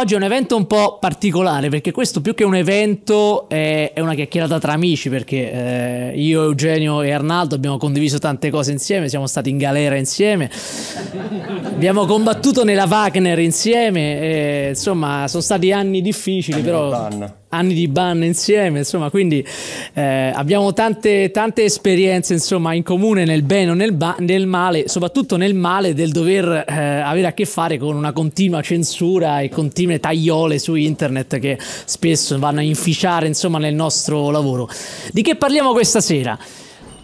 Oggi è un evento un po' particolare perché questo più che un evento è, una chiacchierata tra amici perché eh, io, Eugenio e Arnaldo abbiamo condiviso tante cose insieme, siamo stati in galera insieme, abbiamo combattuto nella Wagner insieme, e, insomma sono stati anni difficili però... Panna anni di ban insieme, insomma, quindi eh, abbiamo tante, tante esperienze insomma, in comune nel bene o nel, nel, male, soprattutto nel male del dover eh, avere a che fare con una continua censura e continue tagliole su internet che spesso vanno a inficiare insomma, nel nostro lavoro. Di che parliamo questa sera?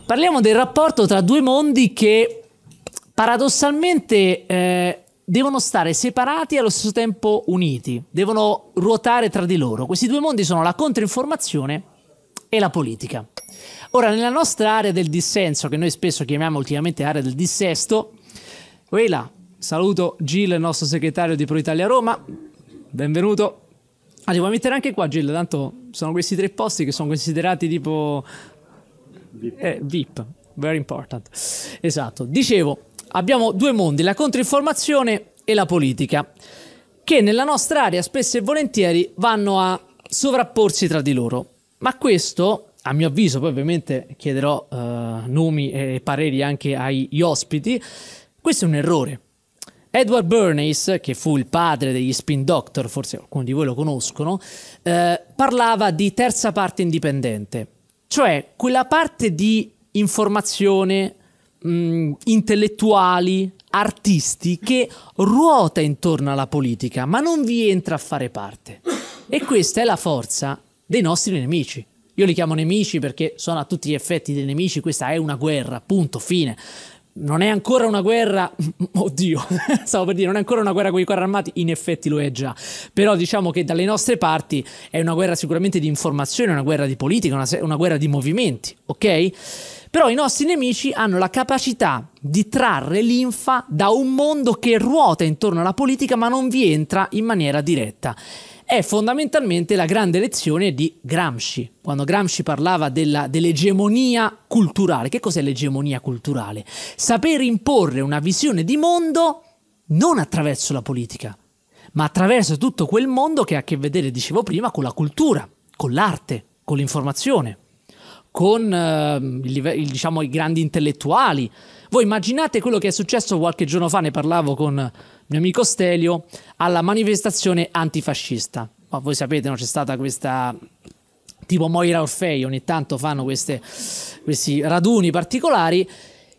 Parliamo del rapporto tra due mondi che paradossalmente... Eh, devono stare separati e allo stesso tempo uniti, devono ruotare tra di loro. Questi due mondi sono la controinformazione e la politica. Ora, nella nostra area del dissenso, che noi spesso chiamiamo ultimamente area del dissesto, là, saluto Gil, il nostro segretario di Pro Italia Roma, benvenuto. Ah, ti mettere anche qua Gil, tanto sono questi tre posti che sono considerati tipo... VIP. Eh, VIP, very important. Esatto, dicevo, abbiamo due mondi, la controinformazione e la politica, che nella nostra area spesso e volentieri vanno a sovrapporsi tra di loro. Ma questo, a mio avviso, poi ovviamente chiederò eh, nomi e pareri anche agli ospiti, questo è un errore. Edward Bernays, che fu il padre degli Spin Doctor, forse alcuni di voi lo conoscono, eh, parlava di terza parte indipendente, cioè quella parte di informazione, mh, mm, intellettuali, artisti che ruota intorno alla politica, ma non vi entra a fare parte. E questa è la forza dei nostri nemici. Io li chiamo nemici perché sono a tutti gli effetti dei nemici, questa è una guerra, punto, fine. Non è ancora una guerra, oddio, stavo per dire, non è ancora una guerra con i carri armati, in effetti lo è già, però diciamo che dalle nostre parti è una guerra sicuramente di informazione, una guerra di politica, una, una guerra di movimenti, ok? Però i nostri nemici hanno la capacità di trarre linfa da un mondo che ruota intorno alla politica ma non vi entra in maniera diretta. È fondamentalmente la grande lezione di Gramsci, quando Gramsci parlava dell'egemonia culturale. Che cos'è l'egemonia culturale? Saper imporre una visione di mondo non attraverso la politica, ma attraverso tutto quel mondo che ha a che vedere, dicevo prima, con la cultura, con l'arte, con l'informazione con eh, il, il, diciamo, i grandi intellettuali. Voi immaginate quello che è successo qualche giorno fa, ne parlavo con mio amico Stelio, alla manifestazione antifascista. Ma voi sapete, no? c'è stata questa tipo Moira Orfei, ogni tanto fanno queste, questi raduni particolari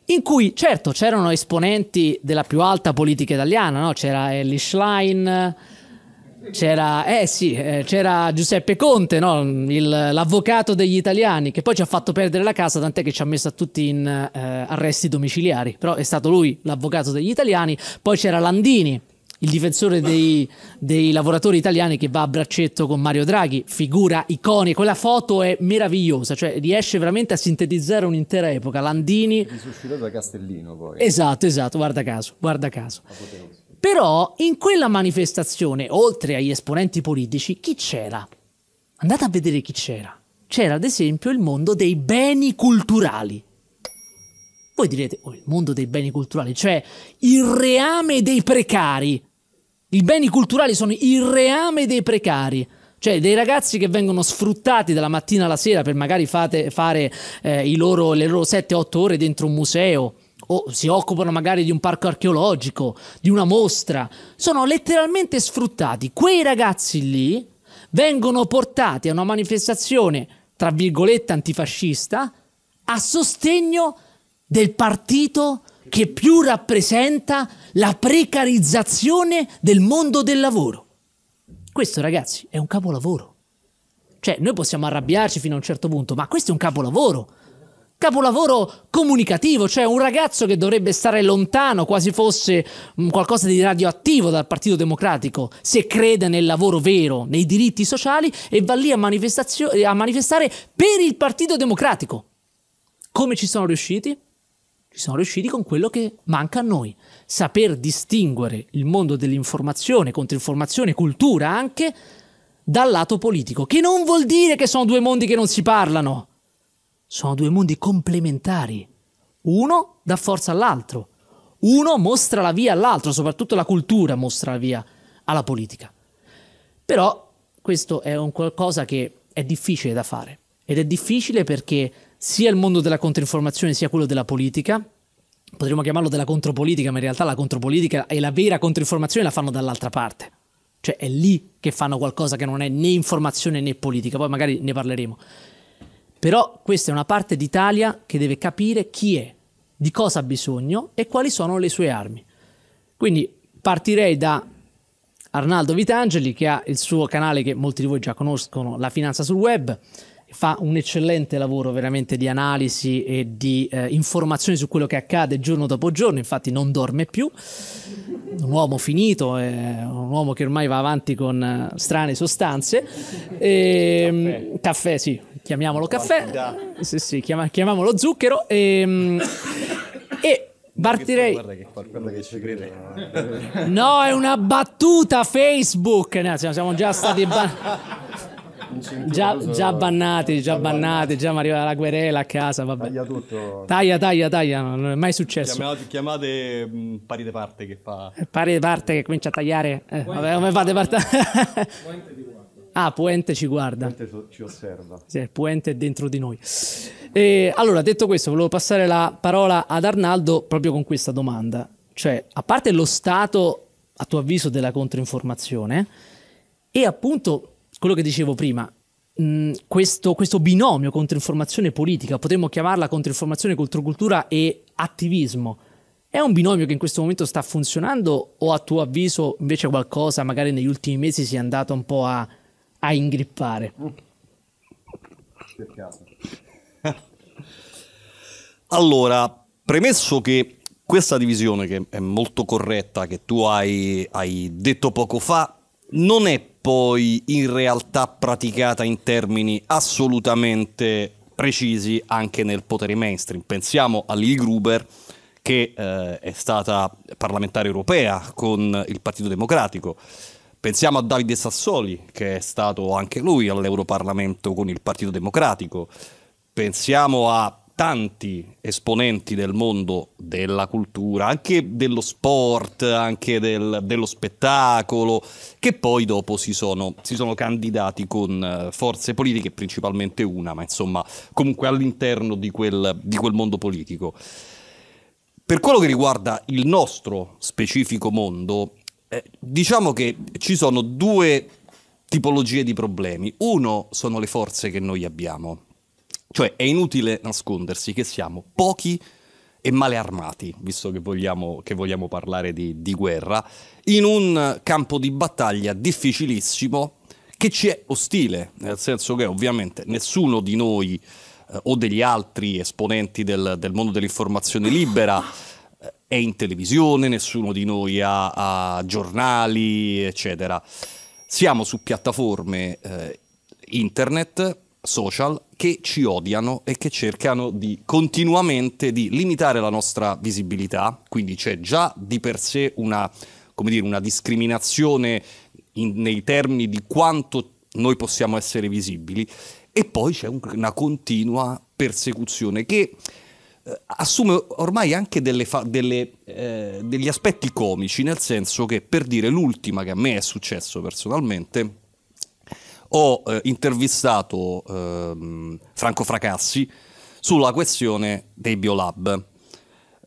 in cui certo c'erano esponenti della più alta politica italiana, no? c'era Ellie Schlein, c'era, eh sì, eh, c'era Giuseppe Conte, no? Il, l'avvocato degli italiani, che poi ci ha fatto perdere la casa, tant'è che ci ha messo a tutti in eh, arresti domiciliari. Però è stato lui l'avvocato degli italiani. Poi c'era Landini, il difensore dei, dei, lavoratori italiani che va a braccetto con Mario Draghi, figura iconica, quella foto è meravigliosa, cioè riesce veramente a sintetizzare un'intera epoca, Landini... Risuscitato da Castellino poi. Esatto, esatto, guarda caso, guarda caso. Però in quella manifestazione, oltre agli esponenti politici, chi c'era? Andate a vedere chi c'era. C'era ad esempio il mondo dei beni culturali. Voi direte, oh, il mondo dei beni culturali, cioè il reame dei precari. I beni culturali sono il reame dei precari. Cioè, dei ragazzi che vengono sfruttati dalla mattina alla sera per magari fate, fare eh, loro, le loro 7-8 ore dentro un museo o si occupano magari di un parco archeologico, di una mostra, sono letteralmente sfruttati. Quei ragazzi lì vengono portati a una manifestazione, tra virgolette, antifascista, a sostegno del partito che più rappresenta la precarizzazione del mondo del lavoro. Questo, ragazzi, è un capolavoro. Cioè, noi possiamo arrabbiarci fino a un certo punto, ma questo è un capolavoro capolavoro comunicativo, cioè un ragazzo che dovrebbe stare lontano, quasi fosse mm, qualcosa di radioattivo dal Partito Democratico, se crede nel lavoro vero, nei diritti sociali e va lì a, a manifestare per il Partito Democratico. Come ci sono riusciti? Ci sono riusciti con quello che manca a noi, saper distinguere il mondo dell'informazione, controinformazione, cultura anche, dal lato politico, che non vuol dire che sono due mondi che non si parlano sono due mondi complementari. Uno dà forza all'altro, uno mostra la via all'altro, soprattutto la cultura mostra la via alla politica. Però questo è un qualcosa che è difficile da fare ed è difficile perché sia il mondo della controinformazione sia quello della politica, potremmo chiamarlo della contropolitica, ma in realtà la contropolitica e la vera controinformazione la fanno dall'altra parte. Cioè è lì che fanno qualcosa che non è né informazione né politica, poi magari ne parleremo. Però questa è una parte d'Italia che deve capire chi è, di cosa ha bisogno e quali sono le sue armi. Quindi partirei da Arnaldo Vitangeli che ha il suo canale che molti di voi già conoscono, La Finanza sul Web, fa un eccellente lavoro veramente di analisi e di eh, informazioni su quello che accade giorno dopo giorno, infatti non dorme più, un uomo finito, eh, un uomo che ormai va avanti con eh, strane sostanze, e, ehm, caffè. caffè sì, chiamiamolo caffè, sì, sì, chiam- chiamiamolo zucchero e, ehm, e Partirei. Guarda che, guarda che ci No, è una battuta Facebook. No, siamo già stati ba- già, già, bannati, già bannati, già mi arriva la querela a casa. Vabbè. Taglia tutto. Taglia, taglia, taglia, non è mai successo. Chiamate, chiamate mm, pari di parte che fa. Pari di parte che comincia a tagliare. Eh, vabbè, come fate parte? Ah, Puente ci guarda. Puente ci osserva. Sì, Puente è dentro di noi. E, allora, detto questo, volevo passare la parola ad Arnaldo proprio con questa domanda. Cioè, a parte lo stato, a tuo avviso, della controinformazione, e appunto quello che dicevo prima, mh, questo, questo binomio controinformazione politica, potremmo chiamarla controinformazione, controcultura e attivismo, è un binomio che in questo momento sta funzionando o a tuo avviso invece qualcosa magari negli ultimi mesi si è andato un po' a a ingrippare. allora, premesso che questa divisione, che è molto corretta, che tu hai, hai detto poco fa, non è poi in realtà praticata in termini assolutamente precisi anche nel potere mainstream. Pensiamo a Lil Gruber che eh, è stata parlamentare europea con il Partito Democratico, Pensiamo a Davide Sassoli, che è stato anche lui all'Europarlamento con il Partito Democratico. Pensiamo a tanti esponenti del mondo della cultura, anche dello sport, anche del, dello spettacolo, che poi dopo si sono, si sono, candidati con eh, forze politiche, principalmente una, ma insomma comunque all'interno di quel, di quel mondo politico. Per quello che riguarda il nostro specifico mondo, eh, diciamo che ci sono due tipologie di problemi. Uno sono le forze che noi abbiamo, cioè è inutile nascondersi che siamo pochi e male armati, visto che vogliamo, che vogliamo parlare di, di guerra, in un campo di battaglia difficilissimo che ci è ostile, nel senso che ovviamente nessuno di noi eh, o degli altri esponenti del, del mondo dell'informazione libera è in televisione, nessuno di noi ha, ha giornali, eccetera. Siamo su piattaforme eh, internet, social, che ci odiano e che cercano di continuamente di limitare la nostra visibilità, quindi c'è già di per sé una, dire, una discriminazione in, nei termini di quanto noi possiamo essere visibili e poi c'è un, una continua persecuzione che eh, assume ormai anche delle fa- delle, eh, degli aspetti comici, nel senso che per dire l'ultima che a me è successo personalmente, ho eh, intervistato eh, Franco Fracassi sulla questione dei Biolab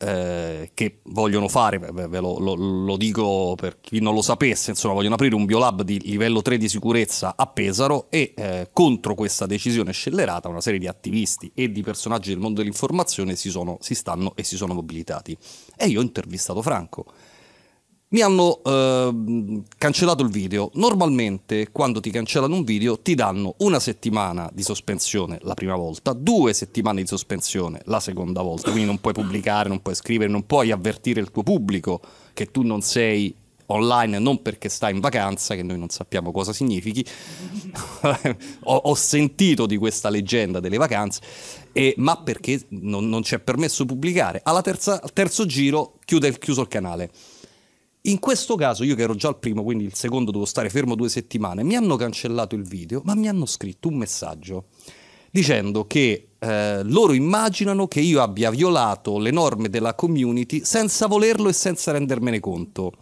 eh, che vogliono fare, ve lo, lo, lo, dico per chi non lo sapesse, insomma vogliono aprire un biolab di livello 3 di sicurezza a Pesaro e eh, contro questa decisione scellerata una serie di attivisti e di personaggi del mondo dell'informazione si, sono, si stanno e si sono mobilitati. E io ho intervistato Franco mi hanno eh, cancellato il video. Normalmente quando ti cancellano un video ti danno una settimana di sospensione la prima volta, due settimane di sospensione la seconda volta, quindi non puoi pubblicare, non puoi scrivere, non puoi avvertire il tuo pubblico che tu non sei online non perché stai in vacanza, che noi non sappiamo cosa significhi, ho, ho, sentito di questa leggenda delle vacanze, e, ma perché non, non ci è permesso pubblicare. Alla terza, al terzo giro chiude il, chiuso il canale. In questo caso, io che ero già al primo, quindi il secondo devo stare fermo due settimane, mi hanno cancellato il video, ma mi hanno scritto un messaggio dicendo che eh, loro immaginano che io abbia violato le norme della community senza volerlo e senza rendermene conto.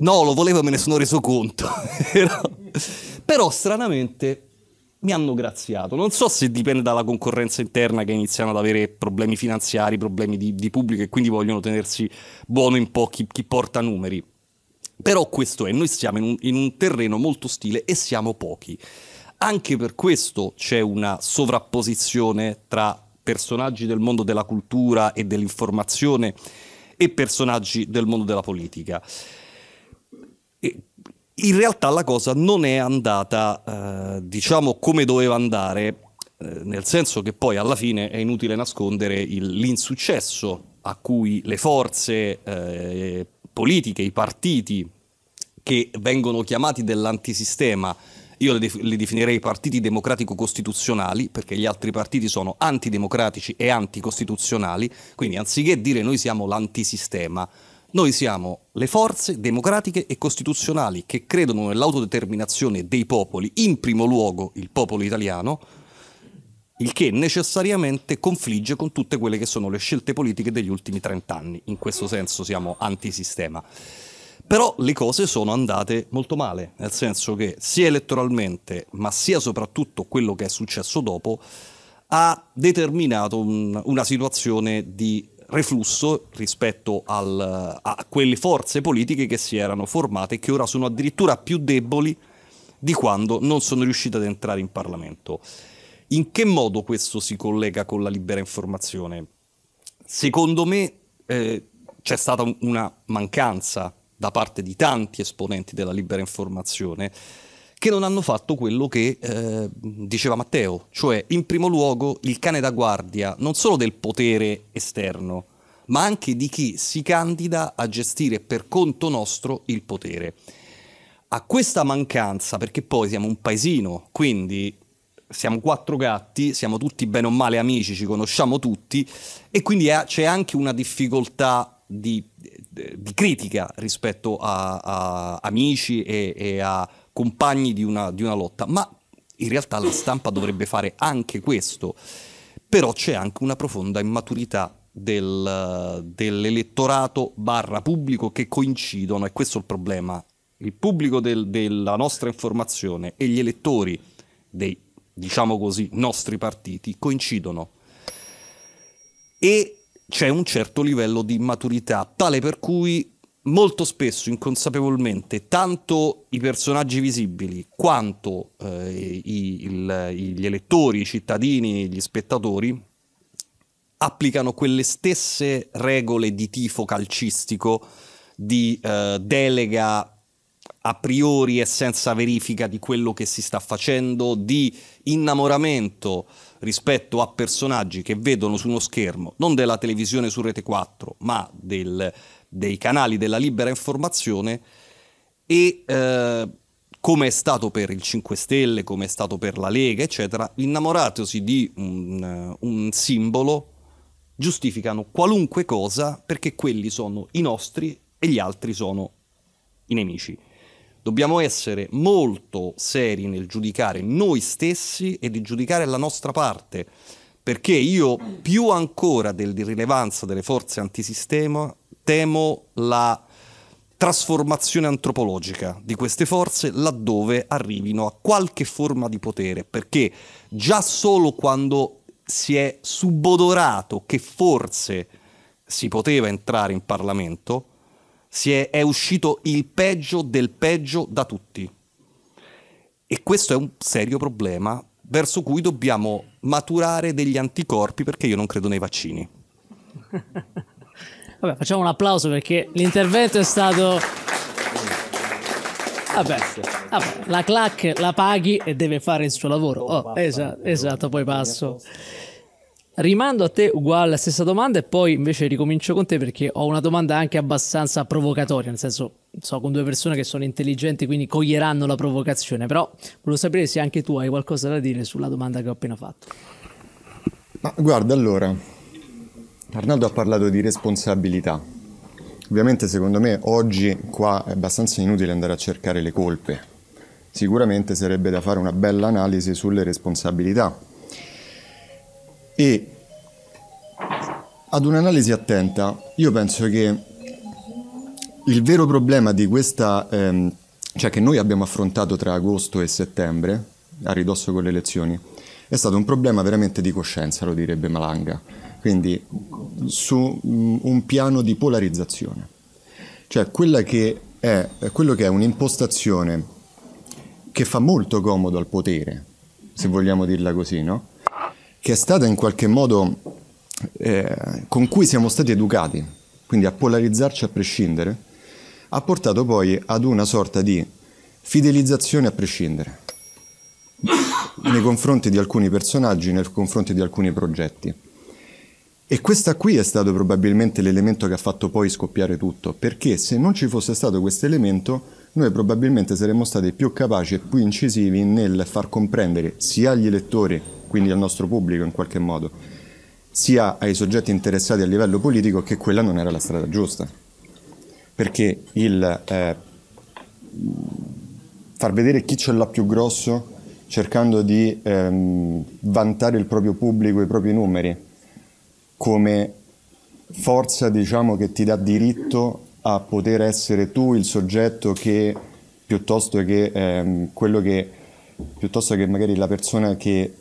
No, lo volevo e me ne sono reso conto. però, però stranamente mi hanno graziato. Non so se dipende dalla concorrenza interna che iniziano ad avere problemi finanziari, problemi di, di pubblico e quindi vogliono tenersi buono in pochi chi, chi porta numeri. Però questo è, noi siamo in un, in un terreno molto ostile e siamo pochi. Anche per questo c'è una sovrapposizione tra personaggi del mondo della cultura e dell'informazione e personaggi del mondo della politica in realtà la cosa non è andata, eh, diciamo, come doveva andare, eh, nel senso che poi alla fine è inutile nascondere il, l'insuccesso a cui le forze eh, politiche, i partiti che vengono chiamati dell'antisistema, io li, def- li definirei partiti democratico-costituzionali, perché gli altri partiti sono antidemocratici e anticostituzionali, quindi anziché dire noi siamo l'antisistema, noi siamo le forze democratiche e costituzionali che credono nell'autodeterminazione dei popoli, in primo luogo il popolo italiano, il che necessariamente confligge con tutte quelle che sono le scelte politiche degli ultimi 30 anni. In questo senso siamo antisistema. Però le cose sono andate molto male, nel senso che sia elettoralmente, ma sia soprattutto quello che è successo dopo, ha determinato un, una situazione di reflusso rispetto al, a quelle forze politiche che si erano formate e che ora sono addirittura più deboli di quando non sono riuscite ad entrare in Parlamento. In che modo questo si collega con la libera informazione? Secondo me eh, c'è stata una mancanza da parte di tanti esponenti della libera informazione che non hanno fatto quello che eh, diceva Matteo, cioè in primo luogo il cane da guardia non solo del potere esterno, ma anche di chi si candida a gestire per conto nostro il potere. A questa mancanza, perché poi siamo un paesino, quindi siamo quattro gatti, siamo tutti bene o male amici, ci conosciamo tutti e quindi c'è anche una difficoltà di, di critica rispetto a, a amici e, e a compagni di una, di una lotta, ma in realtà la stampa dovrebbe fare anche questo, però c'è anche una profonda immaturità del, dell'elettorato barra pubblico che coincidono, e questo è il problema. Il pubblico del, della nostra informazione e gli elettori dei, diciamo così, nostri partiti coincidono. E c'è un certo livello di immaturità, tale per cui molto spesso inconsapevolmente tanto i personaggi visibili quanto eh, i, il, gli elettori, i cittadini, gli spettatori applicano quelle stesse regole di tifo calcistico, di eh, delega a priori e senza verifica di quello che si sta facendo, di innamoramento rispetto a personaggi che vedono su uno schermo, non della televisione su Rete 4, ma del dei canali della libera informazione e eh, come è stato per il 5 Stelle, come è stato per la Lega, eccetera, innamoratosi di un, eh, un simbolo, giustificano qualunque cosa perché quelli sono i nostri e gli altri sono i nemici. Dobbiamo essere molto seri nel giudicare noi stessi e di giudicare la nostra parte, perché io più ancora dell'irrilevanza delle forze antisistema temo la trasformazione antropologica di queste forze laddove arrivino a qualche forma di potere, perché già solo quando si è subodorato che forse si poteva entrare in Parlamento, si è, è uscito il peggio del peggio da tutti. E questo è un serio problema verso cui dobbiamo maturare degli anticorpi perché io non credo nei vaccini. Vabbè, facciamo un applauso perché l'intervento è stato... Vabbè, vabbè, la clac la paghi e deve fare il suo lavoro. Oh, esatto, esatto, poi passo. Rimando a te uguale la stessa domanda e poi invece ricomincio con te perché ho una domanda anche abbastanza provocatoria, nel senso so con due persone che sono intelligenti quindi coglieranno la provocazione, però volevo sapere se anche tu hai qualcosa da dire sulla domanda che ho appena fatto. Ma guarda allora, Arnaldo ha parlato di responsabilità. Ovviamente secondo me oggi qua è abbastanza inutile andare a cercare le colpe. Sicuramente sarebbe da fare una bella analisi sulle responsabilità. E ad un'analisi attenta io penso che il vero problema di questa, ehm, cioè che noi abbiamo affrontato tra agosto e settembre, a ridosso con le elezioni, è stato un problema veramente di coscienza, lo direbbe Malanga quindi su mm, un piano di polarizzazione. Cioè quella che è, eh, quello che è un'impostazione che fa molto comodo al potere, se vogliamo dirla così, no? Che è stata in qualche modo eh, con cui siamo stati educati, quindi a polarizzarci a prescindere, ha portato poi ad una sorta di fidelizzazione a prescindere nei confronti di alcuni personaggi, nei confronti di alcuni progetti. E questa qui è stato probabilmente l'elemento che ha fatto poi scoppiare tutto, perché se non ci fosse stato questo elemento, noi probabilmente saremmo stati più capaci e più incisivi nel far comprendere sia agli elettori, quindi al nostro pubblico in qualche modo, sia ai soggetti interessati a livello politico che quella non era la strada giusta. Perché il eh, far vedere chi ce l'ha più grosso cercando di ehm, vantare il proprio pubblico, i propri numeri, come forza diciamo, che ti dà diritto a poter essere tu il soggetto che piuttosto che ehm, quello che piuttosto che magari la persona che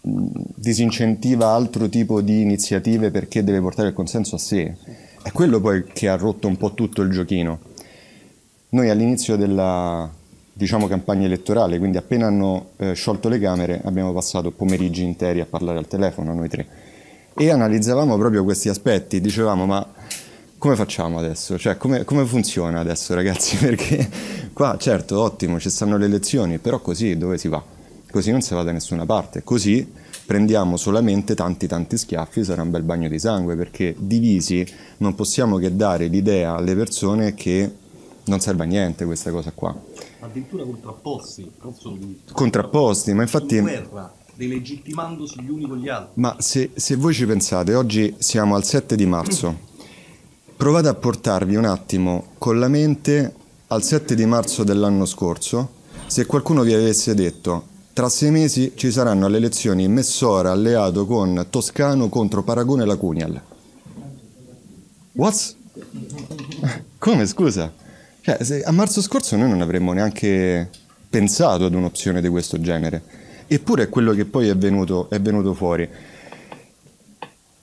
disincentiva altro tipo di iniziative perché deve portare il consenso a sé. È quello poi che ha rotto un po' tutto il giochino. Noi all'inizio della diciamo, campagna elettorale, quindi appena hanno eh, sciolto le Camere, abbiamo passato pomeriggi interi a parlare al telefono, noi tre e analizzavamo proprio questi aspetti, dicevamo ma come facciamo adesso? Cioè, come, come, funziona adesso, ragazzi? Perché qua, certo, ottimo, ci stanno le lezioni, però così dove si va? Così non si va da nessuna parte. Così prendiamo solamente tanti tanti schiaffi, sarà un bel bagno di sangue, perché divisi non possiamo che dare l'idea alle persone che non serve a niente questa cosa qua. Addirittura contrapposti, non solo contrapposti, ma infatti... guerra delegittimandosi gli uni con gli altri. Ma se, se voi ci pensate, oggi siamo al 7 di marzo, provate a portarvi un attimo con la mente al 7 di marzo dell'anno scorso, se qualcuno vi avesse detto tra sei mesi ci saranno le elezioni Messora alleato con Toscano contro Paragone e la Cunial. What? Come scusa? Cioè, se, a marzo scorso noi non avremmo neanche pensato ad un'opzione di questo genere. Eppure è quello che poi è venuto, è venuto fuori.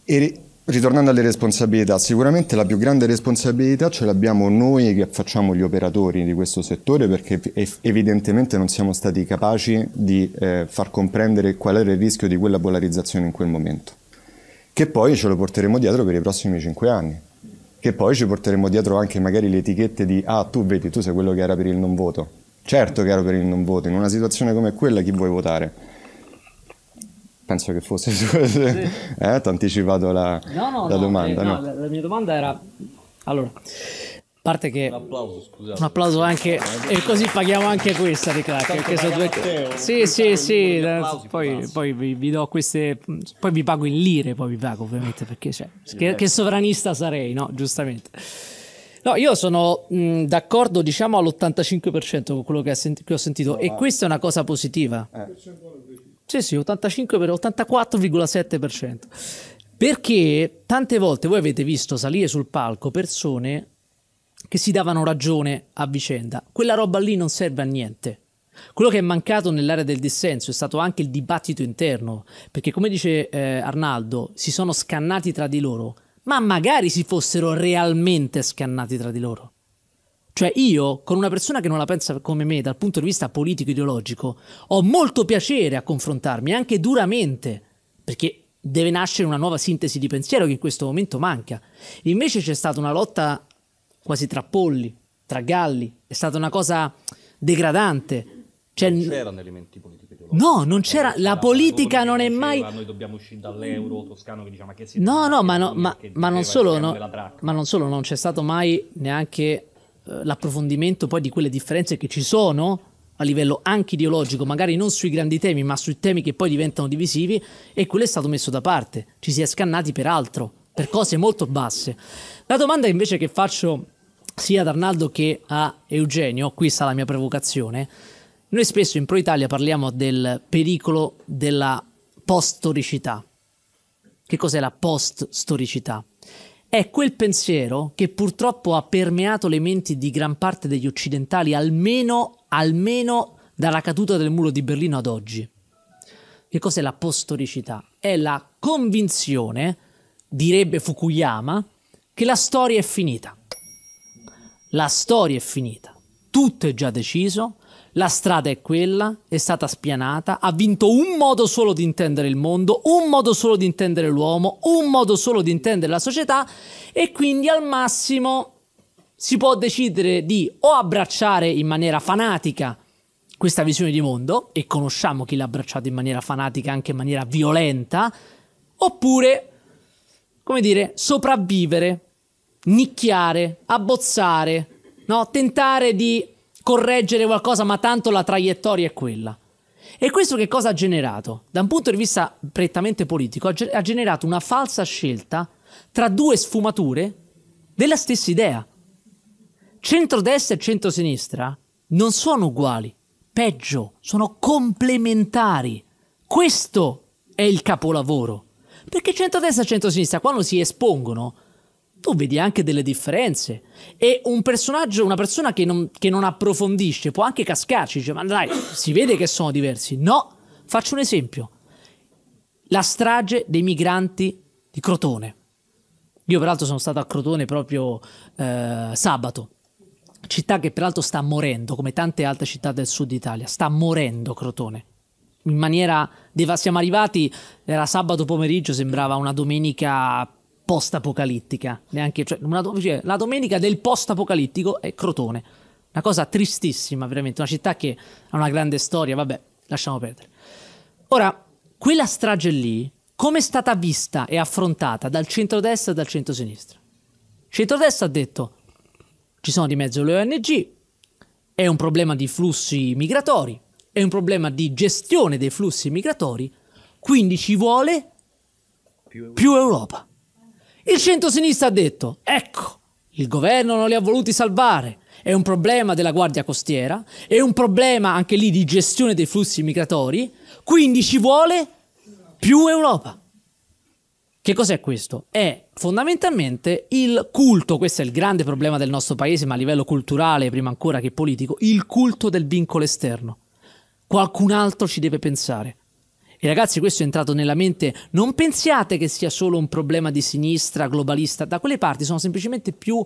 E ritornando alle responsabilità, sicuramente la più grande responsabilità ce l'abbiamo noi che facciamo gli operatori di questo settore perché evidentemente non siamo stati capaci di eh, far comprendere qual era il rischio di quella polarizzazione in quel momento, che poi ce lo porteremo dietro per i prossimi cinque anni, che poi ci porteremo dietro anche magari le etichette di ah tu vedi tu sei quello che era per il non voto, Certo che ero per il non voto, in una situazione come quella chi vuoi votare? Penso che fosse tu, Sì. eh, ti anticipato la, no, no, la no, domanda. Eh, no, la, la mia domanda era... Allora, parte che un applauso, scusate. Un applauso anche e così paghiamo anche questa di Clark perché sono due te, oh. Sì, sì, sì, eh, applausi, poi, poi vi, vi, do queste poi vi pago in lire, poi vi pago ovviamente perché cioè, che, che sovranista sarei, no, giustamente. No, io sono mh, d'accordo, diciamo all'85% con quello che, senti- che ho sentito, no, e va. questa è una cosa positiva. Eh. Sì, sì, 85 per 84,7%. Perché tante volte voi avete visto salire sul palco persone che si davano ragione a vicenda. Quella roba lì non serve a niente. Quello che è mancato nell'area del dissenso è stato anche il dibattito interno, perché come dice eh, Arnaldo, si sono scannati tra di loro ma magari si fossero realmente scannati tra di loro. Cioè io, con una persona che non la pensa come me dal punto di vista politico-ideologico, ho molto piacere a confrontarmi, anche duramente, perché deve nascere una nuova sintesi di pensiero che in questo momento manca. Invece c'è stata una lotta quasi tra polli, tra galli, è stata una cosa degradante. Cioè, non c'erano elementi politici. No, non c'era. La politica non è mai. Noi dobbiamo uscire dall'euro mm. toscano che diciamo che si. No, no, ma, no, ma, ma non solo, no, ma non solo, non c'è stato mai neanche eh, l'approfondimento poi di quelle differenze che ci sono a livello anche ideologico, magari non sui grandi temi, ma sui temi che poi diventano divisivi, e quello è stato messo da parte. Ci si è scannati per altro, per cose molto basse. La domanda invece che faccio sia ad Arnaldo che a Eugenio, qui sta la mia provocazione noi spesso in Pro Italia parliamo del pericolo della post-storicità. Che cos'è la post-storicità? È quel pensiero che purtroppo ha permeato le menti di gran parte degli occidentali, almeno, almeno dalla caduta del muro di Berlino ad oggi. Che cos'è la post-storicità? È la convinzione, direbbe Fukuyama, che la storia è finita. La storia è finita, tutto è già deciso, la strada è quella, è stata spianata, ha vinto un modo solo di intendere il mondo, un modo solo di intendere l'uomo, un modo solo di intendere la società e quindi al massimo si può decidere di o abbracciare in maniera fanatica questa visione di mondo, e conosciamo chi l'ha abbracciata in maniera fanatica, anche in maniera violenta, oppure, come dire, sopravvivere, nicchiare, abbozzare, no? tentare di correggere qualcosa, ma tanto la traiettoria è quella. E questo che cosa ha generato? Da un punto di vista prettamente politico, ha generato una falsa scelta tra due sfumature della stessa idea. Centrodestra e centrosinistra non sono uguali, peggio, sono complementari. Questo è il capolavoro. Perché centrodestra e centrosinistra, quando si espongono, tu vedi anche delle differenze. E un personaggio, una persona che non, che non approfondisce, può anche cascarci, dice, ma dai, si vede che sono diversi. No, faccio un esempio. La strage dei migranti di Crotone. Io peraltro sono stato a Crotone proprio eh, sabato, città che peraltro sta morendo, come tante altre città del sud Italia, sta morendo Crotone. In maniera... Deva- siamo arrivati, era sabato pomeriggio, sembrava una domenica post-apocalittica. Neanche, cioè, una, cioè, la domenica del post-apocalittico è Crotone. Una cosa tristissima, veramente. Una città che ha una grande storia, vabbè, lasciamo perdere. Ora, quella strage lì, come è stata vista e affrontata dal centrodestra e dal centrosinistra? Il centrodestra ha detto ci sono di mezzo le ONG, è un problema di flussi migratori, è un problema di gestione dei flussi migratori, quindi ci vuole più Europa. Il centro-sinistra ha detto, ecco, il governo non li ha voluti salvare, è un problema della Guardia Costiera, è un problema anche lì di gestione dei flussi migratori, quindi ci vuole più Europa. Che cos'è questo? È fondamentalmente il culto, questo è il grande problema del nostro paese, ma a livello culturale prima ancora che politico, il culto del vincolo esterno. Qualcun altro ci deve pensare. E ragazzi, questo è entrato nella mente. Non pensiate che sia solo un problema di sinistra, globalista. Da quelle parti sono semplicemente più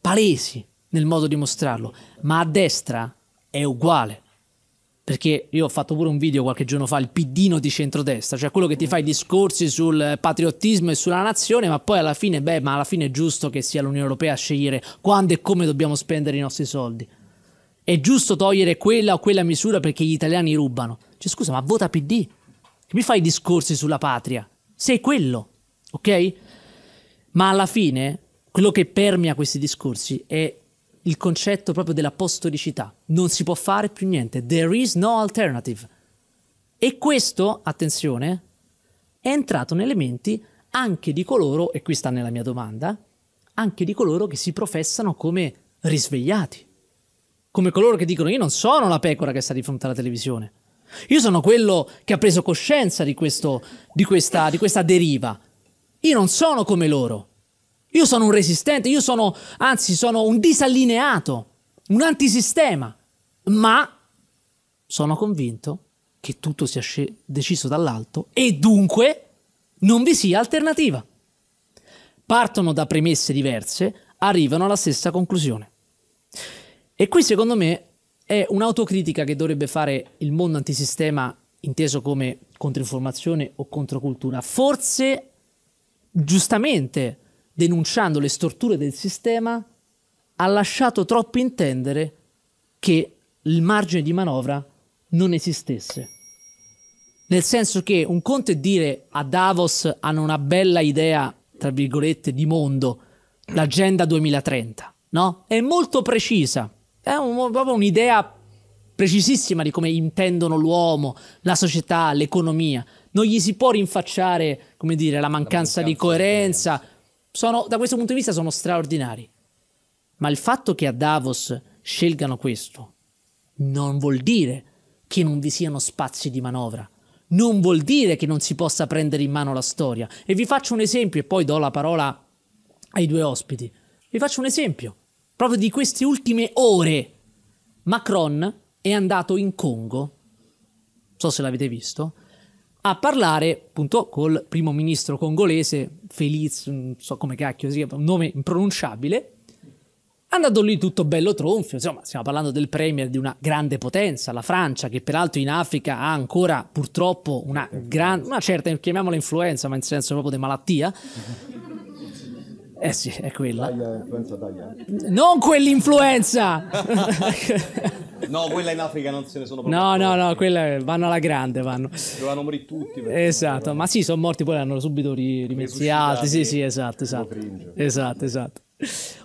palesi nel modo di mostrarlo. Ma a destra è uguale. Perché io ho fatto pure un video qualche giorno fa, il piddino di centrodestra, cioè quello che ti fa i discorsi sul patriottismo e sulla nazione, ma poi alla fine, beh, ma alla fine è giusto che sia l'Unione Europea a scegliere quando e come dobbiamo spendere i nostri soldi. È giusto togliere quella o quella misura perché gli italiani rubano. Cioè, scusa, ma vota PD mi fai discorsi sulla patria. Sei quello, ok? Ma alla fine quello che permea questi discorsi è il concetto proprio dell'apostolicità. Non si può fare più niente. There is no alternative. E questo, attenzione, è entrato nelle menti anche di coloro, e qui sta nella mia domanda, anche di coloro che si professano come risvegliati, come coloro che dicono io non sono la pecora che sta di fronte alla televisione, io sono quello che ha preso coscienza di, questo, di, questa, di questa deriva. Io non sono come loro. Io sono un resistente, io sono, anzi, sono un disallineato, un antisistema. Ma sono convinto che tutto sia deciso dall'alto e dunque non vi sia alternativa. Partono da premesse diverse, arrivano alla stessa conclusione. E qui secondo me è un'autocritica che dovrebbe fare il mondo antisistema inteso come controinformazione o controcultura, forse giustamente denunciando le storture del sistema ha lasciato troppo intendere che il margine di manovra non esistesse. Nel senso che un conto è dire a Davos hanno una bella idea, tra virgolette, di mondo, l'agenda 2030, no? È molto precisa, è un, proprio un'idea precisissima di come intendono l'uomo, la società, l'economia. Non gli si può rinfacciare, come dire, la mancanza, la mancanza di coerenza. Di coerenza. Sono, da questo punto di vista sono straordinari. Ma il fatto che a Davos scelgano questo non vuol dire che non vi siano spazi di manovra. Non vuol dire che non si possa prendere in mano la storia. E vi faccio un esempio e poi do la parola ai due ospiti. Vi faccio un esempio proprio di queste ultime ore, Macron è andato in Congo, non so se l'avete visto, a parlare appunto col primo ministro congolese, Feliz, non so come cacchio si chiama, un nome impronunciabile, andato lì tutto bello tronfio, insomma stiamo parlando del premier di una grande potenza, la Francia, che peraltro in Africa ha ancora purtroppo una, gran, una certa, chiamiamola influenza, ma in senso proprio di malattia, eh sì, è quella. Dai, eh, influenza, eh. Non quell'influenza! no, quella in Africa non se ne sono proprio. No, no, no, quella vanno alla grande, vanno. Dovevano morire tutti. Esatto, ma sì, sono morti, poi l'hanno subito rimessi rimeziati. Sì, sì, esatto, esatto. Esatto, esatto.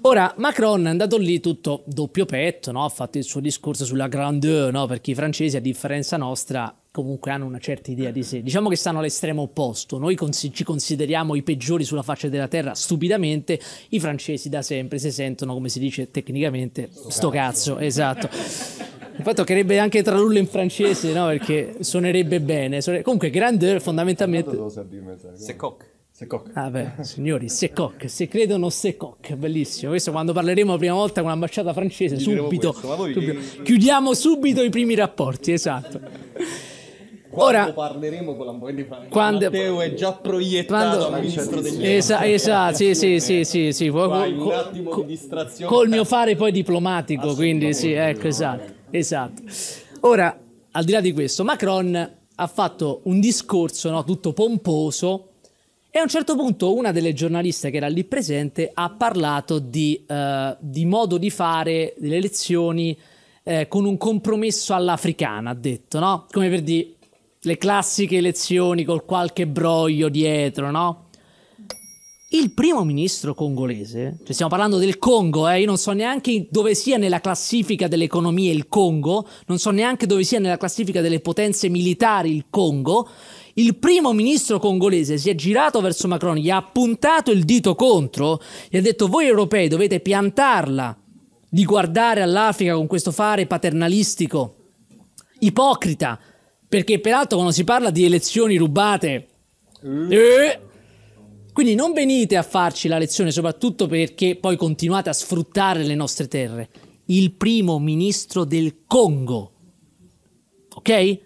Ora, Macron è andato lì tutto doppio petto, no? ha fatto il suo discorso sulla grandeur, no? perché i francesi, a differenza nostra, comunque hanno una certa idea di sé. Diciamo che stanno all'estremo opposto. Noi cons ci consideriamo i peggiori sulla faccia della terra, stupidamente. I francesi da sempre si sentono, come si dice tecnicamente, sto, sto cazzo. cazzo. Esatto. Infatti toccherebbe anche tradurlo in francese, no? Perché suonerebbe bene. Comunque, grandeur fondamentalmente... Se Secoc. Ah beh, signori, Secoc, se credono Secoc, bellissimo. Questo quando parleremo la prima volta con l'ambasciata francese, subito, subito. Chiudiamo subito i primi rapporti, esatto. Quando Ora, parleremo con di Franco, quando, Matteo è già proiettato quando, al ministro degli Esatto, esa, sì, sì, sì, sì, sì. Vai, un attimo col, di distrazione. Col mio fare poi diplomatico, quindi sì, ecco, esatto, esatto. Ora, al di là di questo, Macron ha fatto un discorso no, tutto pomposo e a un certo punto una delle giornaliste che era lì presente ha parlato di, eh, di modo di fare le elezioni eh, con un compromesso all'africana, ha detto, no? Come per dire le classiche elezioni col qualche broglio dietro, no? Il primo ministro congolese, cioè stiamo parlando del Congo, eh, io non so neanche dove sia nella classifica delle economie il Congo, non so neanche dove sia nella classifica delle potenze militari il Congo, il primo ministro congolese si è girato verso Macron, gli ha puntato il dito contro, gli ha detto voi europei dovete piantarla di guardare all'Africa con questo fare paternalistico, ipocrita, perché peraltro quando si parla di elezioni rubate... Mm. Eh, quindi non venite a farci la lezione, soprattutto perché poi continuate a sfruttare le nostre terre. Il primo ministro del Congo. Ok?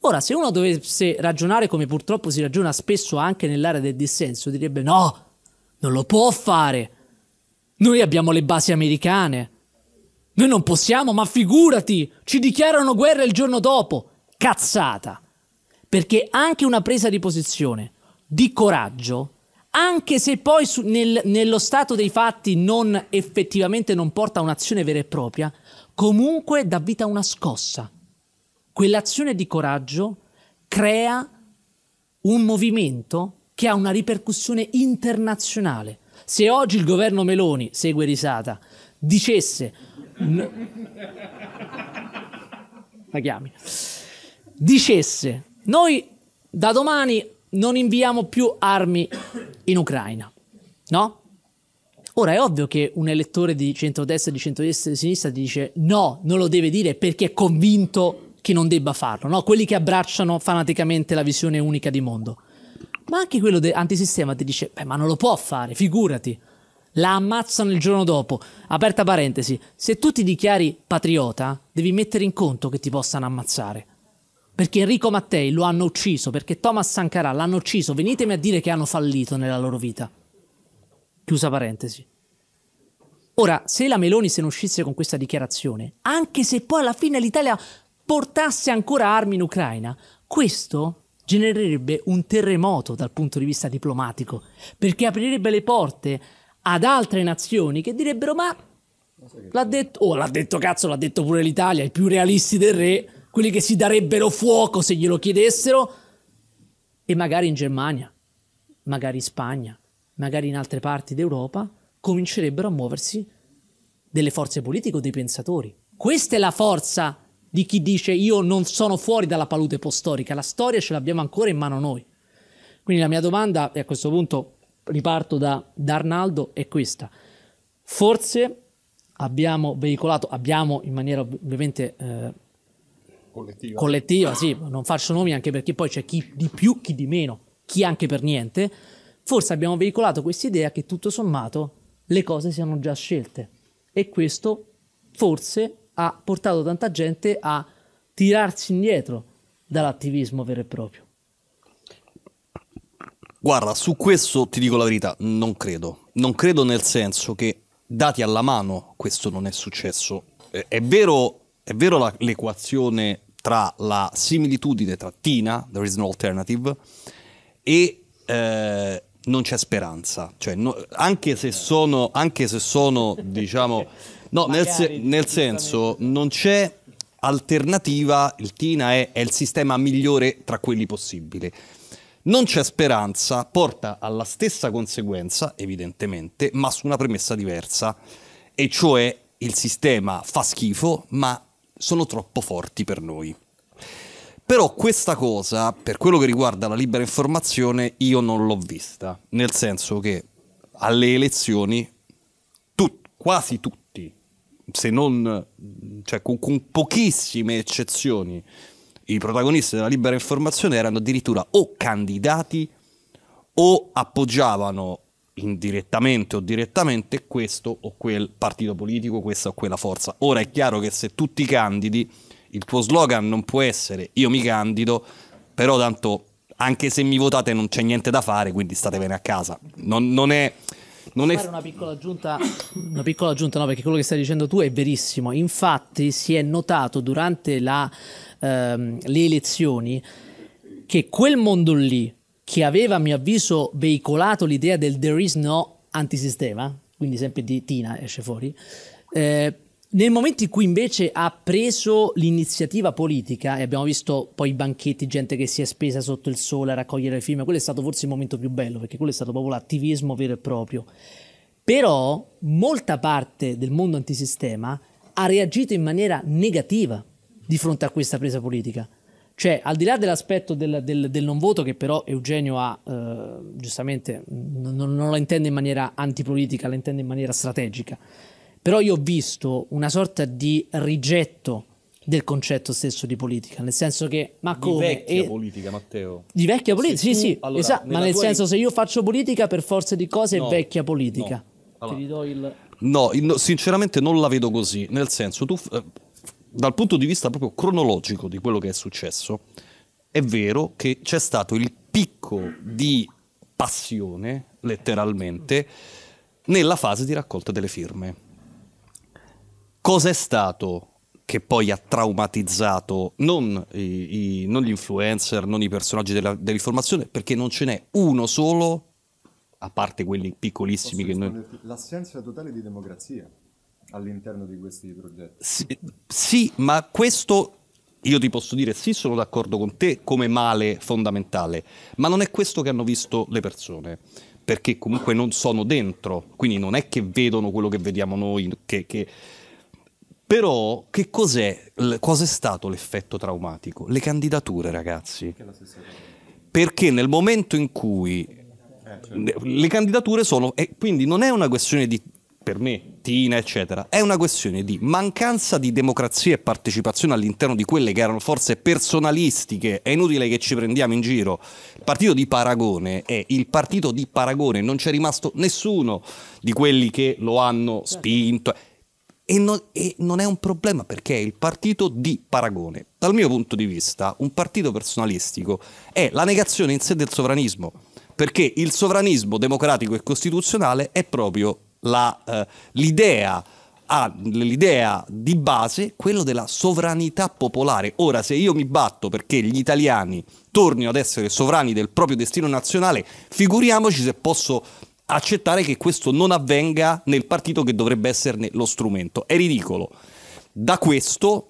Ora, se uno dovesse ragionare come purtroppo si ragiona spesso anche nell'area del dissenso, direbbe no, non lo può fare. Noi abbiamo le basi americane. Noi non possiamo, ma figurati, ci dichiarano guerra il giorno dopo cazzata. Perché anche una presa di posizione di coraggio, anche se poi su, nel, nello stato dei fatti non effettivamente non porta a un'azione vera e propria, comunque dà vita a una scossa. Quell'azione di coraggio crea un movimento che ha una ripercussione internazionale. Se oggi il governo Meloni, segue risata, dicesse... la chiami dicesse noi da domani non inviamo più armi in Ucraina, no? Ora è ovvio che un elettore di centrodestra e di centrodestra e di sinistra dice no, non lo deve dire perché è convinto che non debba farlo, no? Quelli che abbracciano fanaticamente la visione unica di mondo. Ma anche quello antisistema ti dice, beh, ma non lo può fare, figurati. La ammazzano il giorno dopo. Aperta parentesi, se tu ti dichiari patriota, devi mettere in conto che ti possano ammazzare perché Enrico Mattei lo hanno ucciso, perché Thomas Sankara l'hanno ucciso, venitemi a dire che hanno fallito nella loro vita. Chiusa parentesi. Ora, se la Meloni se ne uscisse con questa dichiarazione, anche se poi alla fine l'Italia portasse ancora armi in Ucraina, questo genererebbe un terremoto dal punto di vista diplomatico, perché aprirebbe le porte ad altre nazioni che direbbero ma l'ha detto, oh l'ha detto cazzo, l'ha detto pure l'Italia, i più realisti del re, quelli che si darebbero fuoco se glielo chiedessero, e magari in Germania, magari in Spagna, magari in altre parti d'Europa, comincerebbero a muoversi delle forze politiche o dei pensatori. Questa è la forza di chi dice io non sono fuori dalla palude postorica, la storia ce l'abbiamo ancora in mano noi. Quindi la mia domanda, e a questo punto riparto da, da Arnaldo, è questa. Forse abbiamo veicolato, abbiamo in maniera ovviamente eh, collettiva. collettiva, sì, non faccio nomi anche perché poi c'è chi di più, chi di meno, chi anche per niente, forse abbiamo veicolato questa idea che tutto sommato le cose siano già scelte e questo forse ha portato tanta gente a tirarsi indietro dall'attivismo vero e proprio. Guarda, su questo ti dico la verità, non credo. Non credo nel senso che, dati alla mano, questo non è successo. Eh, è vero è vero la, l'equazione tra la similitudine tra Tina, There is no alternative, e eh, non c'è speranza. Cioè, no, anche se sono, anche se sono diciamo, no, nel, se, nel senso, non c'è alternativa, il TINA è, è, il sistema migliore tra quelli possibili. Non c'è speranza, porta alla stessa conseguenza, evidentemente, ma su una premessa diversa, e cioè il sistema fa schifo, ma sono troppo forti per noi. Però questa cosa, per quello che riguarda la libera informazione, io non l'ho vista, nel senso che alle elezioni tut, quasi tutti, se non cioè, con, con pochissime eccezioni, i protagonisti della libera informazione erano addirittura o candidati o appoggiavano indirettamente o direttamente questo o quel partito politico, questa o quella forza. Ora è chiaro che se tu ti candidi, il tuo slogan non può essere io mi candido, però tanto anche se mi votate non c'è niente da fare, quindi statevene a casa. Non, non è... Non è... fare una piccola aggiunta, una piccola aggiunta no, perché quello che stai dicendo tu è verissimo. Infatti si è notato durante la, ehm, le elezioni che quel mondo lì che aveva a mio avviso veicolato l'idea del there is no antisistema, quindi sempre di Tina esce fuori, eh, nel momento in cui invece ha preso l'iniziativa politica, e abbiamo visto poi i banchetti, gente che si è spesa sotto il sole a raccogliere film, quello è stato forse il momento più bello, perché quello è stato proprio l'attivismo vero e proprio. Però molta parte del mondo antisistema ha reagito in maniera negativa di fronte a questa presa politica. Cioè, al di là dell'aspetto del, del, del non voto, che però Eugenio ha, eh, giustamente, non, non la intende in maniera antipolitica, la intende in maniera strategica. Però io ho visto una sorta di rigetto del concetto stesso di politica, nel senso che ma come di vecchia e... politica, Matteo. Di vecchia politica? Sì, sì, allora, esatto, ma nel tua... senso se io faccio politica per forza di cose no, è vecchia politica. No. Allora. Ti ridò il No, sinceramente non la vedo così, nel senso tu dal punto di vista proprio cronologico di quello che è successo, è vero che c'è stato il picco di passione, letteralmente, nella fase di raccolta delle firme. Cos'è stato che poi ha traumatizzato non, i, i, non gli influencer, non i personaggi della, dell'informazione, perché non ce n'è uno solo, a parte quelli piccolissimi che noi... L'assenza totale di democrazia all'interno di questi progetti. Sì, sì, ma questo io ti posso dire sì, sono d'accordo con te come male fondamentale, ma non è questo che hanno visto le persone perché comunque non sono dentro, quindi non è che vedono quello che vediamo noi, che, che... Però che cos'è, cos'è stato l'effetto traumatico? Le candidature, ragazzi. Perché nel momento in cui eh, certo. le candidature sono... E quindi non è una questione di, per me, Argentina, eccetera. È una questione di mancanza di democrazia e partecipazione all'interno di quelle che erano forze personalistiche. È inutile che ci prendiamo in giro. Il partito di Paragone è il partito di Paragone, non c'è rimasto nessuno di quelli che lo hanno certo. spinto. E non, e non, è un problema perché è il partito di paragone. Dal mio punto di vista, un partito personalistico è la negazione in sé del sovranismo, perché il sovranismo democratico e costituzionale è proprio eh, l'idea ha l'idea di base quello della sovranità popolare. Ora, se io mi batto perché gli italiani tornino ad essere sovrani del proprio destino nazionale, figuriamoci se posso accettare che questo non avvenga nel partito che dovrebbe esserne lo strumento. È ridicolo. Da questo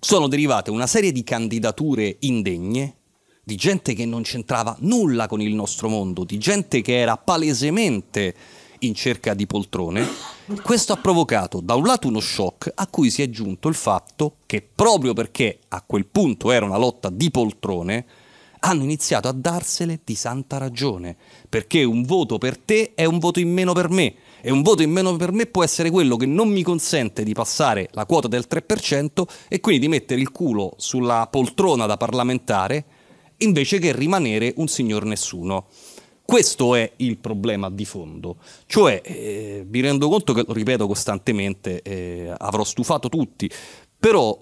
sono derivate una serie di candidature indegne, di gente che non c'entrava nulla con il nostro mondo, di gente che era palesemente in cerca di poltrone, questo ha provocato da un lato uno shock a cui si è aggiunto il fatto che proprio perché a quel punto era una lotta di poltrone, hanno iniziato a darsele di santa ragione, perché un voto per te è un voto in meno per me e un voto in meno per me può essere quello che non mi consente di passare la quota del 3% e quindi di mettere il culo sulla poltrona da parlamentare invece che rimanere un signor nessuno. Questo è il problema di fondo, cioè eh, mi rendo conto che lo ripeto costantemente, eh, avrò stufato tutti, però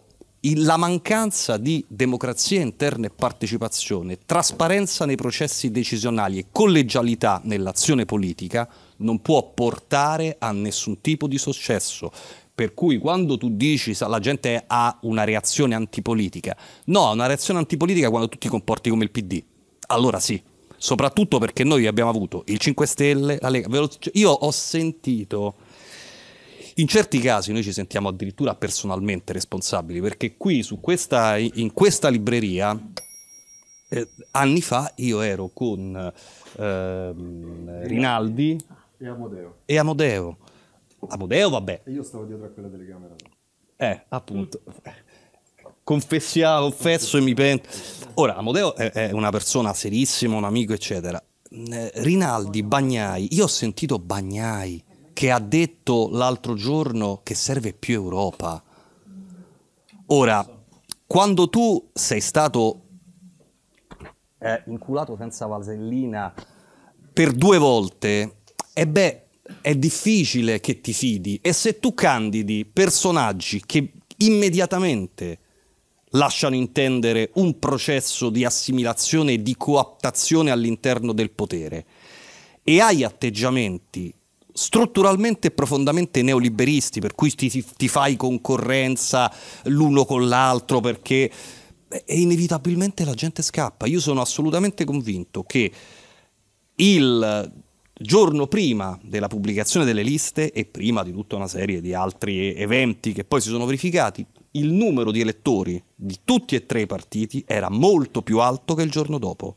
la mancanza di democrazia interna e partecipazione, trasparenza nei processi decisionali e collegialità nell'azione politica non può portare a nessun tipo di successo. Per cui quando tu dici che la gente ha una reazione antipolitica, no, ha una reazione antipolitica quando tu ti comporti come il PD, allora sì soprattutto perché noi abbiamo avuto il 5 Stelle, la Lega. Io ho sentito, in certi casi noi ci sentiamo addirittura personalmente responsabili, perché qui questa, in questa libreria, eh, anni fa io ero con eh, Rinaldi e Amodeo. E Amodeo. Amodeo, vabbè. E io stavo dietro a quella telecamera. Eh, appunto. Mm confessiamo, confesso e mi pento. Ora, Amodeo è, è una persona serissima, un amico, eccetera. Eh, Rinaldi, Bagnai, io ho sentito Bagnai che ha detto l'altro giorno che serve più Europa. Ora, quando tu sei stato eh, inculato senza vasellina per due volte, e beh, è difficile che ti fidi. E se tu candidi personaggi che immediatamente lasciano intendere un processo di assimilazione e di coaptazione all'interno del potere e hai atteggiamenti strutturalmente e profondamente neoliberisti, per cui ti, ti fai concorrenza l'uno con l'altro perché e inevitabilmente la gente scappa. Io sono assolutamente convinto che il giorno prima della pubblicazione delle liste e prima di tutta una serie di altri eventi che poi si sono verificati, il numero di elettori di tutti e tre i partiti era molto più alto che il giorno dopo.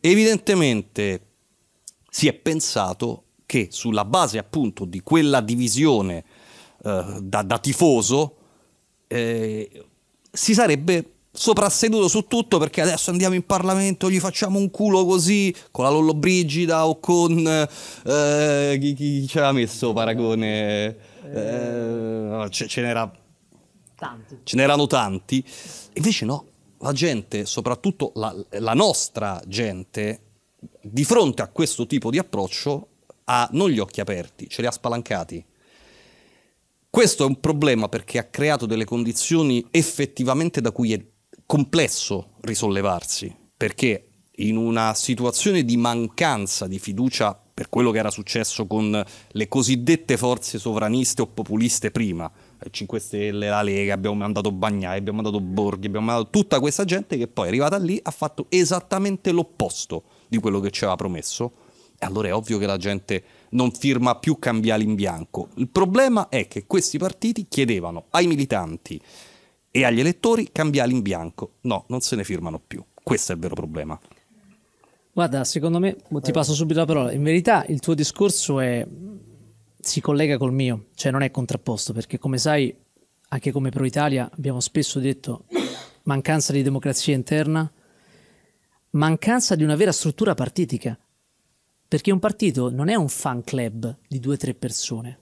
Evidentemente si è pensato che sulla base appunto di quella divisione eh, da, da, tifoso eh, si sarebbe soprasseduto su tutto perché adesso andiamo in Parlamento, gli facciamo un culo così con la Lollobrigida o con eh, chi, chi, chi, ce messo Paragone? Eh, ce n'era Tanti. Ce n'erano tanti. Invece no, la gente, soprattutto la, la nostra gente, di fronte a questo tipo di approccio ha non gli occhi aperti, ce li ha spalancati. Questo è un problema perché ha creato delle condizioni effettivamente da cui è complesso risollevarsi, perché in una situazione di mancanza di fiducia per quello che era successo con le cosiddette forze sovraniste o populiste prima, 5 Stelle, la Lega, abbiamo mandato Bagnai, abbiamo mandato Borghi, abbiamo mandato tutta questa gente che poi è arrivata lì ha fatto esattamente l'opposto di quello che ci aveva promesso. E allora è ovvio che la gente non firma più cambiali in bianco. Il problema è che questi partiti chiedevano ai militanti e agli elettori cambiali in bianco. No, non se ne firmano più. Questo è il vero problema. Guarda, secondo me, ti passo subito la parola. In verità il tuo discorso è si collega col mio, cioè non è contrapposto, perché come sai, anche come Pro Italia abbiamo spesso detto mancanza di democrazia interna, mancanza di una vera struttura partitica, perché un partito non è un fan club di due o tre persone.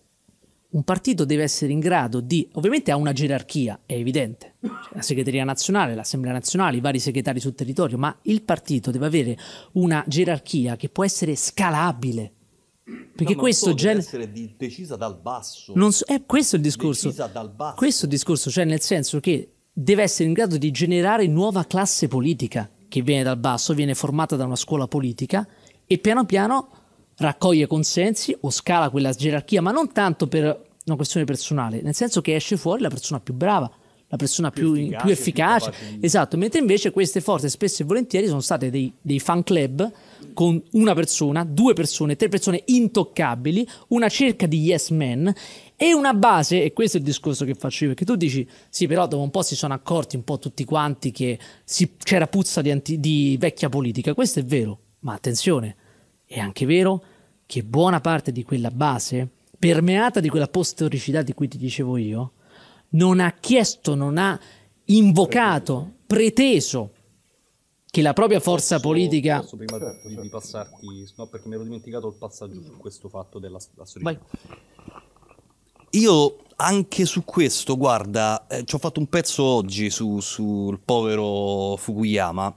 Un partito deve essere in grado di, ovviamente ha una gerarchia, è evidente, la segreteria nazionale, l'assemblea nazionale, i vari segretari sul territorio, ma il partito deve avere una gerarchia che può essere scalabile, perché no, questo genere... Deve essere di- decisa dal basso. Non so, eh, questo è il discorso. Decisa dal basso. Questo è il discorso, cioè nel senso che deve essere in grado di generare nuova classe politica che viene dal basso, viene formata da una scuola politica e piano piano raccoglie consensi o scala quella gerarchia, ma non tanto per una questione personale, nel senso che esce fuori la persona più brava, la persona più, più efficace. Più efficace. esatto, mentre invece queste forze spesso e volentieri sono state dei, dei fan club con una persona, due persone, tre persone intoccabili, una cerca di yes men e una base, e questo è il discorso che faccio io, perché tu dici, sì, però dopo un po' si sono accorti un po' tutti quanti che si, c'era puzza di, anti, di vecchia politica, questo è vero, ma attenzione, è anche vero che buona parte di quella base, permeata di quella post di cui ti dicevo io, non ha chiesto, non ha invocato, preteso che la propria forza posso, politica... Posso prima certo, di, certo. passarti, no, perché mi ero dimenticato il passaggio su questo fatto della, della storia. Io anche su questo, guarda, eh, ci ho fatto un pezzo oggi su, sul povero Fukuyama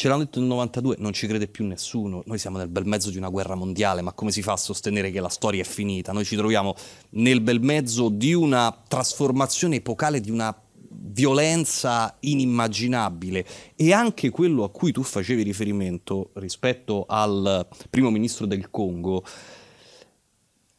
Ce l'hanno detto nel 92, non ci crede più nessuno. Noi siamo nel bel mezzo di una guerra mondiale, ma come si fa a sostenere che la storia è finita? Noi ci troviamo nel bel mezzo di una trasformazione epocale, di una violenza inimmaginabile e anche quello a cui tu facevi riferimento rispetto al primo ministro del Congo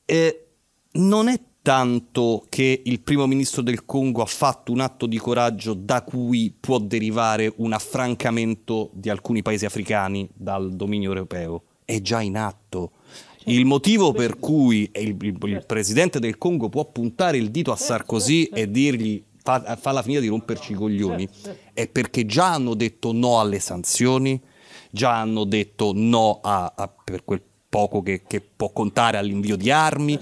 eh, non è tanto che il primo ministro del Congo ha fatto un atto di coraggio da cui può derivare un affrancamento di alcuni paesi africani dal dominio europeo. È già in atto. Certo. Il motivo per cui il, il, il certo. presidente del Congo può puntare il dito a certo, Sarkozy e dirgli fa, la finita di romperci i coglioni è perché già hanno detto no alle sanzioni, già hanno detto no a, a per quel poco che, che può contare all'invio di armi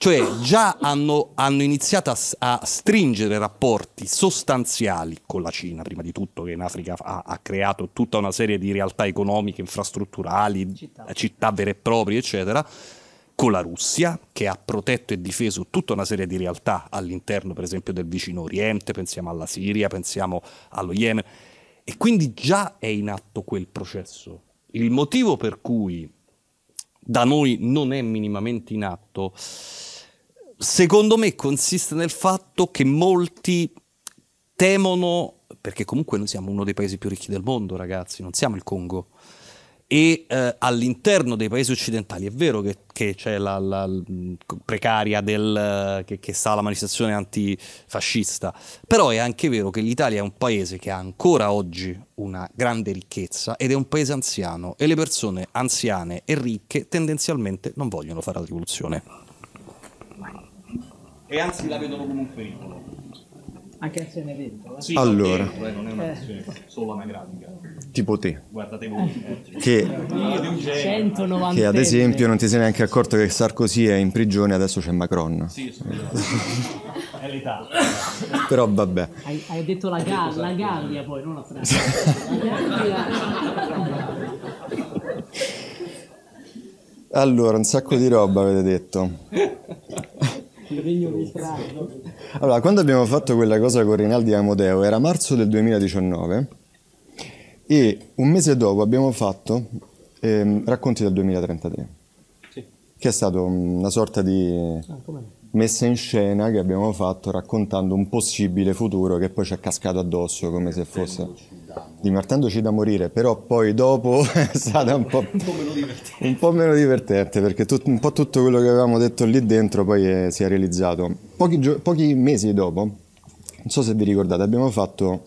cioè già hanno, hanno iniziato a, a, stringere rapporti sostanziali con la Cina, prima di tutto che in Africa ha, ha creato tutta una serie di realtà economiche, infrastrutturali, città. città vere e proprie, eccetera, con la Russia, che ha protetto e difeso tutta una serie di realtà all'interno, per esempio, del vicino Oriente, pensiamo alla Siria, pensiamo allo Yemen. E quindi già è in atto quel processo. Il motivo per cui da noi non è minimamente in atto secondo me consiste nel fatto che molti temono, perché comunque noi siamo uno dei paesi più ricchi del mondo, ragazzi, non siamo il Congo. E eh, all'interno dei paesi occidentali è vero che, che c'è la, la, la, precaria del, eh, che, che sta la manifestazione antifascista, però è anche vero che l'Italia è un paese che ha ancora oggi una grande ricchezza ed è un paese anziano e le persone anziane e ricche tendenzialmente non vogliono fare la rivoluzione e anzi la vedono come un pericolo. Anche azione dentro. Eh. Sì, allora, dentro, eh, non è una eh. solo anagrafica. Tipo te. Guardate voi. Eh. Eh. Che, che, ad esempio non ti sei neanche accorto che Sarkozy è in prigione adesso c'è Macron. Sì, è l'Italia. Però vabbè. Hai, hai detto la, Ga- esatto. la Gallia poi, non la Francia. allora, un sacco di roba avete detto. il regno mitrale. Allora, quando abbiamo fatto quella cosa con Rinaldi Amodeo, era marzo del 2019 e un mese dopo abbiamo fatto eh, Racconti del 2033, sì. che è stato mm, una sorta di ah, messa in scena che abbiamo fatto raccontando un possibile futuro che poi ci è cascato addosso come se fosse divertendoci da morire, però poi dopo è stata un po', un, po un po', meno divertente perché tut, un po' tutto quello che avevamo detto lì dentro poi è, si è realizzato. Pochi, gio- pochi, mesi dopo, non so se vi ricordate, abbiamo fatto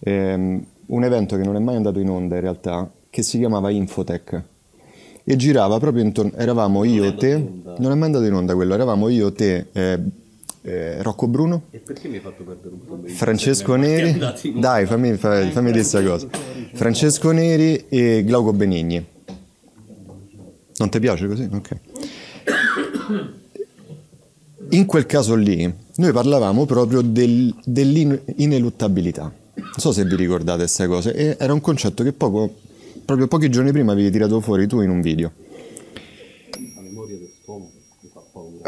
ehm, un evento che non è mai andato in onda in realtà, che si chiamava Infotech e girava proprio intorno, eravamo io, te, non è mai andato in onda quello, eravamo io, te, eh, eh, Rocco Bruno. E perché mi hai fatto perdere un po' di Francesco Neri. Dai, fammi, fammi, fammi dire questa cosa. Francesco Neri e Glauco Benigni. Non ti piace così? Ok. In quel caso lì, noi parlavamo proprio del, dell'ineluttabilità. Non so se vi ricordate queste cose, e era un concetto che poco, proprio pochi giorni prima avevi tirato fuori tu in un video. La memoria del stomaco mi fa paura.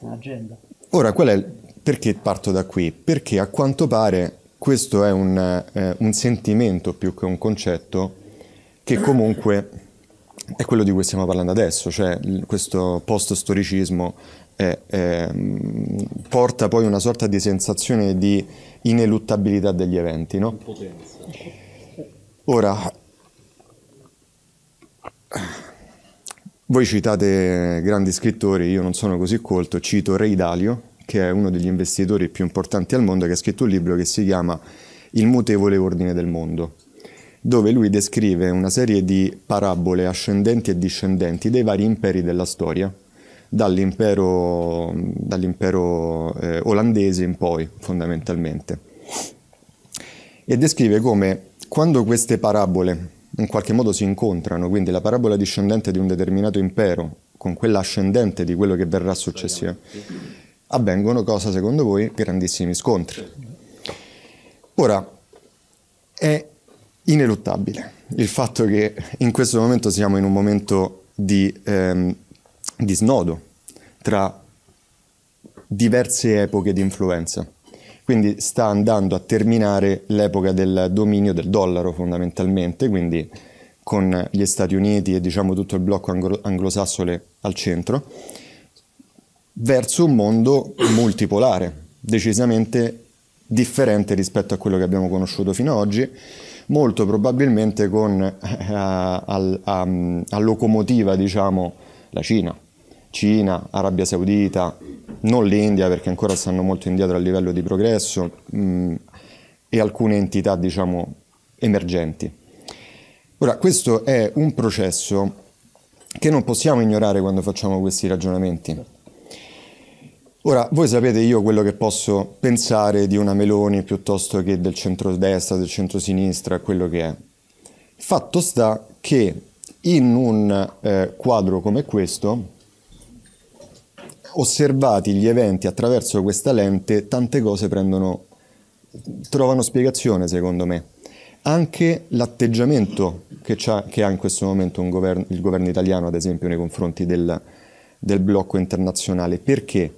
Un'agenda. Ora, qual è, perché parto da qui? Perché a quanto pare questo è un, eh, un sentimento più che un concetto che comunque è quello di cui stiamo parlando adesso, cioè questo post-storicismo eh, eh, porta poi una sorta di sensazione di ineluttabilità degli eventi, no? Ora, voi citate grandi scrittori, io non sono così colto, cito Ray Dalio, che è uno degli investitori più importanti al mondo, che ha scritto un libro che si chiama Il mutevole ordine del mondo, dove lui descrive una serie di parabole ascendenti e discendenti dei vari imperi della storia, dall'impero, dall'impero eh, olandese in poi, fondamentalmente. E descrive come quando queste parabole in qualche modo si incontrano, quindi la parabola discendente di un determinato impero con quella ascendente di quello che verrà successivo, avvengono cosa secondo voi? Grandissimi scontri. Ora, è ineluttabile il fatto che in questo momento siamo in un momento di, ehm, di snodo tra diverse epoche di influenza quindi sta andando a terminare l'epoca del dominio del dollaro fondamentalmente, quindi con gli Stati Uniti e diciamo tutto il blocco anglo- anglosassone al centro, verso un mondo multipolare, decisamente differente rispetto a quello che abbiamo conosciuto fino ad oggi, molto probabilmente con eh, a, a, a, a locomotiva diciamo la Cina, Cina, Arabia Saudita, non l'India perché ancora stanno molto indietro a livello di progresso mh, mm, e alcune entità diciamo emergenti. Ora questo è un processo che non possiamo ignorare quando facciamo questi ragionamenti. Ora, voi sapete io quello che posso pensare di una Meloni piuttosto che del centro-destra, del centro centrosinistra, quello che è. Fatto sta che in un eh, quadro come questo osservati gli eventi attraverso questa lente, tante cose prendono, trovano spiegazione secondo me. Anche l'atteggiamento che, che ha in questo momento governo, il governo italiano, ad esempio, nei confronti del, del blocco internazionale. Perché?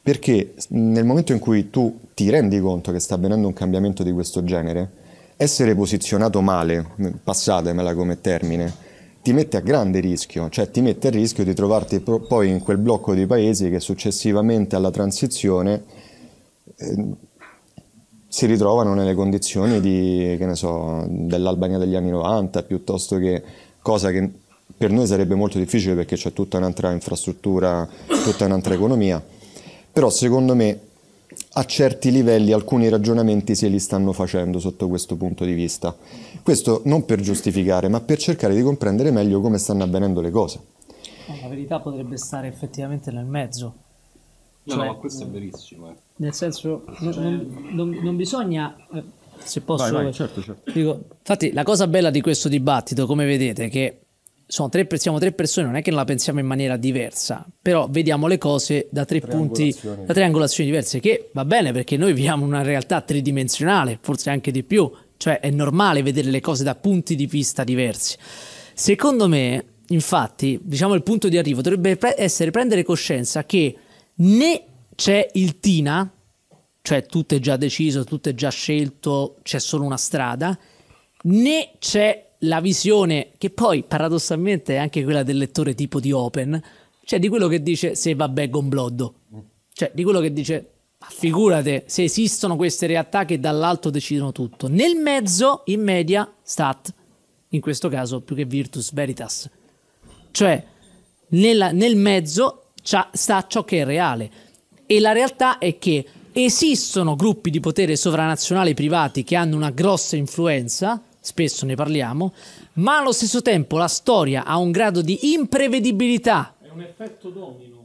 Perché nel momento in cui tu ti rendi conto che sta avvenendo un cambiamento di questo genere, essere posizionato male, passatemela come termine, ti mette a grande rischio, cioè ti mette a rischio di trovarti poi in quel blocco di paesi che successivamente alla transizione eh, si ritrovano nelle condizioni di, so, dell'Albania degli anni 90, piuttosto che cosa che per noi sarebbe molto difficile perché c'è tutta un'altra infrastruttura, tutta un'altra economia. Però secondo me a certi livelli alcuni ragionamenti se li stanno facendo sotto questo punto di vista. Questo non per giustificare, ma per cercare di comprendere meglio come stanno avvenendo le cose. Eh, la verità potrebbe stare effettivamente nel mezzo. No, cioè, no, questo è verissimo. Eh. Nel senso, cioè, non, non, non bisogna eh, se posso, vai, vai, certo, certo. Dico, infatti, la cosa bella di questo dibattito, come vedete, è che tre, siamo tre persone, non è che la pensiamo in maniera diversa, però vediamo le cose da tre punti, da triangolazioni diverse, che va bene perché noi viviamo una realtà tridimensionale, forse anche di più, cioè è normale vedere le cose da punti di vista diversi. Secondo me, infatti, diciamo il punto di arrivo dovrebbe essere prendere coscienza che né c'è il Tina, cioè tutto è già deciso, tutto è già scelto, c'è solo una strada, né c'è la visione, che poi paradossalmente è anche quella del lettore tipo di Open, cioè di quello che dice se vabbè gombloddo, cioè di quello che dice ma figurate se esistono queste realtà che dall'alto decidono tutto. Nel mezzo, in media, stat, in questo caso più che virtus veritas, cioè nella, nel mezzo sta ciò che è reale e la realtà è che esistono gruppi di potere sovranazionale privati che hanno una grossa influenza spesso ne parliamo, ma allo stesso tempo la storia ha un grado di imprevedibilità. È un effetto domino.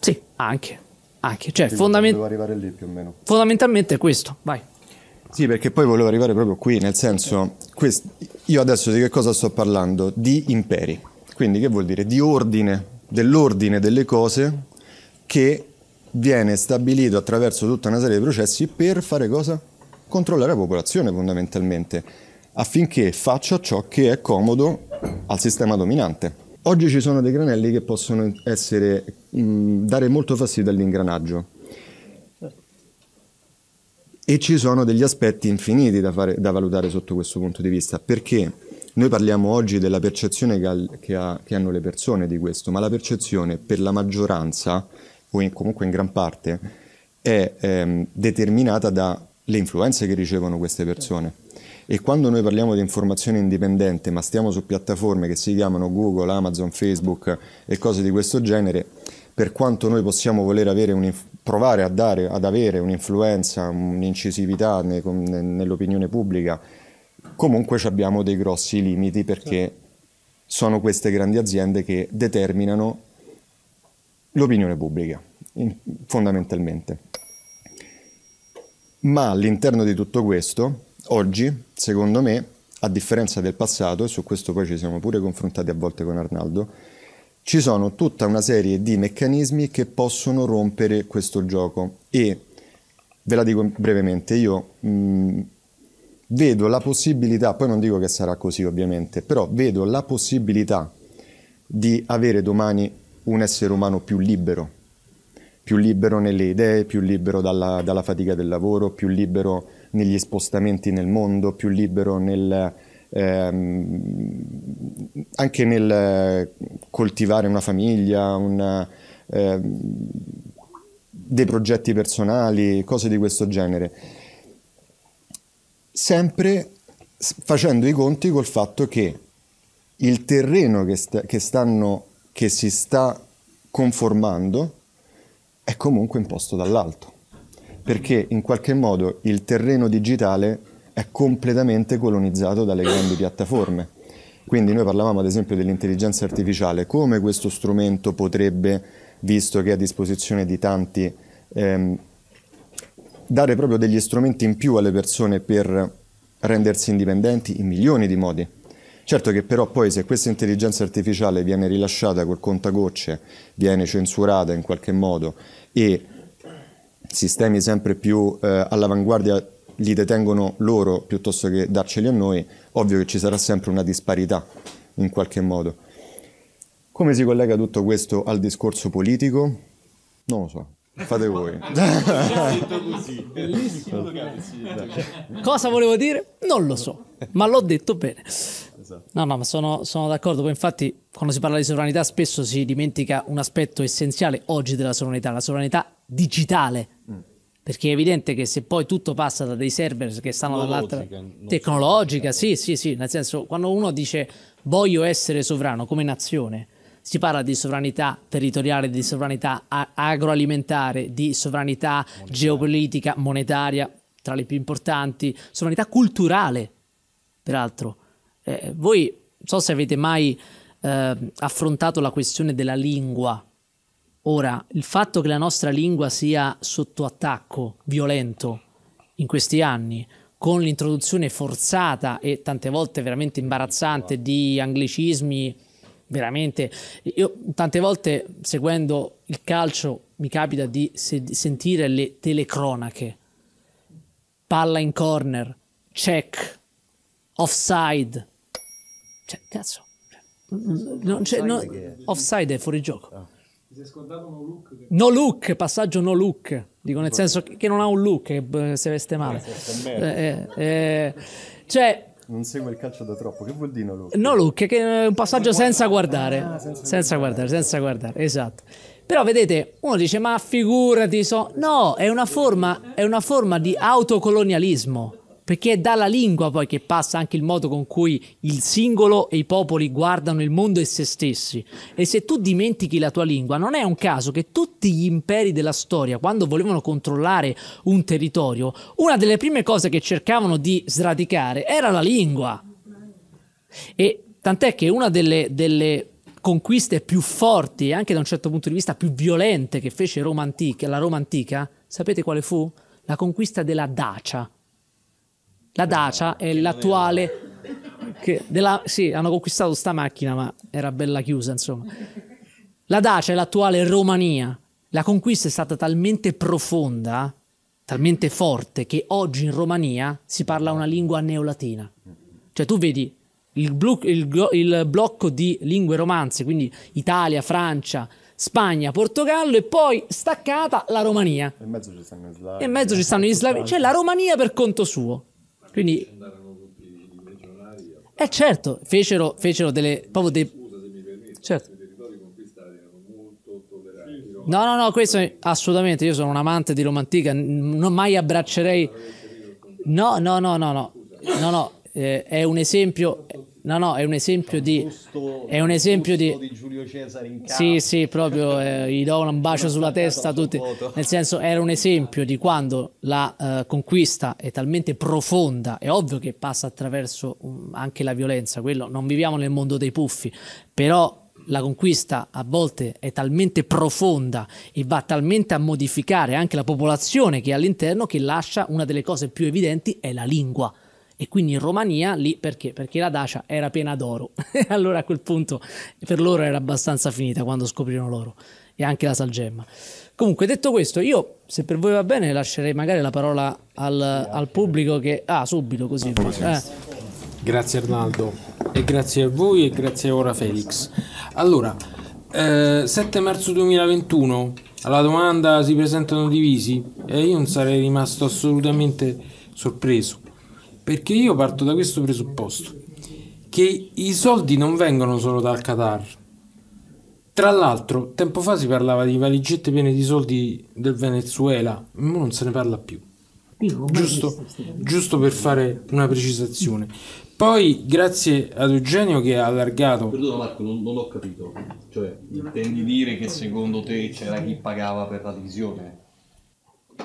Sì, anche. anche. Cioè, sì, fondament- arrivare lì più o meno. Fondamentalmente è questo, vai. Sì, perché poi volevo arrivare proprio qui, nel senso, quest- io adesso di che cosa sto parlando? Di imperi, quindi che vuol dire? Di ordine, dell'ordine delle cose che viene stabilito attraverso tutta una serie di processi per fare cosa? Controllare la popolazione fondamentalmente affinché faccia ciò che è comodo al sistema dominante. Oggi ci sono dei granelli che possono essere, mh, mm, dare molto fastidio all'ingranaggio e ci sono degli aspetti infiniti da, fare, da, valutare sotto questo punto di vista, perché noi parliamo oggi della percezione che, ha, che, ha, che hanno le persone di questo, ma la percezione per la maggioranza, o in, comunque in gran parte, è ehm, determinata dalle influenze che ricevono queste persone. E quando noi parliamo di informazione indipendente, ma stiamo su piattaforme che si chiamano Google, Amazon, Facebook e cose di questo genere, per quanto noi possiamo voler un, provare a dare, ad avere un'influenza, un'incisività ne, ne, nell'opinione pubblica, comunque abbiamo dei grossi limiti perché sono queste grandi aziende che determinano l'opinione pubblica, in, fondamentalmente. Ma all'interno di tutto questo Oggi, secondo me, a differenza del passato, e su questo poi ci siamo pure confrontati a volte con Arnaldo, ci sono tutta una serie di meccanismi che possono rompere questo gioco e ve la dico brevemente, io mh, mm, vedo la possibilità, poi non dico che sarà così ovviamente, però vedo la possibilità di avere domani un essere umano più libero, più libero nelle idee, più libero dalla, dalla fatica del lavoro, più libero negli spostamenti nel mondo, più libero nel, ehm, anche nel eh, coltivare una famiglia, una, ehm, dei progetti personali, cose di questo genere. Sempre facendo i conti col fatto che il terreno che, sta, che, stanno, che si sta conformando è comunque imposto dall'alto perché in qualche modo il terreno digitale è completamente colonizzato dalle grandi piattaforme. Quindi noi parlavamo ad esempio dell'intelligenza artificiale, come questo strumento potrebbe, visto che è a disposizione di tanti, ehm, dare proprio degli strumenti in più alle persone per rendersi indipendenti in milioni di modi. Certo che però poi se questa intelligenza artificiale viene rilasciata col contagocce, viene censurata in qualche modo e sistemi sempre più eh, all'avanguardia li detengono loro piuttosto che darceli a noi, ovvio che ci sarà sempre una disparità in qualche modo. Come si collega tutto questo al discorso politico? Non lo so, fate voi. Cosa volevo dire? Non lo so, ma l'ho detto bene cosa. No, no, ma sono, sono d'accordo. Poi infatti quando si parla di sovranità spesso si dimentica un aspetto essenziale oggi della sovranità, la sovranità digitale. Mm. Perché è evidente che se poi tutto passa da dei server che stanno dall'altra tecnologica, sì, certo. sì, sì, nel senso quando uno dice voglio essere sovrano come nazione, si parla di sovranità territoriale, di sovranità agroalimentare, di sovranità monetaria. geopolitica, monetaria, tra le più importanti, sovranità culturale, peraltro. Eh, voi non so se avete mai eh, affrontato la questione della lingua. Ora, il fatto che la nostra lingua sia sotto attacco violento in questi anni, con l'introduzione forzata e tante volte veramente imbarazzante di anglicismi, veramente, io tante volte seguendo il calcio mi capita di se sentire le telecronache, palla in corner, check, offside, cioè, cazzo. Cioè, non c'è, no, offside è fuori gioco. Ah. Si è scordato no look. No look, passaggio no look. Dico nel senso che non ha un look, che eh, se veste male. Eh, eh, eh, cioè... Non segue il calcio da troppo, che vuol dire no look? No look, che è un passaggio senza guardare. Ah, senza, senza guardare, senza guardare, esatto. Però vedete, uno dice ma figurati, so... no, è una forma, è una forma di autocolonialismo perché è dalla lingua poi che passa anche il modo con cui il singolo e i popoli guardano il mondo e se stessi. E se tu dimentichi la tua lingua, non è un caso che tutti gli imperi della storia, quando volevano controllare un territorio, una delle prime cose che cercavano di sradicare era la lingua. E tant'è che una delle, delle conquiste più forti e anche da un certo punto di vista più violente che fece Roma antica, la Roma antica, sapete quale fu? La conquista della Dacia, la Dacia è l'attuale... Che della, sì, hanno conquistato sta macchina, ma era bella chiusa, insomma. La Dacia è l'attuale Romania. La conquista è stata talmente profonda, talmente forte, che oggi in Romania si parla una lingua neolatina. Cioè tu vedi il, blu, il, il blocco di lingue romanze, quindi Italia, Francia, Spagna, Portogallo e poi staccata la Romania. E in mezzo ci stanno gli slavi. Cioè la Romania per conto suo. Quindi... Eh certo, fecero, fecero delle... Proprio dei... Certo. No, no, no, questo è, assolutamente, io sono un amante di Roma Antica, non mai abbraccerei... No, no, no, no, no, no, no, eh, è un esempio... Eh, No, no, è un esempio di... Gusto, è un esempio di... di... Giulio Cesare in casa. Sì, sì, proprio eh, gli do un bacio sulla testa a tutti. Nel senso, era un esempio di quando la eh, conquista è talmente profonda, è ovvio che passa attraverso um, anche la violenza, quello non viviamo nel mondo dei puffi, però la conquista a volte è talmente profonda e va talmente a modificare anche la popolazione che è all'interno che lascia una delle cose più evidenti è la lingua e quindi in Romania lì perché? Perché la Dacia era piena d'oro. allora a quel punto per loro era abbastanza finita quando scoprirono l'oro e anche la salgemma. Comunque, detto questo, io se per voi va bene lascerei magari la parola al, al pubblico che... Ah, subito così. Eh. Grazie Arnaldo e grazie a voi e grazie ora Felix. Allora, eh, 7 marzo 2021, alla domanda si presentano divisi e io non sarei rimasto assolutamente sorpreso. Perché io parto da questo presupposto, che i soldi non vengono solo dal Qatar. Tra l'altro, tempo fa si parlava di valigette piene di soldi del Venezuela, ma non se ne parla più. Giusto, giusto per fare una precisazione. Poi, grazie ad Eugenio che ha allargato. Perdono Marco, non, non ho capito. Cioè, intendi dire che secondo te c'era chi pagava per la divisione?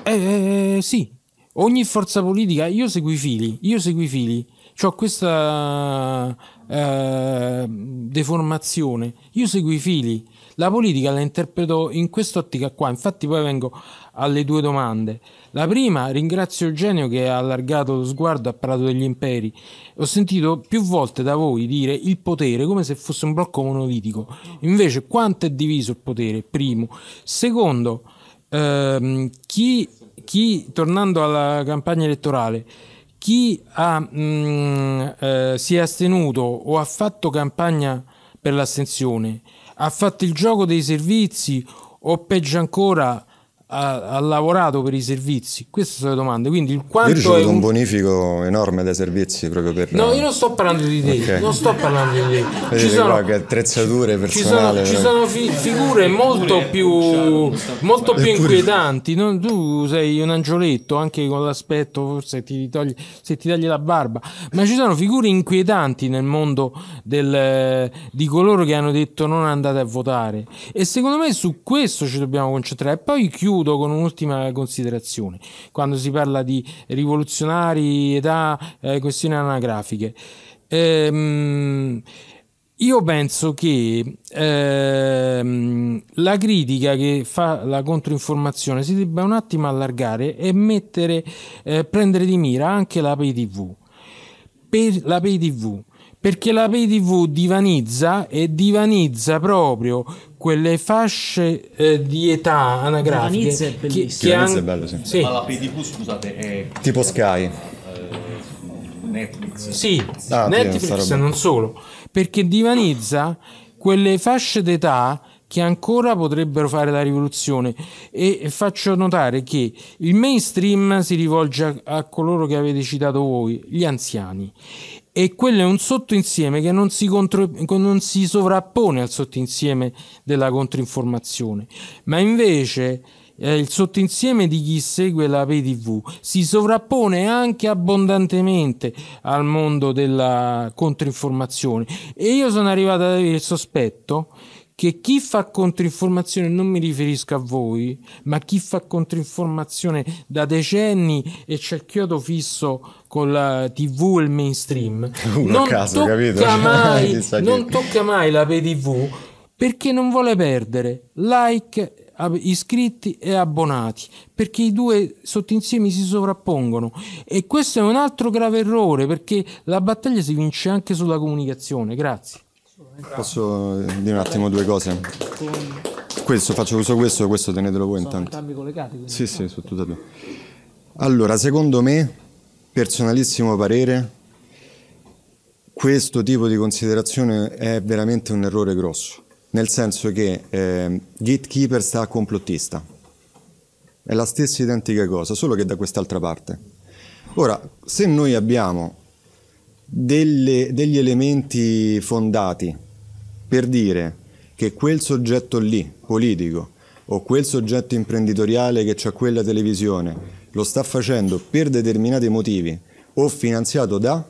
Eh, eh, eh sì, ogni forza politica, io seguo i fili, io seguo i fili, ho questa eh, deformazione, io seguo i fili, la politica la interpreto in quest'ottica qua, infatti poi vengo alle due domande. La prima, ringrazio Eugenio che ha allargato lo sguardo ha parlato degli Imperi. Ho sentito più volte da voi dire il potere come se fosse un blocco monolitico. Invece, quanto è diviso il potere? Primo. Secondo, ehm, chi chi, tornando alla campagna elettorale, chi ha, mh, mm, eh, si è astenuto o ha fatto campagna per l'astensione, ha fatto il gioco dei servizi o peggio ancora ha, ha, lavorato per i servizi? Queste sono le domande. Quindi il quanto io ho ricevuto un... un... bonifico enorme dai servizi proprio per... No, io non sto parlando di te, okay. non sto parlando di te. ci sono, che attrezzature personali. Ci sono, ci sono fi- figure molto più, molto più inquietanti. Non, tu sei un angioletto, anche con l'aspetto forse ti togli, se ti tagli la barba. Ma ci sono figure inquietanti nel mondo del, di coloro che hanno detto non andate a votare. E secondo me su questo ci dobbiamo concentrare. E poi chiudo Concludo con un'ultima considerazione. Quando si parla di rivoluzionari, età, eh, questioni anagrafiche, ehm, io penso che ehm, la critica che fa la controinformazione si debba un attimo allargare e mettere, eh, prendere di mira anche la PTV. Per la PTV perché la PTV divanizza e divanizza proprio quelle fasce eh, di età anagrafiche che, che, che han... è bello, sì. Sì. ma la PDV scusate è tipo Sky eh, Netflix sì, ah, Netflix non solo perché divanizza quelle fasce d'età che ancora potrebbero fare la rivoluzione e faccio notare che il mainstream si rivolge a, a coloro che avete citato voi, gli anziani e quello è un sottoinsieme che non si, contro, non si sovrappone al sottoinsieme della controinformazione, ma invece eh, il sottoinsieme di chi segue la PTV si sovrappone anche abbondantemente al mondo della controinformazione e io sono arrivato ad avere il sospetto che chi fa controinformazione, non mi riferisco a voi, ma chi fa controinformazione da decenni e c'è il chiodo fisso con la TV il mainstream Uno non, caso, tocca, capito? Mai, non tocca mai la PTV perché non vuole perdere like, iscritti e abbonati perché i due sottinsiemi si sovrappongono e questo è un altro grave errore perché la battaglia si vince anche sulla comunicazione grazie posso eh, dire un attimo due cose questo faccio uso questo questo tenetelo voi intanto sono entrambi collegati sì sì su tutto allora secondo me personalissimo parere, questo tipo di considerazione è veramente un errore grosso, nel senso che eh, gatekeeper sta a complottista. È la stessa identica cosa, solo che da quest'altra parte. Ora, se noi abbiamo delle, degli elementi fondati per dire che quel soggetto lì, politico, o quel soggetto imprenditoriale che c'ha quella televisione, lo sta facendo per determinati motivi o finanziato da,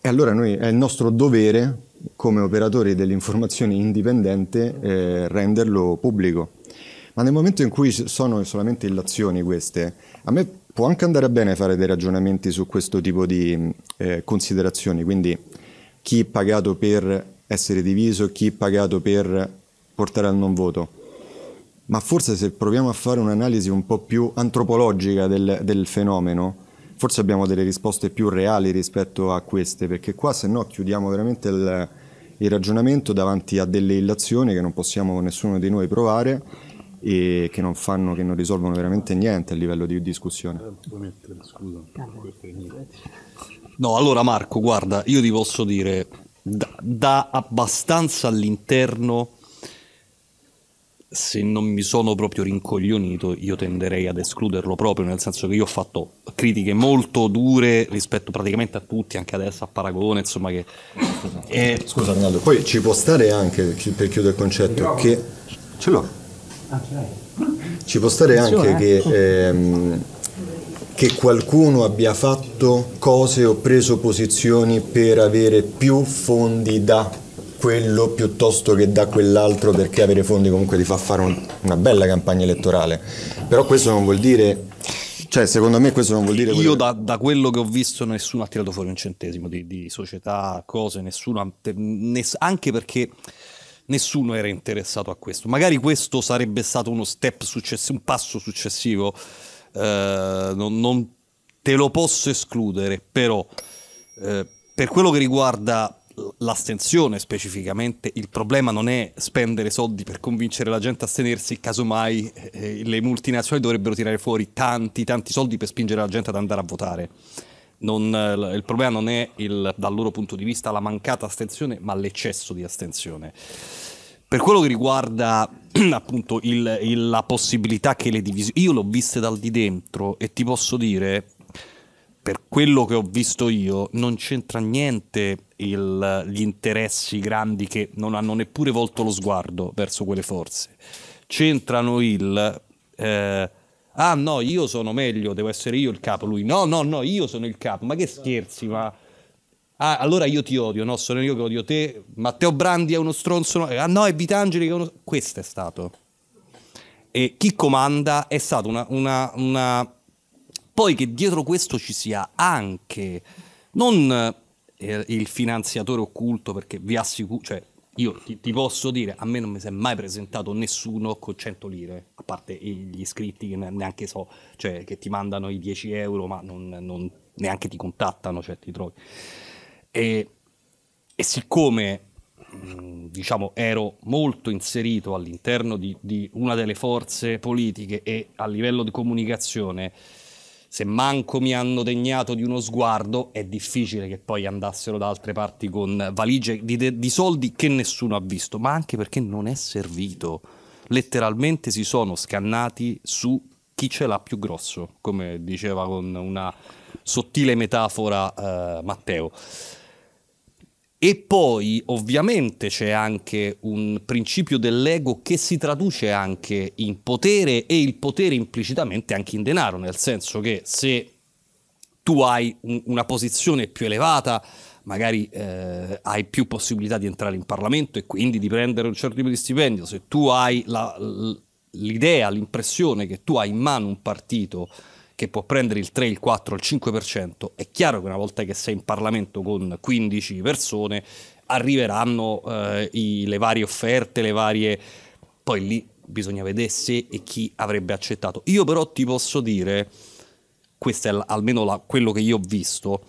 e allora noi, è il nostro dovere come operatori dell'informazione indipendente eh, renderlo pubblico. Ma nel momento in cui sono solamente illazioni queste, a me può anche andare bene fare dei ragionamenti su questo tipo di eh, considerazioni, quindi chi è pagato per essere diviso, chi è pagato per portare al non voto ma forse se proviamo a fare un'analisi un po' più antropologica del, del, fenomeno, forse abbiamo delle risposte più reali rispetto a queste, perché qua se no chiudiamo veramente il, il ragionamento davanti a delle illazioni che non possiamo nessuno di noi provare e che non, fanno, che non risolvono veramente niente a livello di discussione. Eh, no, allora Marco, guarda, io ti posso dire da, da abbastanza all'interno se non mi sono proprio rincoglionito, io tenderei ad escluderlo proprio, nel senso che io ho fatto critiche molto dure rispetto praticamente a tutti, anche adesso a Paragone, insomma che... Eh, eh, scusa, e... Scusa Naldo, poi ci può stare anche, per chiudere il concetto, che... Ce l'ho. Ah, ce l'hai. Ci può stare anche eh? che... Ehm, che qualcuno abbia fatto cose o preso posizioni per avere più fondi da quello piuttosto che da quell'altro perché avere fondi comunque ti fa fare un, una bella campagna elettorale. Però questo non vuol dire cioè, secondo me questo non vuol dire... Io da, da, quello che ho visto nessuno ha tirato fuori un centesimo di, di società, cose, nessuno... ness, anche perché nessuno era interessato a questo. Magari questo sarebbe stato uno step successivo, un passo successivo, eh, non, non, te lo posso escludere, però eh, per quello che riguarda l'astensione specificamente, il problema non è spendere soldi per convincere la gente a astenersi, casomai eh, le multinazionali dovrebbero tirare fuori tanti, tanti soldi per spingere la gente ad andare a votare. Non, eh, il problema non è il, dal loro punto di vista la mancata astensione, ma l'eccesso di astensione. Per quello che riguarda appunto il, il, la possibilità che le divisioni, io l'ho viste dal di dentro e ti posso dire per quello che ho visto io, non c'entra niente il, gli interessi grandi che non hanno neppure volto lo sguardo verso quelle forze. C'entrano il... Eh, ah no, io sono meglio, devo essere io il capo. Lui, no, no, no, io sono il capo. Ma che scherzi, ma... Ah, allora io ti odio, no, sono io che odio te. Matteo Brandi è uno stronzo. No? Eh, ah no, è Vitangeli che è uno... Questo è stato. E chi comanda è stata una, una, una poi che dietro questo ci sia anche non eh, il finanziatore occulto, perché vi assicuro, cioè io ti, ti, posso dire, a me non mi si è mai presentato nessuno con 100 lire, a parte gli iscritti che neanche so, cioè che ti mandano i 10 euro, ma non, non neanche ti contattano, cioè ti trovi. E, e siccome mm, diciamo, ero molto inserito all'interno di, di, una delle forze politiche e a livello di comunicazione se manco mi hanno degnato di uno sguardo, è difficile che poi andassero da altre parti con valigie di, de- di soldi che nessuno ha visto, ma anche perché non è servito. Letteralmente si sono scannati su chi ce l'ha più grosso, come diceva con una sottile metafora eh, Matteo. E poi ovviamente c'è anche un principio dell'ego che si traduce anche in potere e il potere implicitamente anche in denaro, nel senso che se tu hai un, una posizione più elevata, magari eh, hai più possibilità di entrare in Parlamento e quindi di prendere un certo tipo di stipendio, se tu hai l'idea, l'impressione che tu hai in mano un partito che può prendere il 3, il 4, il 5%, è chiaro che una volta che sei in Parlamento con 15 persone arriveranno eh, i, le varie offerte, le varie... Poi lì bisogna vedere se e chi avrebbe accettato. Io però ti posso dire, questo è l- almeno la, quello che io ho visto,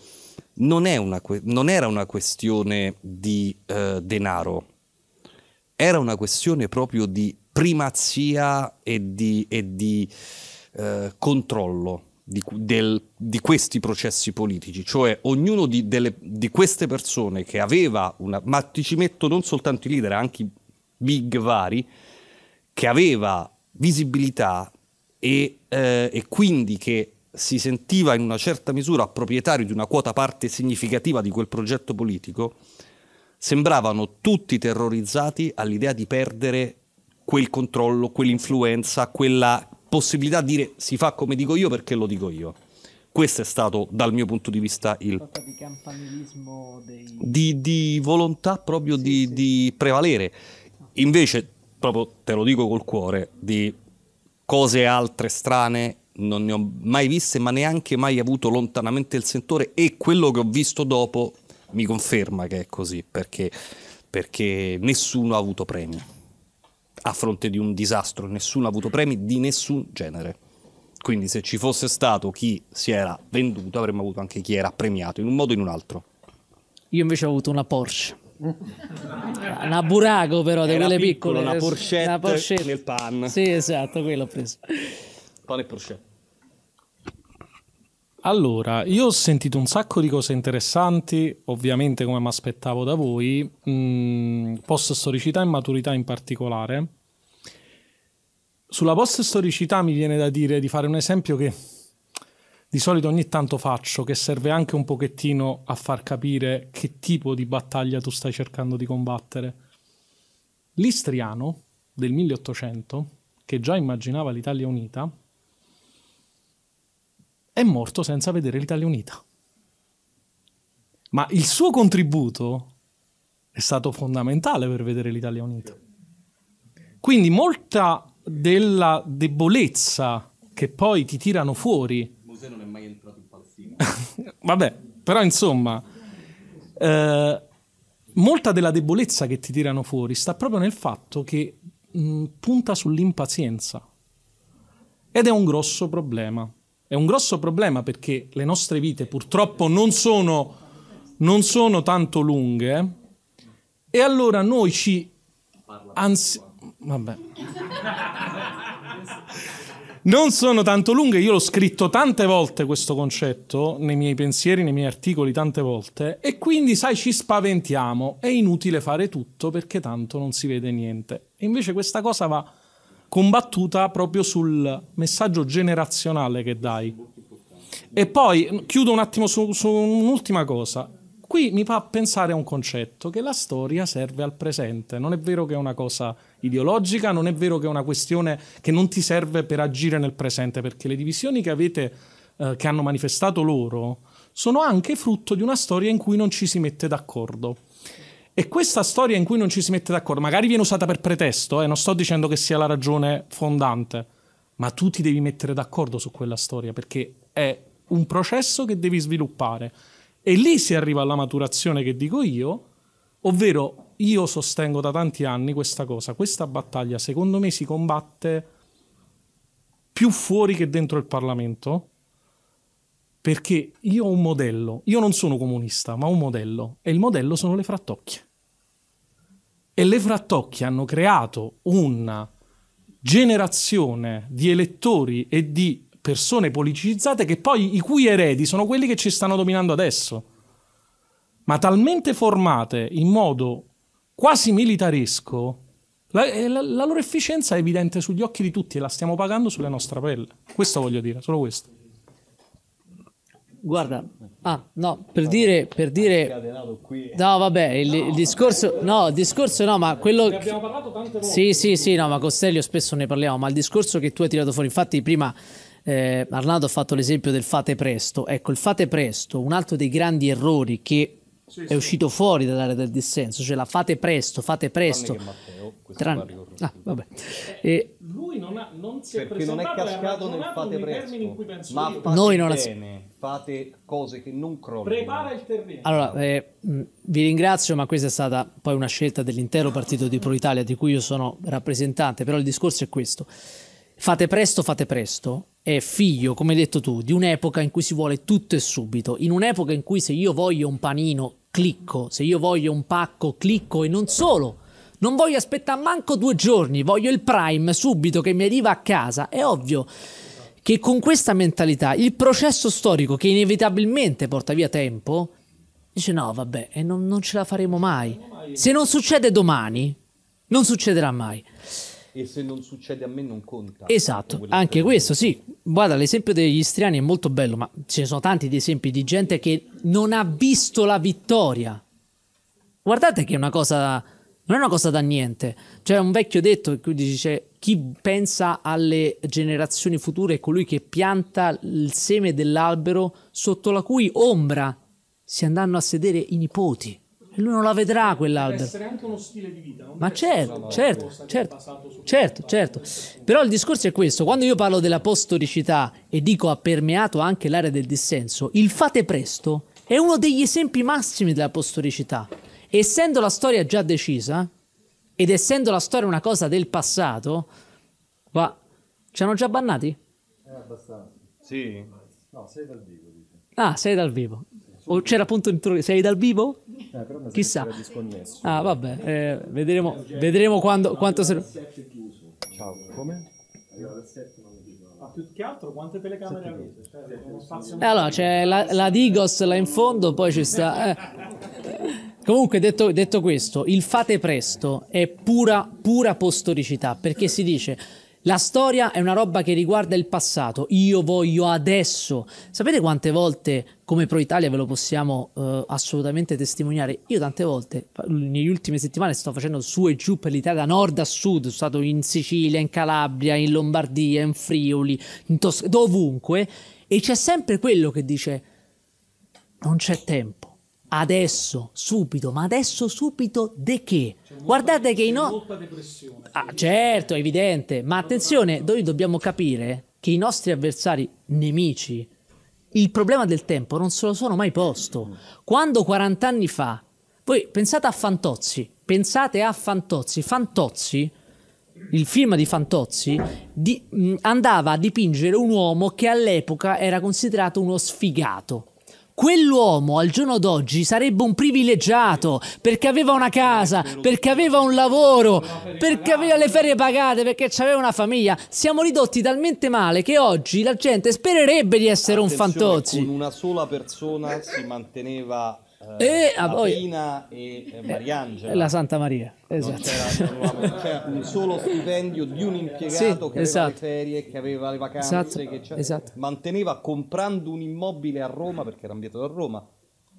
non, una que- non era una questione di eh, denaro, era una questione proprio di primazia e di, e di eh, controllo di, del, di, questi processi politici, cioè ognuno di, delle, di queste persone che aveva una... ma ti ci metto non soltanto i leader, anche i big vari, che aveva visibilità e, eh, e quindi che si sentiva in una certa misura proprietario di una quota parte significativa di quel progetto politico, sembravano tutti terrorizzati all'idea di perdere quel controllo, quell'influenza, quella, possibilità di dire si fa come dico io perché lo dico io. Questo è stato, dal mio punto di vista, il... Di campanilismo dei... di, di volontà proprio sì, di, sì. di prevalere. Invece, proprio te lo dico col cuore, di cose altre strane non ne ho mai viste, ma neanche mai avuto lontanamente il sentore e quello che ho visto dopo mi conferma che è così, perché, perché nessuno ha avuto premio a fronte di un disastro. Nessuno ha avuto premi di nessun genere. Quindi se ci fosse stato chi si era venduto, avremmo avuto anche chi era premiato, in un modo o in un altro. Io invece ho avuto una Porsche. una Burago però, di quelle piccole. Una Porsche una Porsche nel pan. Sì, esatto, quello ho preso. Pan e Porsche. Allora, io ho sentito un sacco di cose interessanti, ovviamente come mi aspettavo da voi, mm, post storicità e maturità in particolare. Sulla post storicità mi viene da dire di fare un esempio che di solito ogni tanto faccio, che serve anche un pochettino a far capire che tipo di battaglia tu stai cercando di combattere. L'istriano del 1800, che già immaginava l'Italia unita, è morto senza vedere l'Italia unita. Ma il suo contributo è stato fondamentale per vedere l'Italia unita. Quindi molta della debolezza che poi ti tirano fuori. Mosè non è mai entrato in Palestina. Vabbè, però insomma, eh, molta della debolezza che ti tirano fuori sta proprio nel fatto che mh, punta sull'impazienza. Ed è un grosso problema. È un grosso problema perché le nostre vite purtroppo non sono, non sono tanto lunghe e allora noi ci... Anzi, Vabbè. Non sono tanto lunghe, io l'ho scritto tante volte questo concetto, nei miei pensieri, nei miei articoli tante volte, e quindi sai ci spaventiamo, è inutile fare tutto perché tanto non si vede niente. E invece questa cosa va combattuta proprio sul messaggio generazionale che dai. E poi chiudo un attimo su, su un'ultima cosa. Qui mi fa pensare a un concetto, che la storia serve al presente, non è vero che è una cosa ideologica, non è vero che è una questione che non ti serve per agire nel presente, perché le divisioni che avete, eh, che hanno manifestato loro, sono anche frutto di una storia in cui non ci si mette d'accordo. E questa storia in cui non ci si mette d'accordo, magari viene usata per pretesto, e eh, non sto dicendo che sia la ragione fondante, ma tu ti devi mettere d'accordo su quella storia perché è un processo che devi sviluppare. E lì si arriva alla maturazione che dico io, ovvero io sostengo da tanti anni questa cosa, questa battaglia secondo me si combatte più fuori che dentro il Parlamento, perché io ho un modello, io non sono comunista, ma ho un modello, e il modello sono le frattocchie. E le frattocchie hanno creato una generazione di elettori e di persone politicizzate che poi i cui eredi sono quelli che ci stanno dominando adesso, ma talmente formate in modo quasi militaresco, la, eh, la, la, loro efficienza è evidente sugli occhi di tutti e la stiamo pagando sulle nostre pelle. Questo voglio dire, solo questo. Guarda, ah, no, per dire, per dire no, vabbè, il, il discorso, no, il discorso, no, ma quello, ne Sì, sì, sì, no, ma Costello spesso ne parliamo, ma il discorso che tu hai tirato fuori, infatti, prima eh, Arnaldo ha fatto l'esempio del fate presto. Ecco, il fate presto, un altro dei grandi errori che sì, è uscito fuori dall'area del dissenso, cioè la fate presto, fate presto. Matteo, Tran... ah, e... Eh, lui non, ha, non si è Perché non è cascato nel fate presto, ma io. fate Noi non bene, fate cose che non crollano. Prepara il terreno. Allora, eh, mm, vi ringrazio, ma questa è stata poi una scelta dell'intero partito di Pro Italia, di cui io sono rappresentante, però il discorso è questo. Fate presto, fate presto è figlio, come hai detto tu, di un'epoca in cui si vuole tutto e subito, in un'epoca in cui se io voglio un panino clicco, se io voglio un pacco clicco e non solo. Non voglio aspettare manco due giorni, voglio il prime subito che mi arriva a casa. È ovvio che con questa mentalità il processo storico che inevitabilmente porta via tempo dice no vabbè e non, non ce la faremo mai. Se non succede domani, non succederà mai e se non succede a me non conta. Esatto, anche questo sì. Guarda, l'esempio degli istriani è molto bello, ma ce ne sono tanti di esempi di gente che non ha visto la vittoria. Guardate che è una cosa, non è una cosa da niente. C'è cioè, un vecchio detto che dice chi pensa alle generazioni future è colui che pianta il seme dell'albero sotto la cui ombra si andranno a sedere i nipoti. E lui non la vedrà quell'albero. Deve essere anche uno stile di vita. Ma certo, certo, certo, certo, certo. Però il discorso è questo. Quando io parlo della postoricità e dico ha permeato anche l'area del dissenso, il fate presto è uno degli esempi massimi della postoricità. Essendo la storia già decisa, ed essendo la storia una cosa del passato, qua ci hanno già bannati? Eh, abbastanza. Sì. No, sei dal vivo. Dice. Ah, sei dal vivo. O c'era appunto... Sei dal vivo? Eh, Chissà. Ah, vabbè, eh, vedremo, vedremo quando, quanto sarà. Ciao, come? Ma ah, più che altro quante telecamere avete? Cioè, eh, allora c'è la, la, Digos là in fondo, poi ci sta. Eh. Comunque, detto, detto, questo, il fate presto è pura, pura postoricità perché si dice. La storia è una roba che riguarda il passato, io voglio adesso. Sapete quante volte come Pro Italia ve lo possiamo eh, assolutamente testimoniare. Io tante volte, negli ultime settimane, sto facendo su e giù per l'Italia, da nord a sud, sono stato in Sicilia, in Calabria, in Lombardia, in Friuli, in Toscana, dovunque, e c'è sempre quello che dice non c'è tempo. Adesso, subito, ma adesso subito di che? Guardate che in... No... Ah, certo, è evidente, ma attenzione, noi dobbiamo capire che i nostri avversari nemici il problema del tempo non se lo sono mai posto. Mm. Quando 40 anni fa, voi pensate a Fantozzi, pensate a Fantozzi, Fantozzi, il film di Fantozzi, di, mm, andava a dipingere un uomo che all'epoca era considerato uno sfigato Quell'uomo al giorno d'oggi sarebbe un privilegiato perché aveva una casa, perché aveva un lavoro, perché aveva le ferie pagate, perché aveva una famiglia. Siamo ridotti talmente male che oggi la gente spererebbe di essere Attenzione, un fantozzi. Con una sola persona si manteneva eh, eh, a voi. poi, e eh, eh, Mariangela. E la Santa Maria, esatto. C'era, un solo stipendio di un impiegato sì, che aveva esatto. le ferie, che aveva le vacanze, esatto, che esatto. manteneva comprando un immobile a Roma, perché era ambientato a Roma,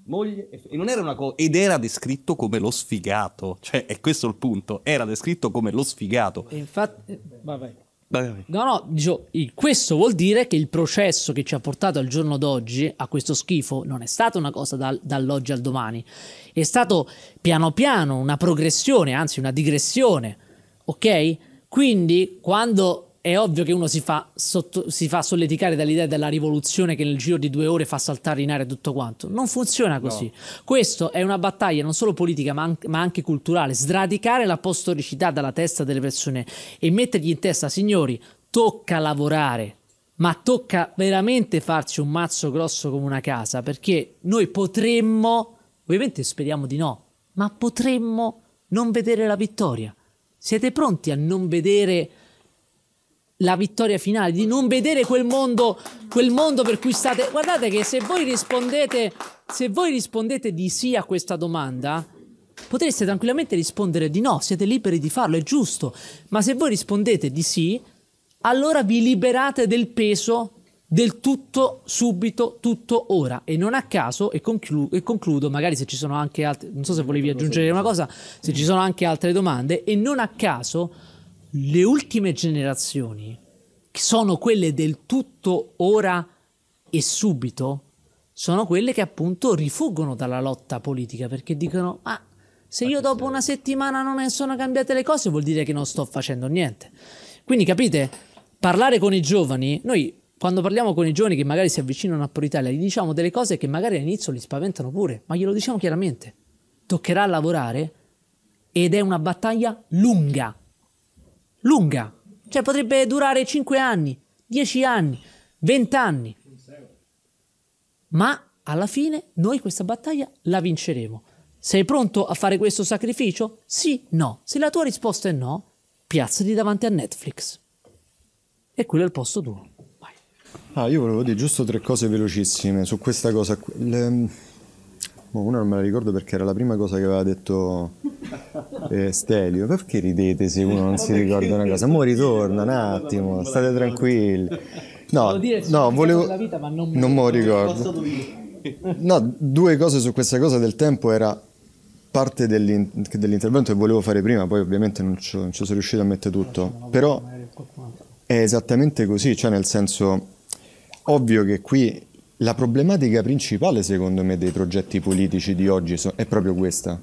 moglie e, e non era una cosa ed era descritto come lo sfigato cioè è questo il punto era descritto come lo sfigato e infatti vabbè No, no, dicevo, questo vuol dire che il processo che ci ha portato al giorno d'oggi a questo schifo non è stata una cosa dal, dall'oggi al domani, è stato piano piano una progressione, anzi una digressione, ok? Quindi quando è ovvio che uno si fa, sotto, si fa solleticare dall'idea della rivoluzione che nel giro di due ore fa saltare in aria tutto quanto. Non funziona così. No. Questa è una battaglia non solo politica ma, anche, ma anche culturale. Sradicare la postoricità dalla testa delle persone e mettergli in testa, signori, tocca lavorare. Ma tocca veramente farci un mazzo grosso come una casa perché noi potremmo, ovviamente speriamo di no, ma potremmo non vedere la vittoria. Siete pronti a non vedere la vittoria finale, di non vedere quel mondo, quel mondo per cui state... Guardate che se voi rispondete, se voi rispondete di sì a questa domanda, potreste tranquillamente rispondere di no, siete liberi di farlo, è giusto, ma se voi rispondete di sì, allora vi liberate del peso del tutto subito, tutto ora e non a caso e, conclu e concludo magari se ci sono anche altre, non so se volevi aggiungere una cosa, se ci sono anche altre domande e non a caso le ultime generazioni, che sono quelle del tutto ora e subito, sono quelle che appunto rifuggono dalla lotta politica perché dicono: Ma ah, se io dopo una settimana non sono cambiate le cose, vuol dire che non sto facendo niente. Quindi capite, parlare con i giovani, noi quando parliamo con i giovani che magari si avvicinano a Poritalia, gli diciamo delle cose che magari all'inizio li spaventano pure, ma glielo diciamo chiaramente. Toccherà lavorare ed è una battaglia lunga, lunga, cioè potrebbe durare 5 anni, 10 anni, 20 anni. Ma alla fine noi questa battaglia la vinceremo. Sei pronto a fare questo sacrificio? Sì, no. Se la tua risposta è no, piazzati davanti a Netflix. E quello è il posto tuo. Vai. Ah, io volevo dire giusto tre cose velocissime su questa cosa. Le una non me la ricordo perché era la prima cosa che aveva detto eh, Stelio. Perché ridete se uno non si ricorda una cosa? Mo ritorna un attimo, state tranquilli. No, no volevo... non me lo ricordo. No, due cose su questa cosa del tempo era parte dell'in- dell'intervento che volevo fare prima, poi ovviamente non ci sono riuscito a mettere tutto, però è esattamente così, cioè nel senso, ovvio che qui la problematica principale, secondo me, dei progetti politici di oggi è proprio questa,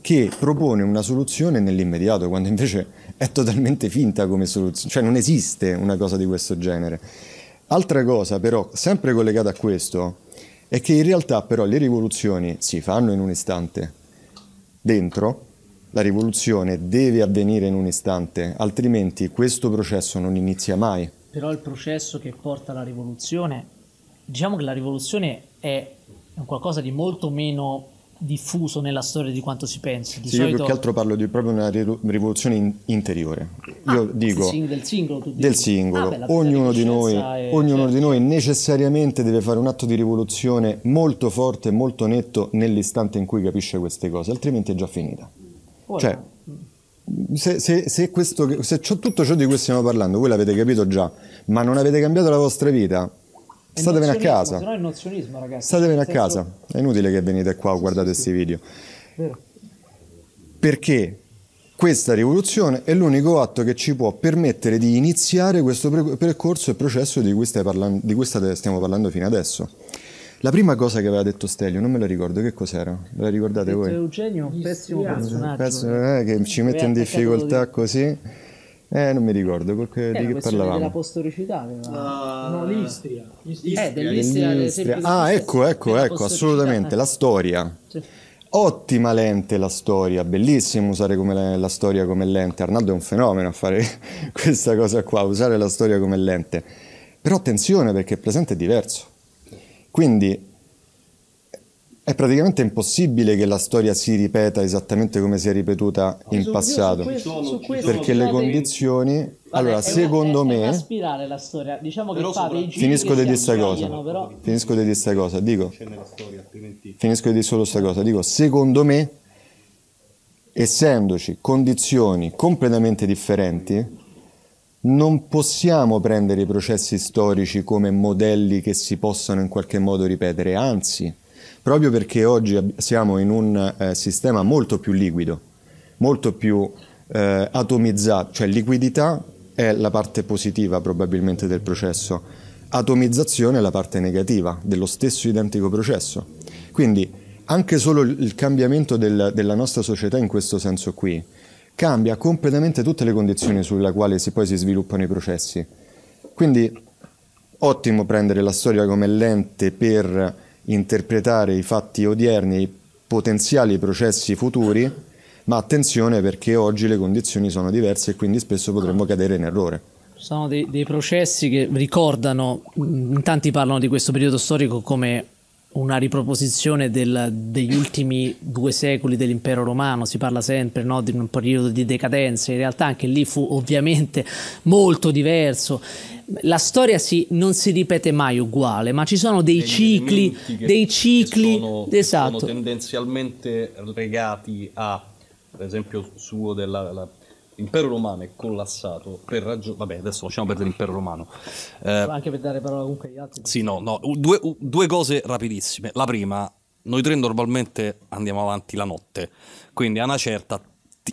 che propone una soluzione nell'immediato, quando invece è totalmente finta come soluzione, cioè non esiste una cosa di questo genere. Altra cosa, però, sempre collegata a questo, è che in realtà però le rivoluzioni si fanno in un istante. Dentro la rivoluzione deve avvenire in un istante, altrimenti questo processo non inizia mai. Però il processo che porta alla rivoluzione diciamo che la rivoluzione è qualcosa di molto meno diffuso nella storia di quanto si pensi. Di sì, solito... Io più che altro parlo di proprio una rivoluzione in- interiore. Ah, io dico sing- del singolo, del singolo. Ah, beh, ognuno, di noi, è... ognuno certo. di noi necessariamente deve fare un atto di rivoluzione molto forte, molto netto nell'istante in cui capisce queste cose, altrimenti è già finita. Ora. Cioè, se, se, se, questo, se tutto ciò di cui stiamo parlando voi l'avete capito già, ma non avete cambiato la vostra vita, Statevene a casa. Se no è nozionismo, ragazzi. State a senso... casa. È inutile che venite qua a guardare questi video. Vero. Perché questa rivoluzione è l'unico atto che ci può permettere di iniziare questo percorso e processo di cui, parlando, di cui stiamo parlando fino adesso. La prima cosa che aveva detto Stelio, non me la ricordo, che cos'era? Ve la ricordate voi? Eugenio, un pessimo personaggio. Pezzo, eh. eh, che ci mette in difficoltà così. Eh, non mi ricordo quel, eh, di che parlavamo. della postoricità aveva... Uh, no, l'Istria. l'Istria. Eh, dell'Istria, dell'Istria. Ah, ecco, ecco, ecco, assolutamente, la storia. Sì. Ottima lente la storia, bellissimo usare la, la storia come lente. Arnaldo è un fenomeno a fare questa cosa qua, usare la storia come lente. Però attenzione perché il presente è diverso. Quindi è praticamente impossibile che la storia si ripeta esattamente come si è ripetuta no, in passato, questo, sono, perché le condizioni... Vabbè, allora, secondo una, me... È spirale la storia, diciamo che fa dei Finisco di dire questa cosa, però... finisco di dire sta cosa, dico... Storia, finisco di dire solo questa cosa, dico, secondo me, essendoci condizioni completamente differenti, non possiamo prendere i processi storici come modelli che si possano in qualche modo ripetere, anzi proprio perché oggi siamo in un eh, sistema molto più liquido, molto più eh, atomizzato, cioè liquidità è la parte positiva probabilmente del processo, atomizzazione è la parte negativa dello stesso identico processo. Quindi anche solo il cambiamento del, della nostra società in questo senso qui cambia completamente tutte le condizioni sulla quale si, poi si sviluppano i processi. Quindi ottimo prendere la storia come lente per interpretare i fatti odierni e i potenziali processi futuri, ma attenzione perché oggi le condizioni sono diverse e quindi spesso potremmo cadere in errore. Sono dei, dei processi che ricordano, in tanti parlano di questo periodo storico come una riproposizione del, degli ultimi due secoli dell'impero romano, si parla sempre no, di un periodo di decadenza, in realtà anche lì fu ovviamente molto diverso. La storia si, non si ripete mai uguale, ma ci sono dei cicli, che, dei cicli che sono, esatto. che sono tendenzialmente legati a, per esempio, suo della l'impero romano è collassato per ragioni... Vabbè, adesso lasciamo perdere l'impero romano. Eh, anche per dare parola comunque agli altri. Sì, no, no. Due, due cose rapidissime. La prima, noi tre normalmente andiamo avanti la notte, quindi a una certa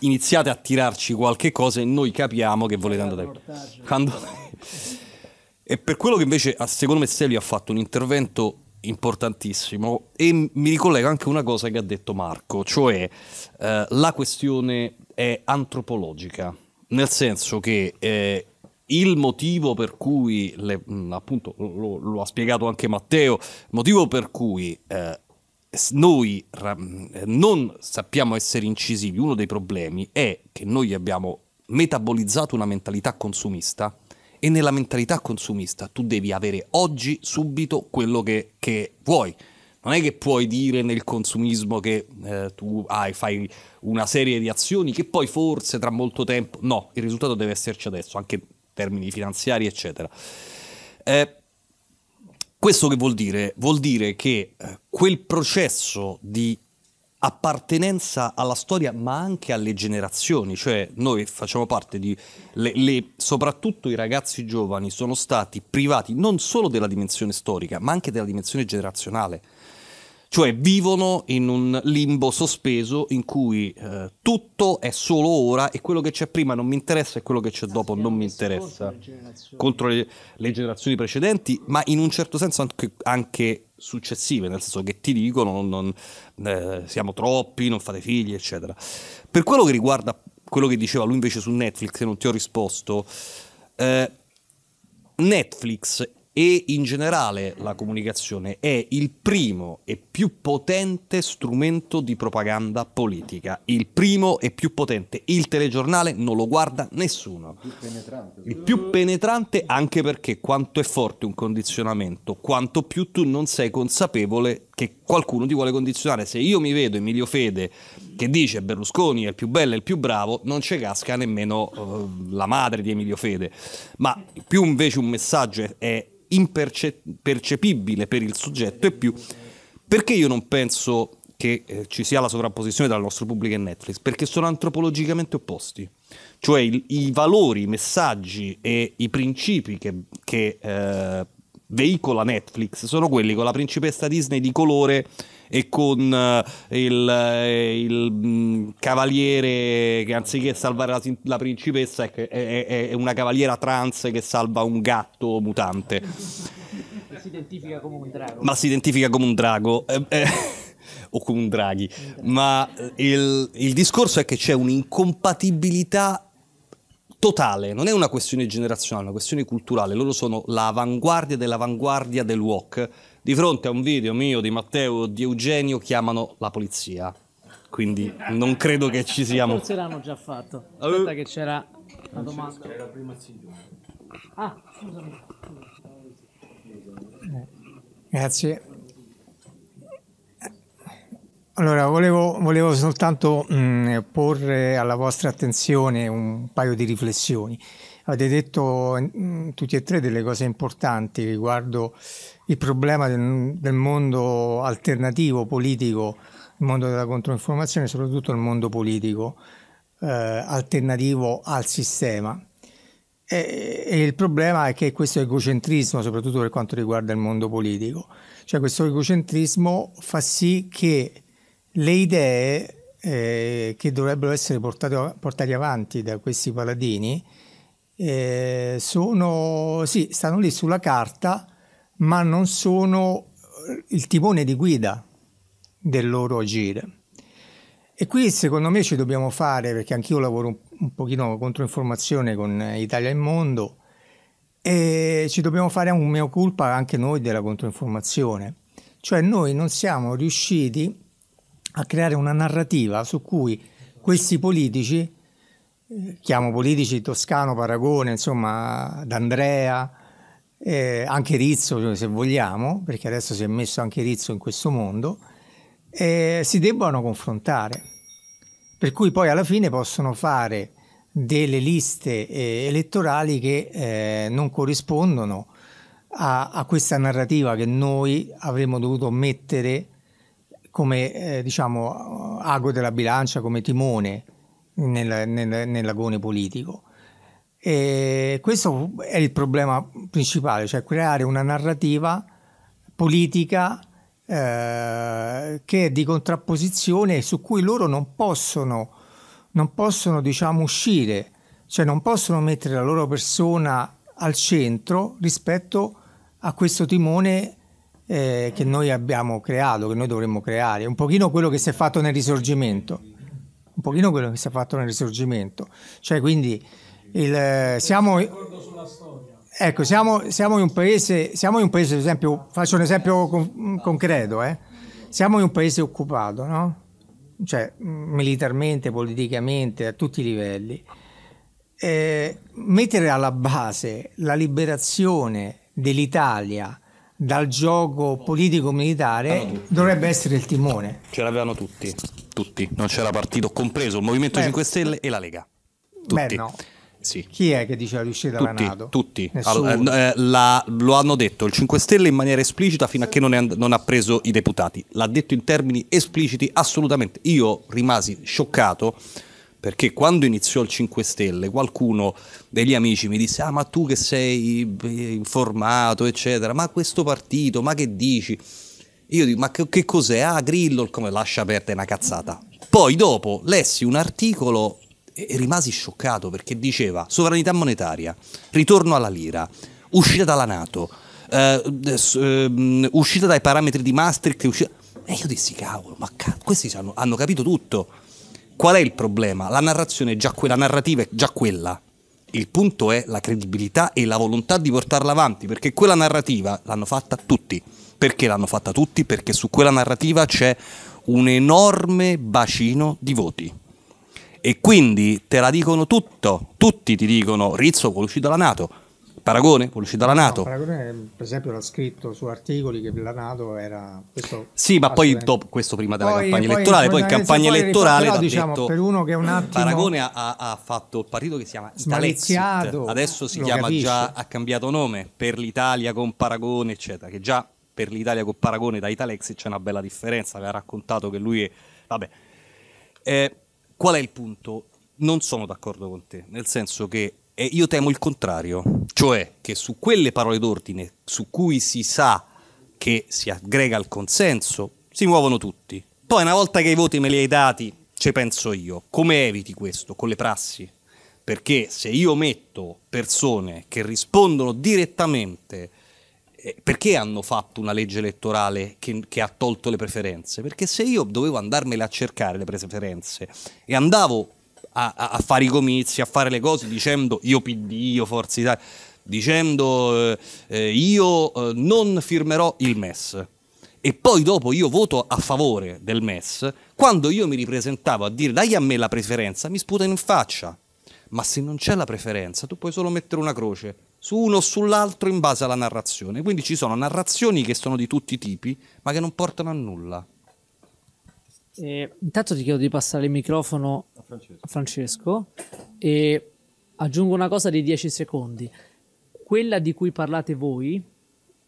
iniziate a tirarci qualche cosa e noi capiamo che volete andare. Quando... e per quello che invece, secondo me, Stelio ha fatto un intervento importantissimo e mi ricollego anche a una cosa che ha detto Marco, cioè eh, la questione è antropologica, nel senso che eh, il motivo per cui, le, mm, appunto lo, lo, ha spiegato anche Matteo, il motivo per cui eh, noi mm, non sappiamo essere incisivi, uno dei problemi è che noi abbiamo metabolizzato una mentalità consumista e nella mentalità consumista tu devi avere oggi, subito, quello che, che vuoi non è che puoi dire nel consumismo che eh, tu ah, fai una serie di azioni che poi forse tra molto tempo... No, il risultato deve esserci adesso, anche in termini finanziari, eccetera. Eh, questo che vuol dire? Vuol dire che eh, quel processo di appartenenza alla storia ma anche alle generazioni, cioè noi facciamo parte di, le, le, soprattutto i ragazzi giovani sono stati privati non solo della dimensione storica ma anche della dimensione generazionale cioè vivono in un limbo sospeso in cui eh, tutto è solo ora e quello che c'è prima non mi interessa e quello che c'è dopo non mi interessa contro le, le generazioni precedenti ma in un certo senso anche, anche successive nel senso che ti dicono non, eh, siamo troppi non fate figli eccetera per quello che riguarda quello che diceva lui invece su Netflix e non ti ho risposto eh, Netflix e in generale la comunicazione è il primo e più potente strumento di propaganda politica, il primo e più potente. Il telegiornale non lo guarda nessuno. Il più penetrante, il più penetrante anche perché quanto è forte un condizionamento, quanto più tu non sei consapevole che qualcuno ti vuole condizionare. Se io mi vedo Emilio Fede che dice Berlusconi è il più bello e il più bravo, non ci casca nemmeno uh, la madre di Emilio Fede. Ma più invece un messaggio è impercepibile per il soggetto e più perché io non penso che eh, ci sia la sovrapposizione tra il nostro pubblico e Netflix, perché sono antropologicamente opposti. Cioè il, i valori, i messaggi e i principi che, che eh, veicola Netflix sono quelli con la principessa Disney di colore e con eh, il, eh, il mm, cavaliere che anziché salvare la, la principessa è, è, è, una cavaliera trans che salva un gatto mutante. Si identifica come un drago. Ma si identifica come un drago. Eh, eh, o come un draghi. Ma il, il discorso è che c'è un'incompatibilità totale, non è una questione generazionale, è una questione culturale. Loro sono l'avanguardia dell'avanguardia del walk. Di fronte a un video mio di Matteo e di Eugenio chiamano la polizia. Quindi non credo che ci siamo. Forse l'hanno già fatto. Aspetta che c'era una domanda. C'era prima il Ah, scusami. Grazie. Allora, volevo, volevo soltanto mh, porre alla vostra attenzione un paio di riflessioni. Avete detto mh, tutti e tre delle cose importanti riguardo il problema del, del mondo alternativo politico, il mondo della controinformazione, soprattutto il mondo politico eh, alternativo al sistema. E, e il problema è che questo egocentrismo, soprattutto per quanto riguarda il mondo politico, cioè questo egocentrismo fa sì che le idee eh, che dovrebbero essere portato, portate avanti da questi paladini eh, sono, sì, stanno lì sulla carta, ma non sono eh, il timone di guida del loro agire. E qui secondo me ci dobbiamo fare, perché anch'io lavoro un, un pochino contro informazione con eh, Italia e Mondo, e ci dobbiamo fare un mea culpa anche noi della controinformazione. Cioè noi non siamo riusciti a creare una narrativa su cui questi politici, eh, chiamo politici Toscano, Paragone, insomma, D'Andrea, eh, anche Rizzo cioè, se vogliamo, perché adesso si è messo anche Rizzo in questo mondo, eh, si debbano confrontare. Per cui poi alla fine possono fare delle liste eh, elettorali che eh, non corrispondono a, a, questa narrativa che noi avremmo dovuto mettere come eh, diciamo, ago della bilancia, come timone nel, nel, nell'agone politico. E questo è il problema principale, cioè creare una narrativa politica eh, che è di contrapposizione su cui loro non possono, non possono diciamo, uscire, cioè non possono mettere la loro persona al centro rispetto a questo timone eh, che noi abbiamo creato, che noi dovremmo creare, un pochino quello che si è fatto nel risorgimento, un pochino quello che si è fatto nel risorgimento, cioè quindi il, eh, siamo... Ecco, siamo, siamo, in un paese, siamo in un paese, ad esempio, faccio un esempio con, concreto, eh? siamo in un paese occupato, no? cioè mm, militarmente, politicamente, a tutti i livelli. Eh, mettere alla base la liberazione dell'Italia dal gioco politico-militare dovrebbe essere il timone. Ce l'avevano tutti, tutti, non c'era partito, compreso il Movimento Beh, 5 Stelle e la Lega. Tutti. Beh, no. Sì. Chi è che diceva di uscire dalla Nato? Tutti, allora, eh, eh, la, lo hanno detto il 5 Stelle in maniera esplicita fino a che non, è, non, ha preso i deputati. L'ha detto in termini espliciti assolutamente. Io rimasi scioccato perché quando iniziò il 5 Stelle qualcuno degli amici mi disse ah ma tu che sei eh, informato eccetera, ma questo partito, ma che dici? Io dico ma che, che cos'è? Ah Grillo, come lascia aperta è una cazzata. Poi dopo lessi un articolo e rimasi scioccato perché diceva sovranità monetaria, ritorno alla lira, uscita dalla Nato, eh, eh, uscita dai parametri di Maastricht. Uscita... E io dissi cavolo, ma cazzo, questi hanno, hanno capito tutto. Qual è il problema? La narrazione è già quella, la narrativa è già quella. Il punto è la credibilità e la volontà di portarla avanti, perché quella narrativa l'hanno fatta tutti. Perché l'hanno fatta tutti? Perché su quella narrativa c'è un enorme bacino di voti. E quindi te la dicono tutto, tutti ti dicono Rizzo vuole uscire dalla Nato, Paragone, con l'uscita dalla Nato. No, Paragone, per esempio, l'ha scritto su articoli che la Nato era. sì, ma poi dopo, questo prima della poi, campagna poi, elettorale, poi in campagna poi elettorale. Però, diciamo, detto, per uno che un attimo. Paragone ha, ha fatto il partito che si chiama Italexit, adesso si chiama capisce. già, ha cambiato nome per l'Italia con Paragone, eccetera. Che già per l'Italia con Paragone da Italexit c'è una bella differenza. Aveva raccontato che lui. È, vabbè. Eh, qual è il punto? Non sono d'accordo con te, nel senso che e io temo il contrario, cioè che su quelle parole d'ordine su cui si sa che si aggrega il consenso, si muovono tutti. Poi una volta che i voti me li hai dati, ci penso io. Come eviti questo? Con le prassi. Perché se io metto persone che rispondono direttamente eh, perché hanno fatto una legge elettorale che, che, ha tolto le preferenze? Perché se io dovevo andarmele a cercare le preferenze e andavo a, a, fare i comizi, a fare le cose dicendo io PD, io Forza Italia, dicendo eh, eh, io eh, non firmerò il MES e poi dopo io voto a favore del MES, quando io mi ripresentavo a dire dai a me la preferenza, mi sputano in faccia. Ma se non c'è la preferenza, tu puoi solo mettere una croce su uno o sull'altro in base alla narrazione. Quindi ci sono narrazioni che sono di tutti i tipi, ma che non portano a nulla. E intanto ti chiedo di passare il microfono a Francesco. a Francesco. e aggiungo una cosa di 10 secondi. Quella di cui parlate voi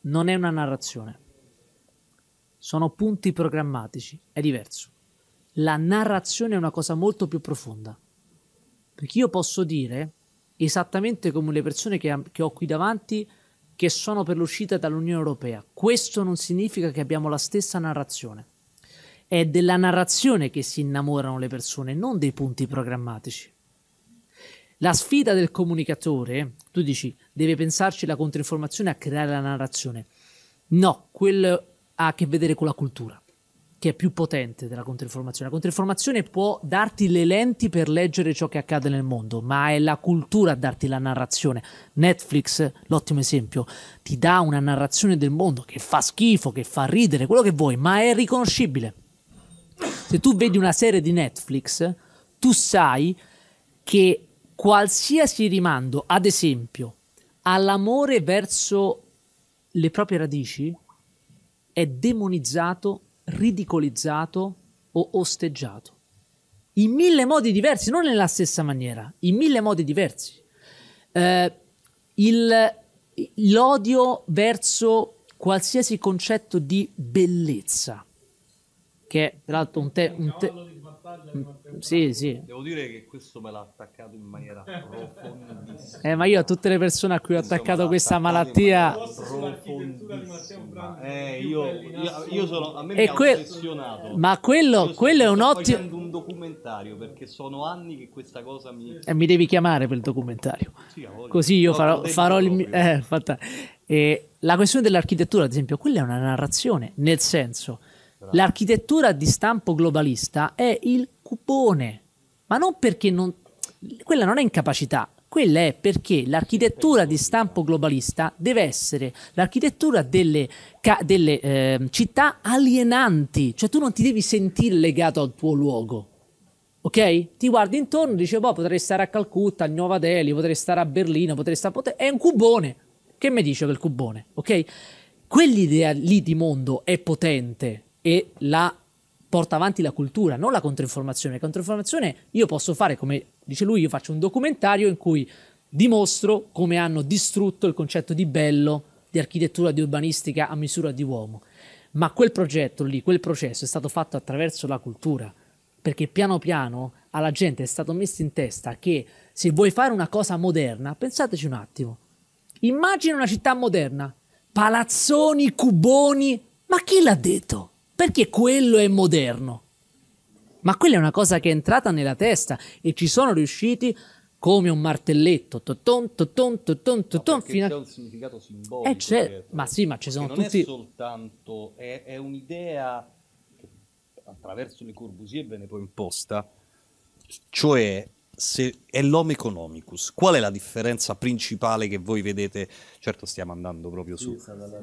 non è una narrazione, sono punti programmatici, è diverso. La narrazione è una cosa molto più profonda, perché io posso dire, esattamente come le persone che, che ho qui davanti, che sono per l'uscita dall'Unione Europea, questo non significa che abbiamo la stessa narrazione è della narrazione che si innamorano le persone, non dei punti programmatici. La sfida del comunicatore, tu dici, deve pensarci la controinformazione a creare la narrazione. No, quello ha a che vedere con la cultura, che è più potente della controinformazione. La controinformazione può darti le lenti per leggere ciò che accade nel mondo, ma è la cultura a darti la narrazione. Netflix, l'ottimo esempio, ti dà una narrazione del mondo che fa schifo, che fa ridere, quello che vuoi, ma è riconoscibile. Se tu vedi una serie di Netflix, tu sai che qualsiasi rimando, ad esempio, all'amore verso le proprie radici è demonizzato, ridicolizzato o osteggiato. In mille modi diversi, non nella stessa maniera, in mille modi diversi. Eh, il, l'odio verso qualsiasi concetto di bellezza che tra l'altro un te... Un te- sì, sì. Devo dire che questo me l'ha attaccato in maniera profondissima. Eh, ma io a tutte le persone a cui ho attaccato questa malattia... Eh, io, io, io sono... A me e mi que- Ma quello, quello è un ottimo... un documentario perché sono anni che questa cosa mi... E eh, mi devi chiamare per il documentario. Sì, Così io farò, farò il mio... Eh, fatta. E la questione dell'architettura, ad esempio, quella è una narrazione, nel senso L'architettura di stampo globalista è il cupone, ma non perché non... Quella non è incapacità, quella è perché l'architettura di stampo globalista deve essere l'architettura delle, delle eh, città alienanti, cioè tu non ti devi sentire legato al tuo luogo. Ok? Ti guardi intorno e dici, boh, potrei stare a Calcutta, a Nuova Delhi, potrei stare a Berlino, potrei stare a... Pot è un cubone. Che mi dice quel cubone? Ok? Quell'idea lì di mondo è potente, e la porta avanti la cultura, non la controinformazione. La controinformazione io posso fare, come dice lui, io faccio un documentario in cui dimostro come hanno distrutto il concetto di bello, di architettura, di urbanistica a misura di uomo. Ma quel progetto lì, quel processo è stato fatto attraverso la cultura, perché piano piano alla gente è stato messo in testa che se vuoi fare una cosa moderna, pensateci un attimo, immagina una città moderna, palazzoni, cuboni, ma chi l'ha detto? perché quello è moderno. Ma quella è una cosa che è entrata nella testa e ci sono riusciti come un martelletto, ton, ton, ton, ton, fino a... c'è un significato simbolico. Eh, c'è... Ma sì, ma ci sono non tutti... Non è soltanto, è, è un'idea attraverso le Corbusier venne poi imposta, cioè se è l'homo economicus. Qual è la differenza principale che voi vedete? Certo stiamo andando proprio su...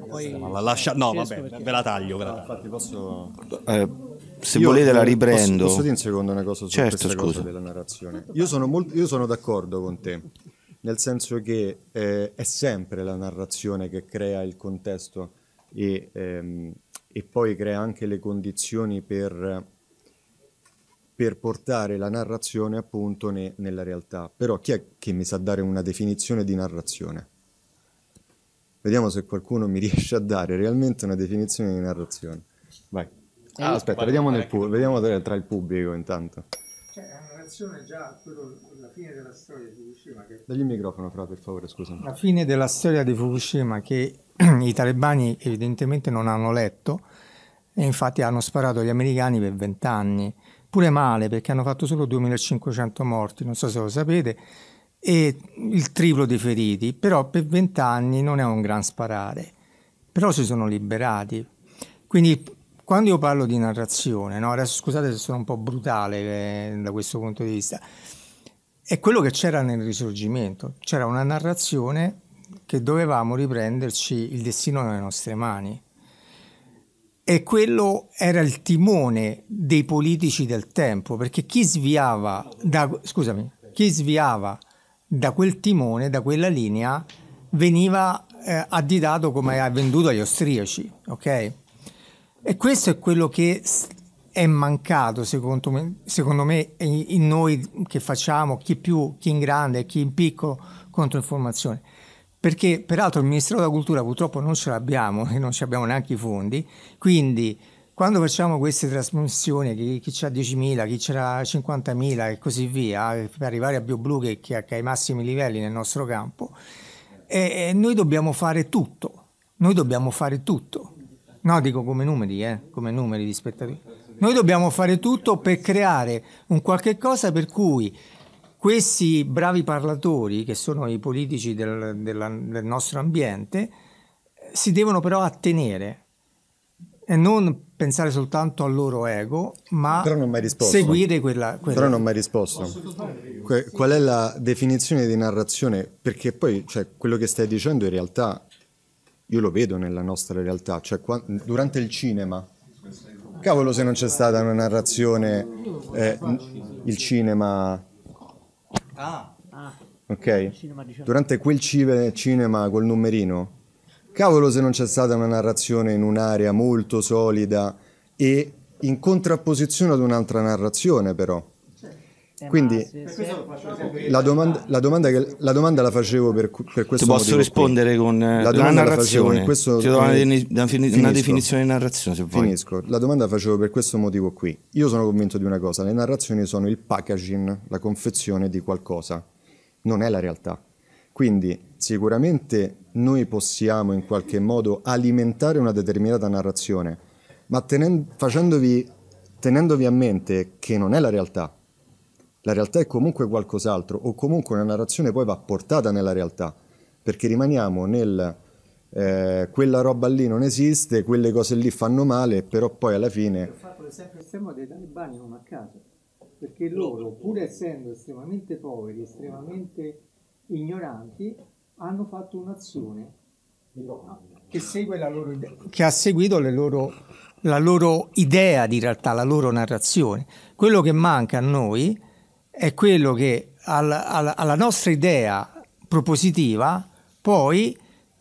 Poi, la lascia... No, vabbè, perché... ve la taglio. Ve la ah, taglio. Infatti posso... Eh, se io volete la riprendo. Posso, posso, dire un secondo una cosa su certo, cosa della narrazione? Io sono, molto, io sono d'accordo con te, nel senso che eh, è sempre la narrazione che crea il contesto e, ehm, e poi crea anche le condizioni per per portare la narrazione appunto ne, nella realtà. Però chi è che mi sa dare una definizione di narrazione? Vediamo se qualcuno mi riesce a dare realmente una definizione di narrazione. Vai. Eh, ah, aspetta, vediamo, nel, vediamo, tra il pubblico intanto. Cioè, la narrazione già quello, la fine della storia di Fukushima. Che... Dagli il microfono, Fra, per favore, scusami. La fine della storia di Fukushima che i talebani evidentemente non hanno letto e infatti hanno sparato gli americani per vent'anni pure male perché hanno fatto solo 2500 morti, non so se lo sapete, e il triplo dei feriti, però per 20 anni non è un gran sparare, però si sono liberati. Quindi quando io parlo di narrazione, no? adesso scusate se sono un po' brutale eh, da questo punto di vista, è quello che c'era nel risorgimento, c'era una narrazione che dovevamo riprenderci il destino nelle nostre mani. E quello era il timone dei politici del tempo, perché chi sviava da, scusami, chi sviava da quel timone, da quella linea, veniva eh, additato come ha venduto agli austriaci, ok? E questo è quello che è mancato secondo me, secondo me in noi che facciamo, chi più, chi in grande, chi in piccolo, controinformazione. informazione perché peraltro il Ministero della Cultura purtroppo non ce l'abbiamo e non ci abbiamo neanche i fondi, quindi quando facciamo queste trasmissioni, chi, chi c'ha 10.000, chi c'ha 50.000 e così via, eh, per arrivare a BioBlu che, che, che ha i massimi livelli nel nostro campo, eh, eh, noi dobbiamo fare tutto, noi dobbiamo fare tutto, no dico come numeri, eh, come numeri di spettatori, noi dobbiamo fare tutto per creare un qualche cosa per cui questi bravi parlatori, che sono i politici del, della, del nostro ambiente, si devono però attenere e non pensare soltanto al loro ego, ma seguire quella, quella... Però non ho mai risposto. Qual è la definizione di narrazione? Perché poi cioè, quello che stai dicendo in realtà, io lo vedo nella nostra realtà, cioè durante il cinema, cavolo se non c'è stata una narrazione, eh, il cinema Ah. ah. Ok? Diciamo. Durante quel cinema col numerino. Cavolo se non c'è stata una narrazione in un'area molto solida e in contrapposizione ad un'altra narrazione però. Eh, Quindi la domanda, la, domanda che, la domanda, la, facevo per, per questo Ti posso rispondere qui. con eh, la, la narrazione. Questo, Ti do una, finisco. una definizione di narrazione se vuoi. La domanda la facevo per questo motivo qui. Io sono convinto di una cosa, le narrazioni sono il packaging, la confezione di qualcosa. Non è la realtà. Quindi sicuramente noi possiamo in qualche modo alimentare una determinata narrazione, ma tenen- facendovi, tenendovi a mente che non è la realtà la realtà è comunque qualcos'altro o comunque una narrazione poi va portata nella realtà perché rimaniamo nel eh, quella roba lì non esiste, quelle cose lì fanno male, però poi alla fine... Ho fatto l'esempio estremo dei talebani non a caso, perché loro pur essendo estremamente poveri, estremamente ignoranti, hanno fatto un'azione che segue la loro idea. Che ha seguito loro, la loro idea di realtà, la loro narrazione. Quello che manca a noi è quello che al, al, alla nostra idea propositiva poi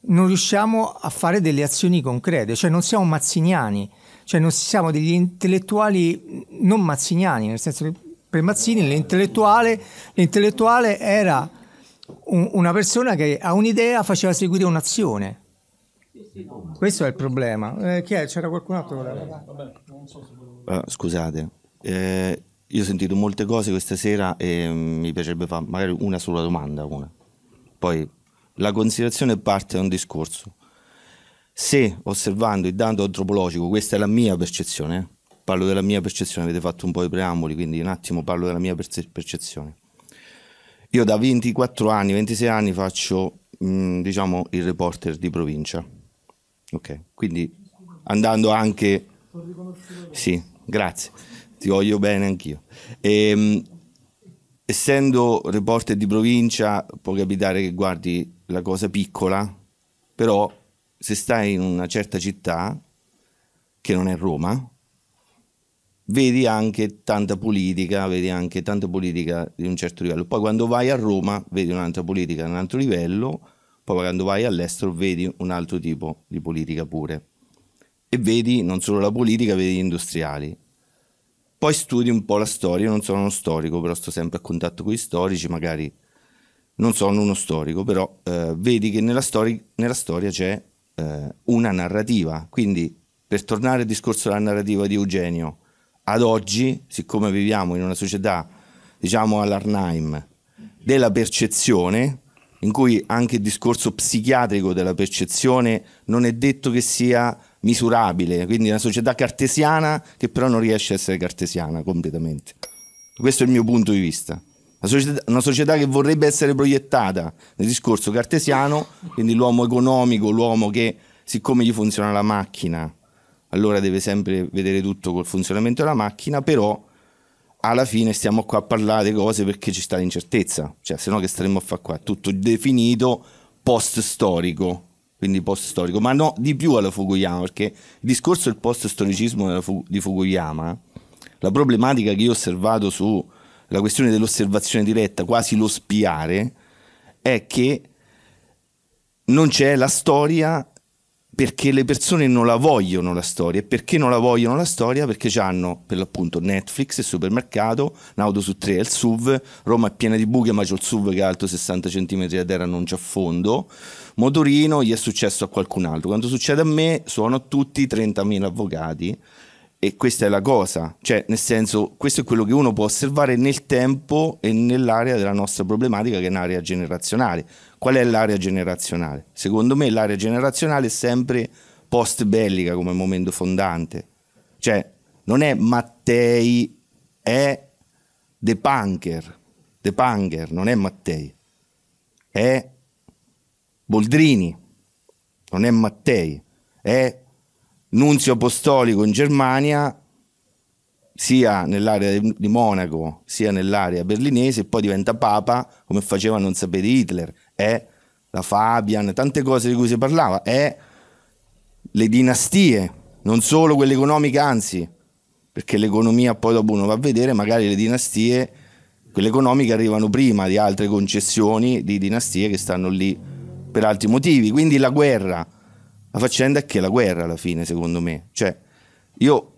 non riusciamo a fare delle azioni concrete, cioè non siamo mazziniani, cioè non siamo degli intellettuali non mazziniani, nel senso che per Mazzini l'intellettuale, l'intellettuale era un, una persona che a un'idea faceva seguire un'azione. Questo è il problema. Eh, chi è? C'era qualcun altro? Uh, scusate, eh, io ho sentito molte cose questa sera e mm, mi piacerebbe fare magari una sola domanda. Una. Poi la considerazione parte da un discorso. Se osservando il dato antropologico, questa è la mia percezione, eh? parlo della mia percezione, avete fatto un po' i preamboli, quindi un attimo parlo della mia perce- percezione. Io da 24 anni, 26 anni faccio mh, mm, diciamo il reporter di provincia. Ok, quindi andando anche... Sì, grazie ti voglio bene anch'io. E, ehm, essendo reporter di provincia, può capitare che guardi la cosa piccola, però se stai in una certa città, che non è Roma, vedi anche tanta politica, vedi anche tanta politica di un certo livello. Poi quando vai a Roma vedi un'altra politica di un altro livello, poi quando vai all'estero vedi un altro tipo di politica pure. E vedi non solo la politica, vedi gli industriali. Poi studi un po' la storia, non sono uno storico, però sto sempre a contatto con gli storici, magari non sono uno storico, però eh, vedi che nella, stori- nella storia c'è eh, una narrativa. Quindi, per tornare al discorso della narrativa di Eugenio, ad oggi, siccome viviamo in una società, diciamo all'Arnheim, della percezione, in cui anche il discorso psichiatrico della percezione non è detto che sia misurabile, quindi una società cartesiana che però non riesce a essere cartesiana completamente. Questo è il mio punto di vista. Una società, una società che vorrebbe essere proiettata nel discorso cartesiano, quindi l'uomo economico, l'uomo che siccome gli funziona la macchina, allora deve sempre vedere tutto col funzionamento della macchina, però alla fine stiamo qua a parlare di cose perché ci sta l'incertezza, cioè se no che staremmo a fare qua, tutto definito post storico, quindi post storico, ma no di più alla Fukuyama, perché il discorso del post storicismo di Fukuyama, la problematica che io ho osservato sulla questione dell'osservazione diretta, quasi lo spiare, è che non c'è la storia perché le persone non la vogliono la storia. E perché non la vogliono la storia? Perché hanno per l'appunto Netflix, il supermercato, un'auto su tre, il SUV, Roma è piena di buche ma c'è il SUV che è alto 60 cm a terra, non c'è fondo motorino gli è successo a qualcun altro. Quando succede a me sono tutti 30.000 avvocati e questa è la cosa, cioè nel senso questo è quello che uno può osservare nel tempo e nell'area della nostra problematica che è un'area generazionale. Qual è l'area generazionale? Secondo me l'area generazionale è sempre post bellica come momento fondante, cioè non è Mattei, è The Punker, The Punker non è Mattei, è Boldrini, non è Mattei, è nunzio apostolico in Germania, sia nell'area di Monaco, sia nell'area berlinese, e poi diventa papa, come faceva a non sapere Hitler, è la Fabian, tante cose di cui si parlava, è le dinastie, non solo quelle economiche, anzi, perché l'economia poi dopo uno va a vedere, magari le dinastie, quelle economiche arrivano prima di altre concessioni di dinastie che stanno lì per altri motivi. Quindi la guerra, la faccenda è che la guerra alla fine, secondo me. Cioè, io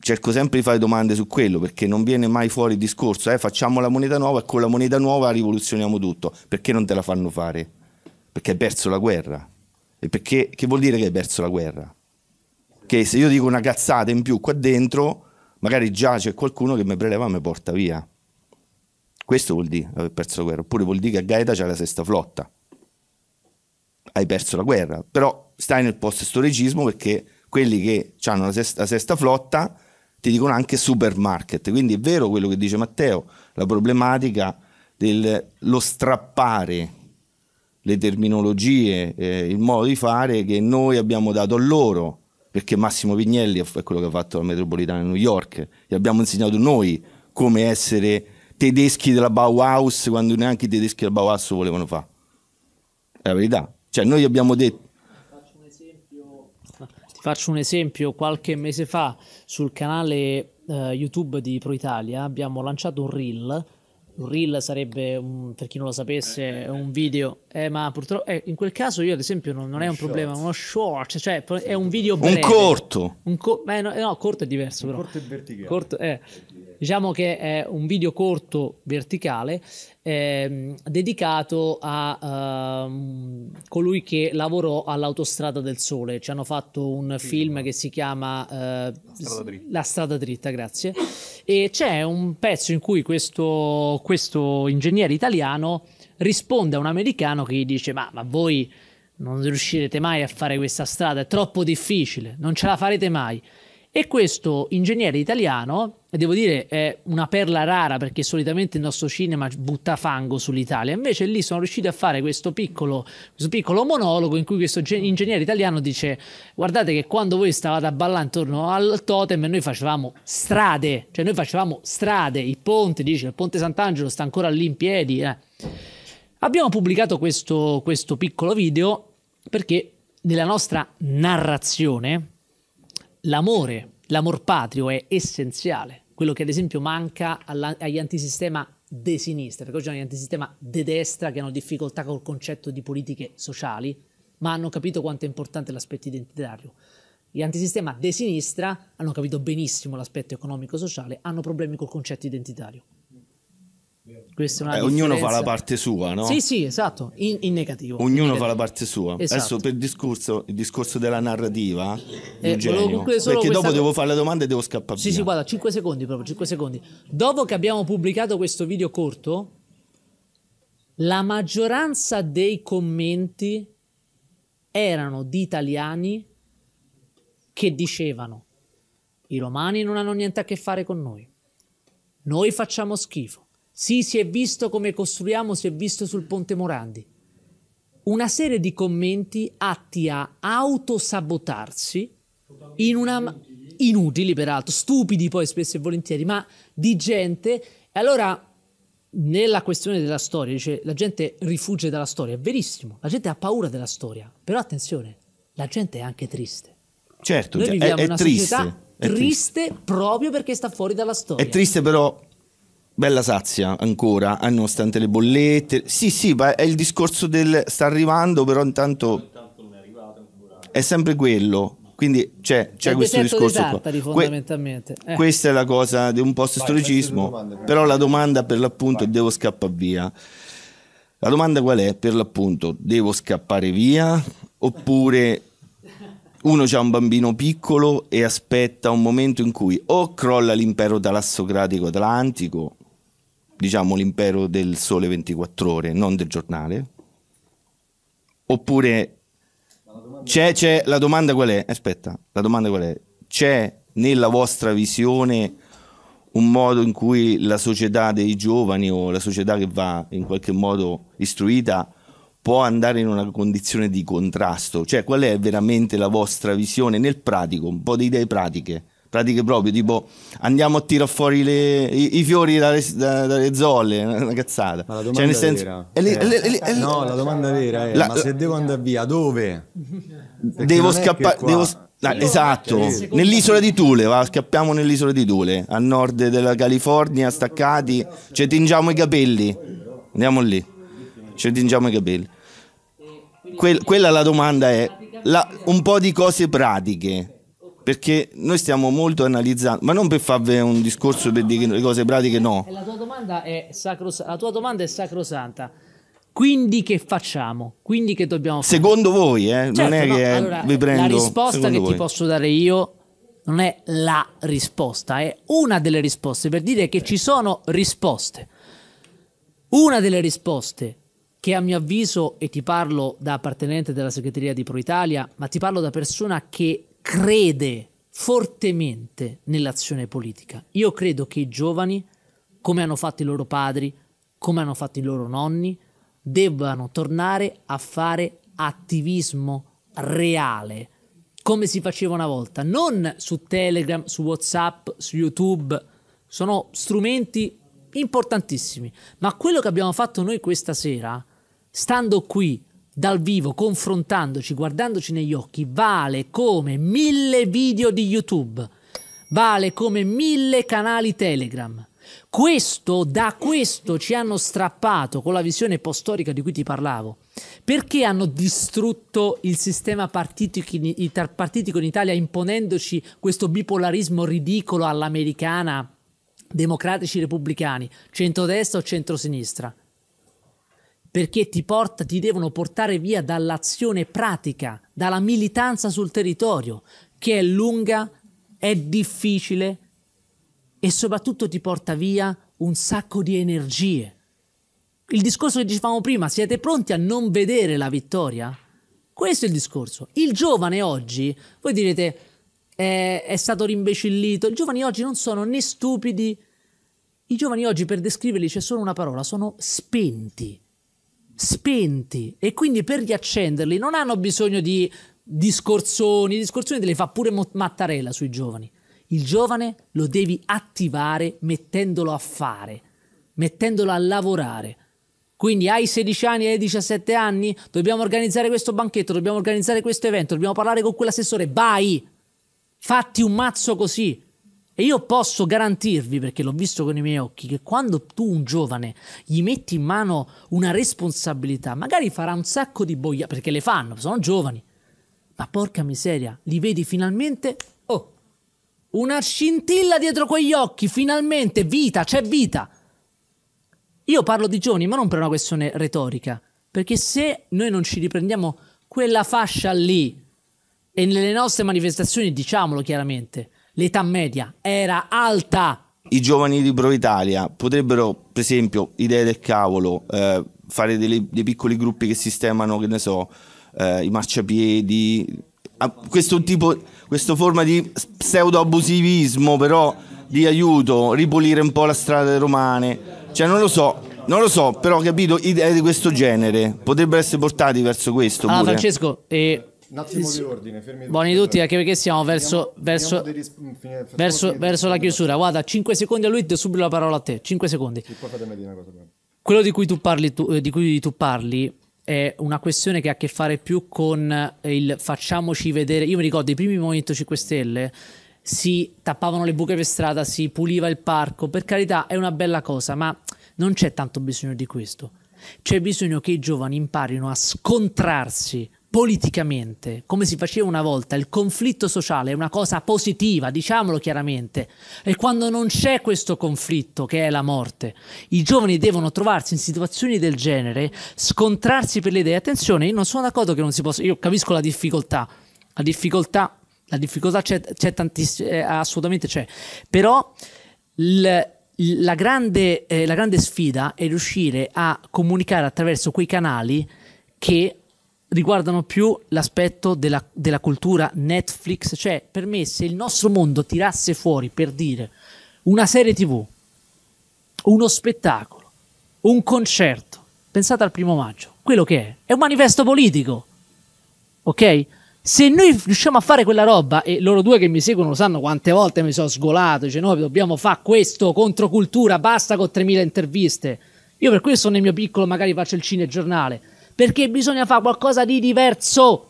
cerco sempre di fare domande su quello perché non viene mai fuori il discorso, eh, facciamo la moneta nuova e con la moneta nuova rivoluzioniamo tutto. Perché non te la fanno fare? Perché hai perso la guerra. E perché, che vuol dire che hai perso la guerra? Che se io dico una cazzata in più qua dentro, magari già c'è qualcuno che mi preleva e mi porta via. Questo vuol dire aver perso la guerra. Oppure vuol dire che a Gaeta c'è la sesta flotta hai perso la guerra, però stai nel post-storicismo perché quelli che hanno la sesta, la sesta flotta ti dicono anche supermarket, quindi è vero quello che dice Matteo, la problematica dello strappare le terminologie, eh, il modo di fare che noi abbiamo dato a loro, perché Massimo Pignelli è quello che ha fatto la metropolitana di New York, gli abbiamo insegnato noi come essere tedeschi della Bauhaus quando neanche i tedeschi della Bauhaus volevano fare. È la verità. Cioè noi abbiamo detto... ti faccio un esempio, qualche mese fa sul canale eh, YouTube di ProItalia abbiamo lanciato un reel un reel sarebbe, un, per chi non lo sapesse, un video, eh, ma purtroppo eh, in quel caso io ad esempio non, non è un short. problema, uno short, cioè è un video breve. Un corto. Un co- eh, no, no, corto è diverso un però. Corto e verticale. Corto, eh. Diciamo che è un video corto verticale eh, dedicato a uh, colui che lavorò all'autostrada del sole. Ci hanno fatto un sì, film no. che si chiama uh, eh, La, strada La, strada dritta, grazie. E c'è un pezzo in cui questo, questo ingegnere italiano risponde a un americano che gli dice ma, ma voi non riuscirete mai a fare questa strada, è troppo difficile, non ce la farete mai. E questo ingegnere italiano, devo dire, è una perla rara perché solitamente il nostro cinema butta fango sull'Italia. Invece lì sono riusciti a fare questo piccolo, questo piccolo monologo in cui questo ingegnere italiano dice: Guardate che quando voi stavate a ballare intorno al totem, noi facevamo strade, cioè noi facevamo strade, i ponti, dice il ponte Sant'Angelo sta ancora lì in piedi. Eh. Abbiamo pubblicato questo, questo piccolo video perché nella nostra narrazione l'amore, l'amor patrio è essenziale, quello che ad esempio manca alla, agli antisistema de sinistra, perché oggi hanno gli antisistema de destra che hanno difficoltà col concetto di politiche sociali, ma hanno capito quanto è importante l'aspetto identitario. Gli antisistema de sinistra hanno capito benissimo l'aspetto economico-sociale, hanno problemi col concetto identitario. Questa è una eh, ognuno fa la parte sua, no? Sì, sì, esatto, in, in negativo. Ognuno in negativo. fa la parte sua. Esatto. Adesso per il discorso, il discorso della narrativa, eh, Eugenio, perché dopo co- devo fare la domanda e devo scappare. Sì, via. sì, guarda, 5 secondi proprio, 5 secondi. Dopo che abbiamo pubblicato questo video corto, la maggioranza dei commenti erano di italiani che dicevano i romani non hanno niente a che fare con noi, noi facciamo schifo, sì, si è visto come costruiamo, si è visto sul Ponte Morandi. Una serie di commenti atti a autosabotarsi in una... inutili peraltro, stupidi poi spesso e volentieri, ma di gente... Allora nella questione della storia, dice la gente rifugge dalla storia, è verissimo, la gente ha paura della storia, però attenzione, la gente è anche triste. Certo, Noi cioè, viviamo è, è una triste, società triste, triste proprio perché sta fuori dalla storia. È triste però bella sazia ancora, eh, nonostante le bollette. Sì, sì, è il discorso del sta arrivando, però intanto... È sempre quello, quindi c'è, c'è questo discorso Tartari, qua. fondamentalmente. Eh. Questa è la cosa di un post storicismo, però la domanda per l'appunto Vai. devo scappare via. La domanda qual è? Per l'appunto devo scappare via oppure uno ha un bambino piccolo e aspetta un momento in cui o crolla l'impero talassocratico atlantico diciamo, l'impero del sole 24 ore, non del giornale? Oppure c'è, c'è, la domanda qual è? Aspetta, la domanda qual è? C'è nella vostra visione un modo in cui la società dei giovani o la società che va in qualche modo istruita può andare in una condizione di contrasto? Cioè qual è veramente la vostra visione nel pratico, un po' di idee pratiche? pratiche proprio, tipo andiamo a tirare fuori le, i, i, fiori dalle, dalle zolle, una cazzata. Ma la cioè, domanda cioè, nel senso, vera è, è, è, No, la domanda vera è, la, ma se devo andare via, dove? Perché devo scappare, No, ah, esatto, nell'isola di Tule, va, scappiamo nell'isola di Tule, a nord della California, staccati, ci tingiamo i capelli, andiamo lì, ci tingiamo i capelli. Que- quella la domanda è, la, un po' di cose pratiche, perché noi stiamo molto analizzando, ma non per farvi un discorso per dire le cose pratiche, no. La tua domanda è, sacros- la tua domanda è sacrosanta. Quindi che facciamo? Quindi che dobbiamo fare? Secondo voi, eh? Certo, non è no, che allora, vi prendo... La risposta che voi. ti posso dare io non è la risposta, è una delle risposte, per dire che ci sono risposte. Una delle risposte che a mio avviso, e ti parlo da appartenente della segreteria di Proitalia, ma ti parlo da persona che crede fortemente nell'azione politica. Io credo che i giovani, come hanno fatto i loro padri, come hanno fatto i loro nonni, debbano tornare a fare attivismo reale, come si faceva una volta, non su Telegram, su WhatsApp, su YouTube, sono strumenti importantissimi, ma quello che abbiamo fatto noi questa sera, stando qui dal vivo, confrontandoci, guardandoci negli occhi, vale come mille video di YouTube, vale come mille canali Telegram. Questo, da questo ci hanno strappato con la visione post-storica di cui ti parlavo, perché hanno distrutto il sistema partitico in, partitico in Italia imponendoci questo bipolarismo ridicolo all'americana, democratici repubblicani, centrodestra o centrosinistra perché ti, porta, ti devono portare via dall'azione pratica, dalla militanza sul territorio, che è lunga, è difficile e soprattutto ti porta via un sacco di energie. Il discorso che dicevamo prima, siete pronti a non vedere la vittoria? Questo è il discorso. Il giovane oggi, voi direte, è, eh, è stato rimbecillito, i giovani oggi non sono né stupidi, i giovani oggi per descriverli c'è solo una parola, sono spenti spenti e quindi per riaccenderli non hanno bisogno di discorsoni, discorsoni te le fa pure Mattarella sui giovani. Il giovane lo devi attivare mettendolo a fare, mettendolo a lavorare. Quindi hai 16 anni hai 17 anni, dobbiamo organizzare questo banchetto, dobbiamo organizzare questo evento, dobbiamo parlare con quell'assessore, vai! Fatti un mazzo così, e io posso garantirvi, perché l'ho visto con i miei occhi, che quando tu un giovane gli metti in mano una responsabilità, magari farà un sacco di boia, perché le fanno, sono giovani. Ma porca miseria, li vedi finalmente... Oh, una scintilla dietro quegli occhi, finalmente, vita, c'è vita. Io parlo di giovani, ma non per una questione retorica, perché se noi non ci riprendiamo quella fascia lì, e nelle nostre manifestazioni diciamolo chiaramente, l'età media era alta. I giovani di Bro Italia potrebbero, per esempio, idee del cavolo, eh, fare delle, dei piccoli gruppi che sistemano, che ne so, eh, i marciapiedi, ah, questo tipo, questa forma di pseudo-abusivismo però di aiuto, ripulire un po' la strada romane, cioè non lo so, non lo so, però capito, idee di questo genere potrebbero essere portati verso questo. Allora, pure. Francesco, eh, un attimo di ordine, fermi Buoni tutti, anche perché siamo verso, verso, verso, verso la chiusura. Guarda, 5 secondi a lui, e subito la parola a te. 5 secondi. Quello di cui tu parli, tu, eh, di cui tu parli è una questione che ha a che fare più con eh, il facciamoci vedere. Io mi ricordo i primi Movimento 5 Stelle si tappavano le buche per strada, si puliva il parco. Per carità, è una bella cosa, ma non c'è tanto bisogno di questo. C'è bisogno che i giovani imparino a scontrarsi politicamente, come si faceva una volta, il conflitto sociale è una cosa positiva, diciamolo chiaramente, e quando non c'è questo conflitto, che è la morte, i giovani devono trovarsi in situazioni del genere, scontrarsi per le idee. Attenzione, io non sono d'accordo che non si possa, io capisco la difficoltà, la difficoltà, la difficoltà c'è, c'è tantissima, eh, assolutamente c'è, però il la grande, eh, la grande, sfida è riuscire a comunicare attraverso quei canali che riguardano più l'aspetto della, della, cultura Netflix, cioè per me se il nostro mondo tirasse fuori per dire una serie tv, uno spettacolo, un concerto, pensate al primo maggio, quello che è, è un manifesto politico, ok? Se noi riusciamo a fare quella roba, e loro due che mi seguono lo sanno quante volte mi sono sgolato, dice noi dobbiamo fare questo, controcultura, basta con 3.000 interviste. Io per questo nel mio piccolo magari faccio il cinegiornale, perché bisogna fare qualcosa di diverso.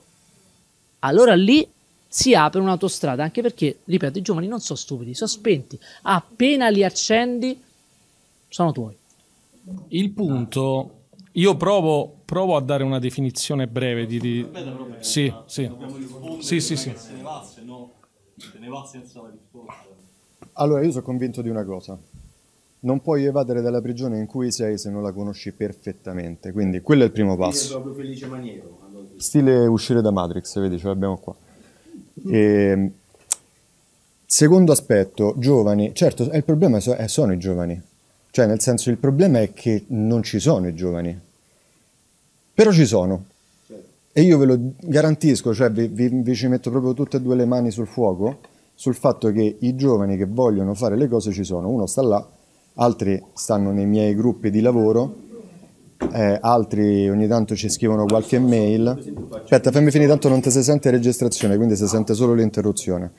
Allora lì si apre un'autostrada, anche perché, ripeto, i giovani non sono stupidi, sono spenti. Appena li accendi, sono tuoi. Il punto, io provo, provo a dare una definizione breve di... di... Sì, sì. Sì, sì, sì. Allora, io sono convinto di una cosa non puoi evadere dalla prigione in cui sei se non la conosci perfettamente. Quindi quello è il primo passo. Stile proprio Felice Maniero. Stile uscire da Matrix, vedi, ce l'abbiamo qua. E, ehm, secondo aspetto, giovani. Certo, il problema eh, sono i giovani. Cioè, nel senso, il problema è che non ci sono i giovani. Però ci sono. Certo. E io ve lo garantisco, cioè vi, vi, vi ci metto proprio tutte e due le mani sul fuoco, sul fatto che i giovani che vogliono fare le cose ci sono. Uno sta là altri stanno nei miei gruppi di lavoro, eh, altri ogni tanto ci scrivono qualche mail. Aspetta, fammi finire, tanto non ti si sente registrazione, quindi si sente solo l'interruzione.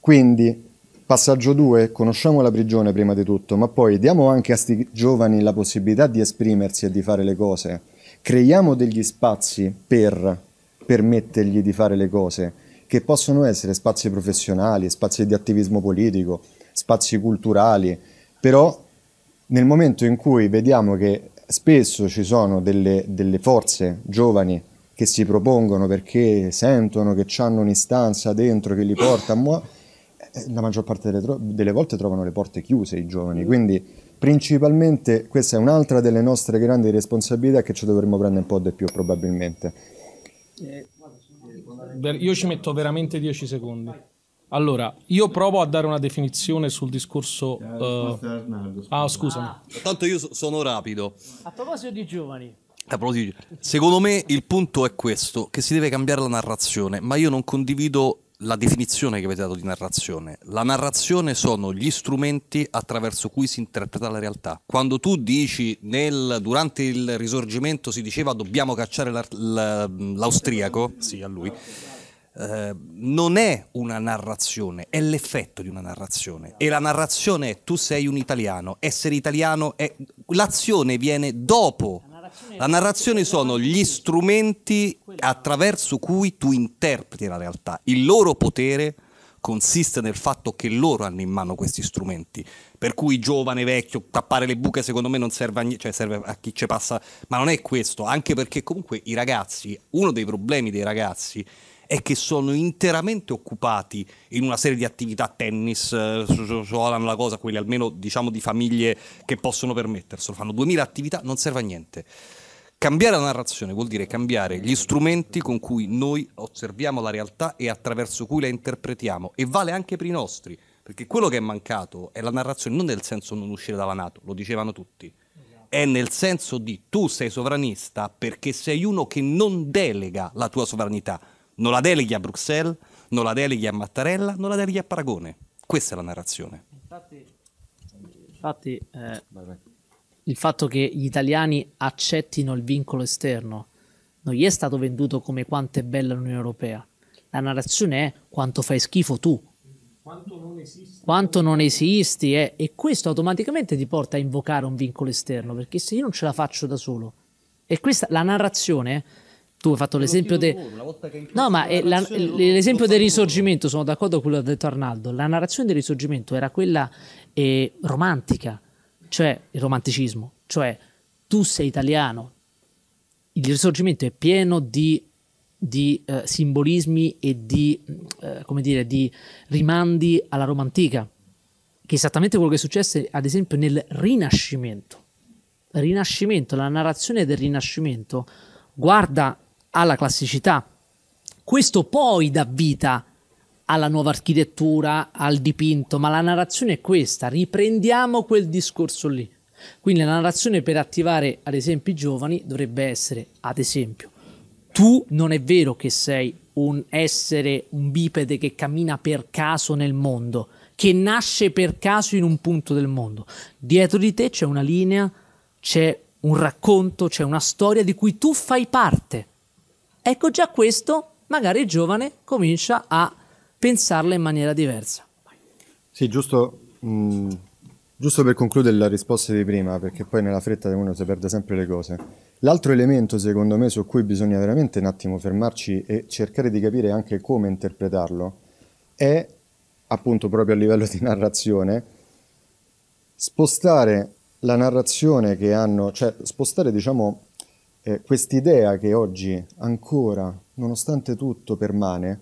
Quindi, passaggio 2, conosciamo la prigione prima di tutto, ma poi diamo anche a questi giovani la possibilità di esprimersi e di fare le cose. Creiamo degli spazi per permettergli di fare le cose, che possono essere spazi professionali, spazi di attivismo politico, spazi culturali, però nel momento in cui vediamo che spesso ci sono delle, delle forze giovani che si propongono perché sentono che hanno un'istanza dentro che li porta a muovere, eh, la maggior parte delle, tro- delle, volte trovano le porte chiuse i giovani, quindi principalmente questa è un'altra delle nostre grandi responsabilità che ci dovremmo prendere un po' di più probabilmente. Eh, io ci metto veramente 10 secondi. Allora, io provo a dare una definizione sul discorso. Uh... ah, scusami. Ah. Tanto io sono rapido. A proposito di giovani. A proposito di giovani. Secondo me il punto è questo, che si deve cambiare la narrazione, ma io non condivido la definizione che avete dato di narrazione. La narrazione sono gli strumenti attraverso cui si interpreta la realtà. Quando tu dici nel, durante il risorgimento si diceva dobbiamo cacciare l'austriaco, sì a lui eh, non è una narrazione, è l'effetto di una narrazione. E la narrazione è tu sei un italiano, essere italiano è... L'azione viene dopo. La narrazione sono gli strumenti attraverso cui tu interpreti la realtà. Il loro potere consiste nel fatto che loro hanno in mano questi strumenti. Per cui giovane, vecchio, tappare le buche secondo me non serve a, niente, cioè serve a chi ci passa, ma non è questo, anche perché comunque i ragazzi, uno dei problemi dei ragazzi è che sono interamente occupati in una serie di attività tennis, eh, suonano la cosa, quelli almeno diciamo di famiglie che possono permetterselo, fanno 2000 attività, non serve a niente. Cambiare la narrazione vuol dire cambiare gli strumenti con cui noi osserviamo la realtà e attraverso cui la interpretiamo e vale anche per i nostri, perché quello che è mancato è la narrazione non nel senso non uscire dalla Nato, lo dicevano tutti, è nel senso di tu sei sovranista perché sei uno che non delega la tua sovranità, non la deleghi a Bruxelles, non la deleghi a Mattarella, non la deleghi a Paragone. Questa è la narrazione. Infatti, infatti eh, il fatto che gli italiani accettino il vincolo esterno non gli è stato venduto come quanto è bella l'Unione Europea. La narrazione è quanto fai schifo tu. Quanto non esisti. Quanto non esisti eh, e questo automaticamente ti porta a invocare un vincolo esterno, perché se io non ce la faccio da solo, e questa, la narrazione tu hai fatto l'esempio del... No, ma l'esempio del risorgimento, sono d'accordo con quello che ha detto Arnaldo, la narrazione del risorgimento era quella eh, romantica, cioè il romanticismo, cioè tu sei italiano, il risorgimento è pieno di, di eh, simbolismi e di, eh, come dire, di rimandi alla Roma antica, che è esattamente quello che è successo ad esempio nel Rinascimento. Rinascimento, la narrazione del Rinascimento guarda alla classicità. Questo poi dà vita alla nuova architettura, al dipinto, ma la narrazione è questa, riprendiamo quel discorso lì. Quindi la narrazione per attivare ad esempio i giovani dovrebbe essere, ad esempio, tu non è vero che sei un essere, un bipede che cammina per caso nel mondo, che nasce per caso in un punto del mondo. Dietro di te c'è una linea, c'è un racconto, c'è una storia di cui tu fai parte. Ecco già questo, magari il giovane comincia a pensarla in maniera diversa. Sì, giusto, mh, mm, giusto per concludere la risposta di prima, perché poi nella fretta uno si perde sempre le cose. L'altro elemento, secondo me, su cui bisogna veramente un attimo fermarci e cercare di capire anche come interpretarlo, è appunto proprio a livello di narrazione, spostare la narrazione che hanno, cioè spostare diciamo eh, quest'idea che oggi ancora, nonostante tutto, permane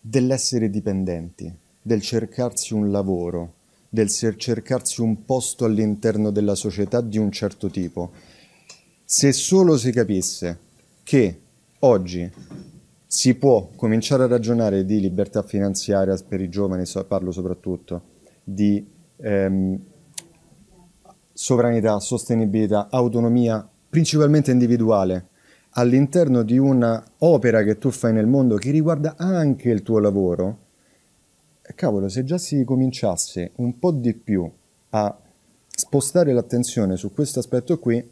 dell'essere dipendenti, del cercarsi un lavoro, del cercarsi un posto all'interno della società di un certo tipo. Se solo si capisse che oggi si può cominciare a ragionare di libertà finanziaria per i giovani, parlo soprattutto, di ehm, sovranità, sostenibilità, autonomia principalmente individuale, all'interno di un'opera che tu fai nel mondo che riguarda anche il tuo lavoro, eh, cavolo, se già si cominciasse un po' di più a spostare l'attenzione su questo aspetto qui,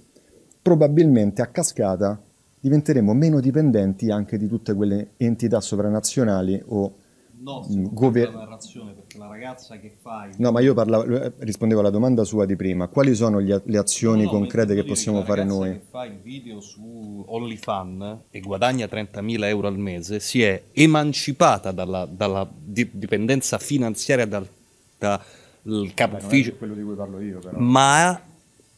probabilmente a cascata diventeremo meno dipendenti anche di tutte quelle entità sovranazionali o No, mm, Gover- la narrazione, perché la ragazza che fai... No, ma io parlavo, eh, rispondevo alla domanda sua di prima. Quali sono le, le azioni no, concrete che possiamo che fare noi? ragazza che fa il video su OnlyFans e guadagna 30.000 euro al mese si è emancipata dalla, dalla dipendenza finanziaria dal, dal capo ufficio. Quello di cui parlo io, però. Ma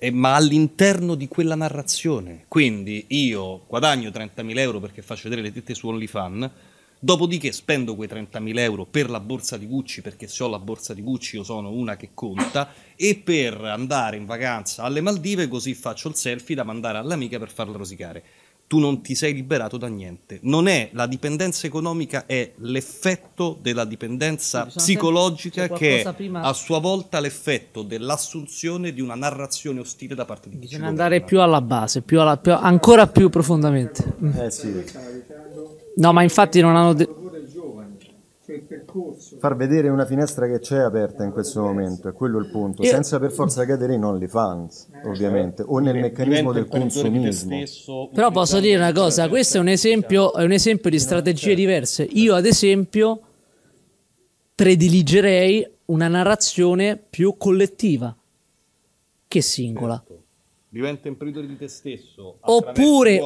eh, ma all'interno di quella narrazione. Quindi io guadagno 30.000 euro perché faccio vedere le tette su OnlyFans Dopodiché spendo quei 30.000 euro per la borsa di Gucci, perché se ho la borsa di Gucci io sono una che conta, e per andare in vacanza alle Maldive così faccio il selfie da mandare all'amica per farla rosicare. Tu non ti sei liberato da niente. Non è la dipendenza economica, è l'effetto della dipendenza psicologica che è prima... a sua volta l'effetto dell'assunzione di una narrazione ostile da parte di chi Bisogna andare più alla base, più alla, più, ancora più profondamente. Eh sì. No, ma infatti non hanno... De- cioè Far vedere una finestra che c'è aperta in questo momento, è quello il punto, senza per forza cadere in OnlyFans, eh, ovviamente, o cioè, nel meccanismo del consumismo. Però posso dire una cosa, cioè, questo è un esempio, è un esempio di strategie certo. diverse. Io ad esempio prediligerei una narrazione più collettiva che singola diventa imprenditore di te stesso oppure,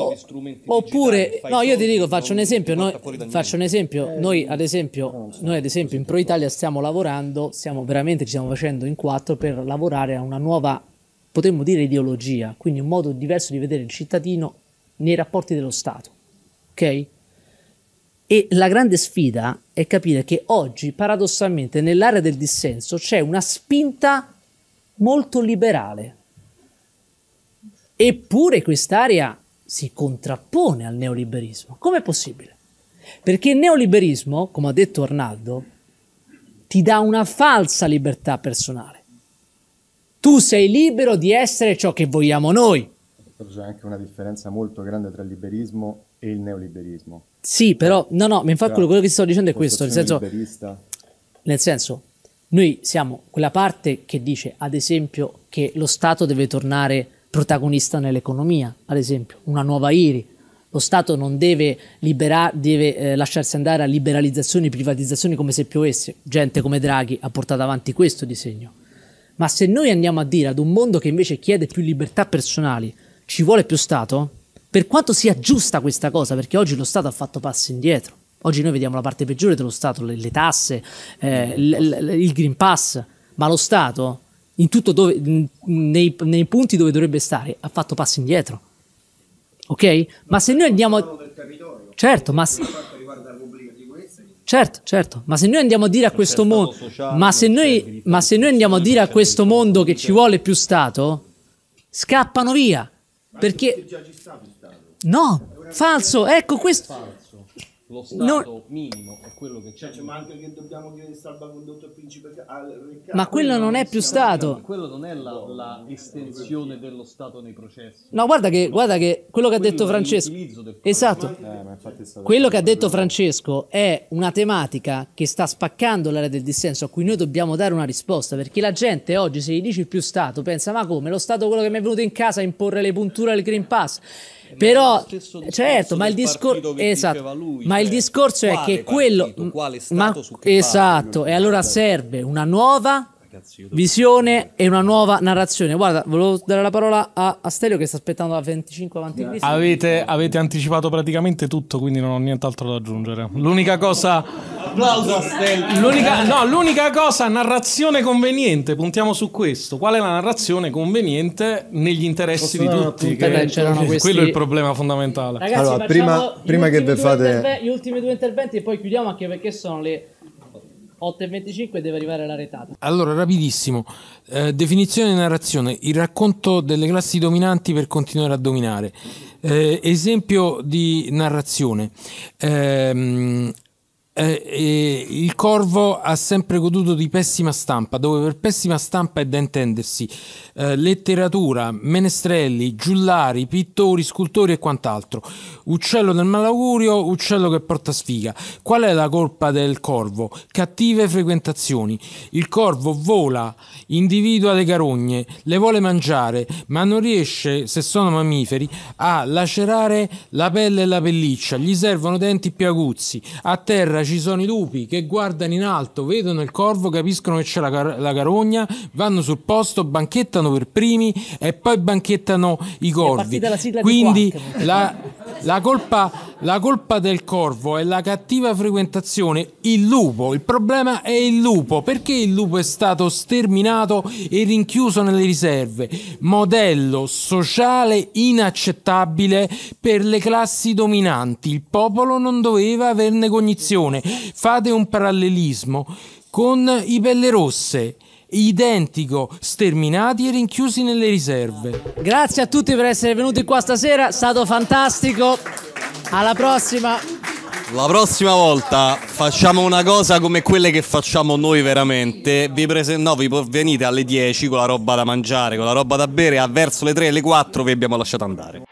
oppure no io ti dico faccio un esempio noi, faccio un esempio eh, noi ad esempio so, noi ad esempio in Pro Italia stiamo lavorando stiamo veramente ci stiamo facendo in quattro per lavorare a una nuova potremmo dire ideologia quindi un modo diverso di vedere il cittadino nei rapporti dello Stato ok e la grande sfida è capire che oggi paradossalmente nell'area del dissenso c'è una spinta molto liberale Eppure quest'area si contrappone al neoliberismo. Com'è possibile? Perché il neoliberismo, come ha detto Arnaldo, ti dà una falsa libertà personale. Tu sei libero di essere ciò che vogliamo noi. C'è anche una differenza molto grande tra il liberismo e il neoliberismo. Sì, però, no, no, mi infatti quello, cioè, quello, che sto dicendo è questo, nel senso, nel senso, noi siamo quella parte che dice, ad esempio, che lo Stato deve tornare a protagonista nell'economia, ad esempio, una nuova IRI. Lo Stato non deve, libera- deve eh, lasciarsi andare a liberalizzazioni privatizzazioni come se piovesse. Gente come Draghi ha portato avanti questo disegno. Ma se noi andiamo a dire ad un mondo che invece chiede più libertà personali, ci vuole più Stato, per quanto sia giusta questa cosa, perché oggi lo Stato ha fatto passi indietro. Oggi noi vediamo la parte peggiore dello Stato, le, le tasse, eh, l- l- il Green Pass, ma lo Stato in tutto dove, nei, nei, punti dove dovrebbe stare, ha fatto passi indietro. Ok? Ma se noi andiamo... Certo, ma... Certo, certo, ma se noi andiamo a dire a questo certo, mondo, ma, ma se noi andiamo a dire a questo mondo che ci vuole più Stato, scappano via, perché... No, falso, ecco questo lo stato no. minimo è quello che cioè, c'è. Cioè, ma anche che dobbiamo chiedere salvacondotto al principe al Ma quello non è più stato. Quello non è la, la estensione dello stato nei processi. No, guarda che, guarda che quello che ha detto Francesco. Esatto. Eh, quello che ha detto Francesco è una tematica che sta spaccando l'area del dissenso a cui noi dobbiamo dare una risposta perché la gente oggi se gli dici più stato pensa "Ma come? Lo stato quello che mi è venuto in casa a imporre le punture al Green Pass?" Però, certo, ma il, discor- esatto, lui, ma cioè, il discorso è che partito, quello... Quale ma, esatto, e allora serve una nuova visione e una nuova narrazione. Guarda, volevo dare la parola a Astelio che sta aspettando da 25 avanti Cristo. Avete, avete, anticipato praticamente tutto, quindi non ho nient'altro da aggiungere. L'unica cosa... Applauso Astelio! L'unica, no, l'unica cosa, narrazione conveniente, puntiamo su questo. Qual è la narrazione conveniente negli interessi Posso di tutti? Che... Questi... Quello è il problema fondamentale. Ragazzi, allora, prima, prima che vi fate... Gli ultimi due interventi e poi chiudiamo anche perché sono le 8.25 deve arrivare la retata. Allora, rapidissimo. Eh, definizione e narrazione. Il racconto delle classi dominanti per continuare a dominare. Eh, esempio di narrazione. Eh, eh, il Corvo ha sempre goduto di pessima stampa, dove per pessima stampa è da intendersi eh, letteratura, menestrelli, giullari, pittori, scultori e quant'altro. Uccello del malaugurio, uccello che porta sfiga. Qual è la colpa del Corvo? Cattive frequentazioni. Il Corvo vola, individua le carogne, le vuole mangiare, ma non riesce, se sono mammiferi, a lacerare la pelle e la pelliccia. Gli servono denti più aguzzi. A terra ci sono i lupi che guardano in alto, vedono il corvo, capiscono che c'è la, car- la carogna, vanno sul posto, banchettano per primi e poi banchettano i corvi. Quindi la, la colpa la colpa del corvo è la cattiva frequentazione, il lupo. Il problema è il lupo. Perché il lupo è stato sterminato e rinchiuso nelle riserve? Modello sociale inaccettabile per le classi dominanti. Il popolo non doveva averne cognizione. Fate un parallelismo con i pelle rosse identico, sterminati e rinchiusi nelle riserve. Grazie a tutti per essere venuti qua stasera, è stato fantastico. Alla prossima. La prossima volta facciamo una cosa come quelle che facciamo noi veramente. Vi, prese- no, vi venite alle 10 con la roba da mangiare, con la roba da bere, a verso le 3 e le 4 vi abbiamo lasciato andare.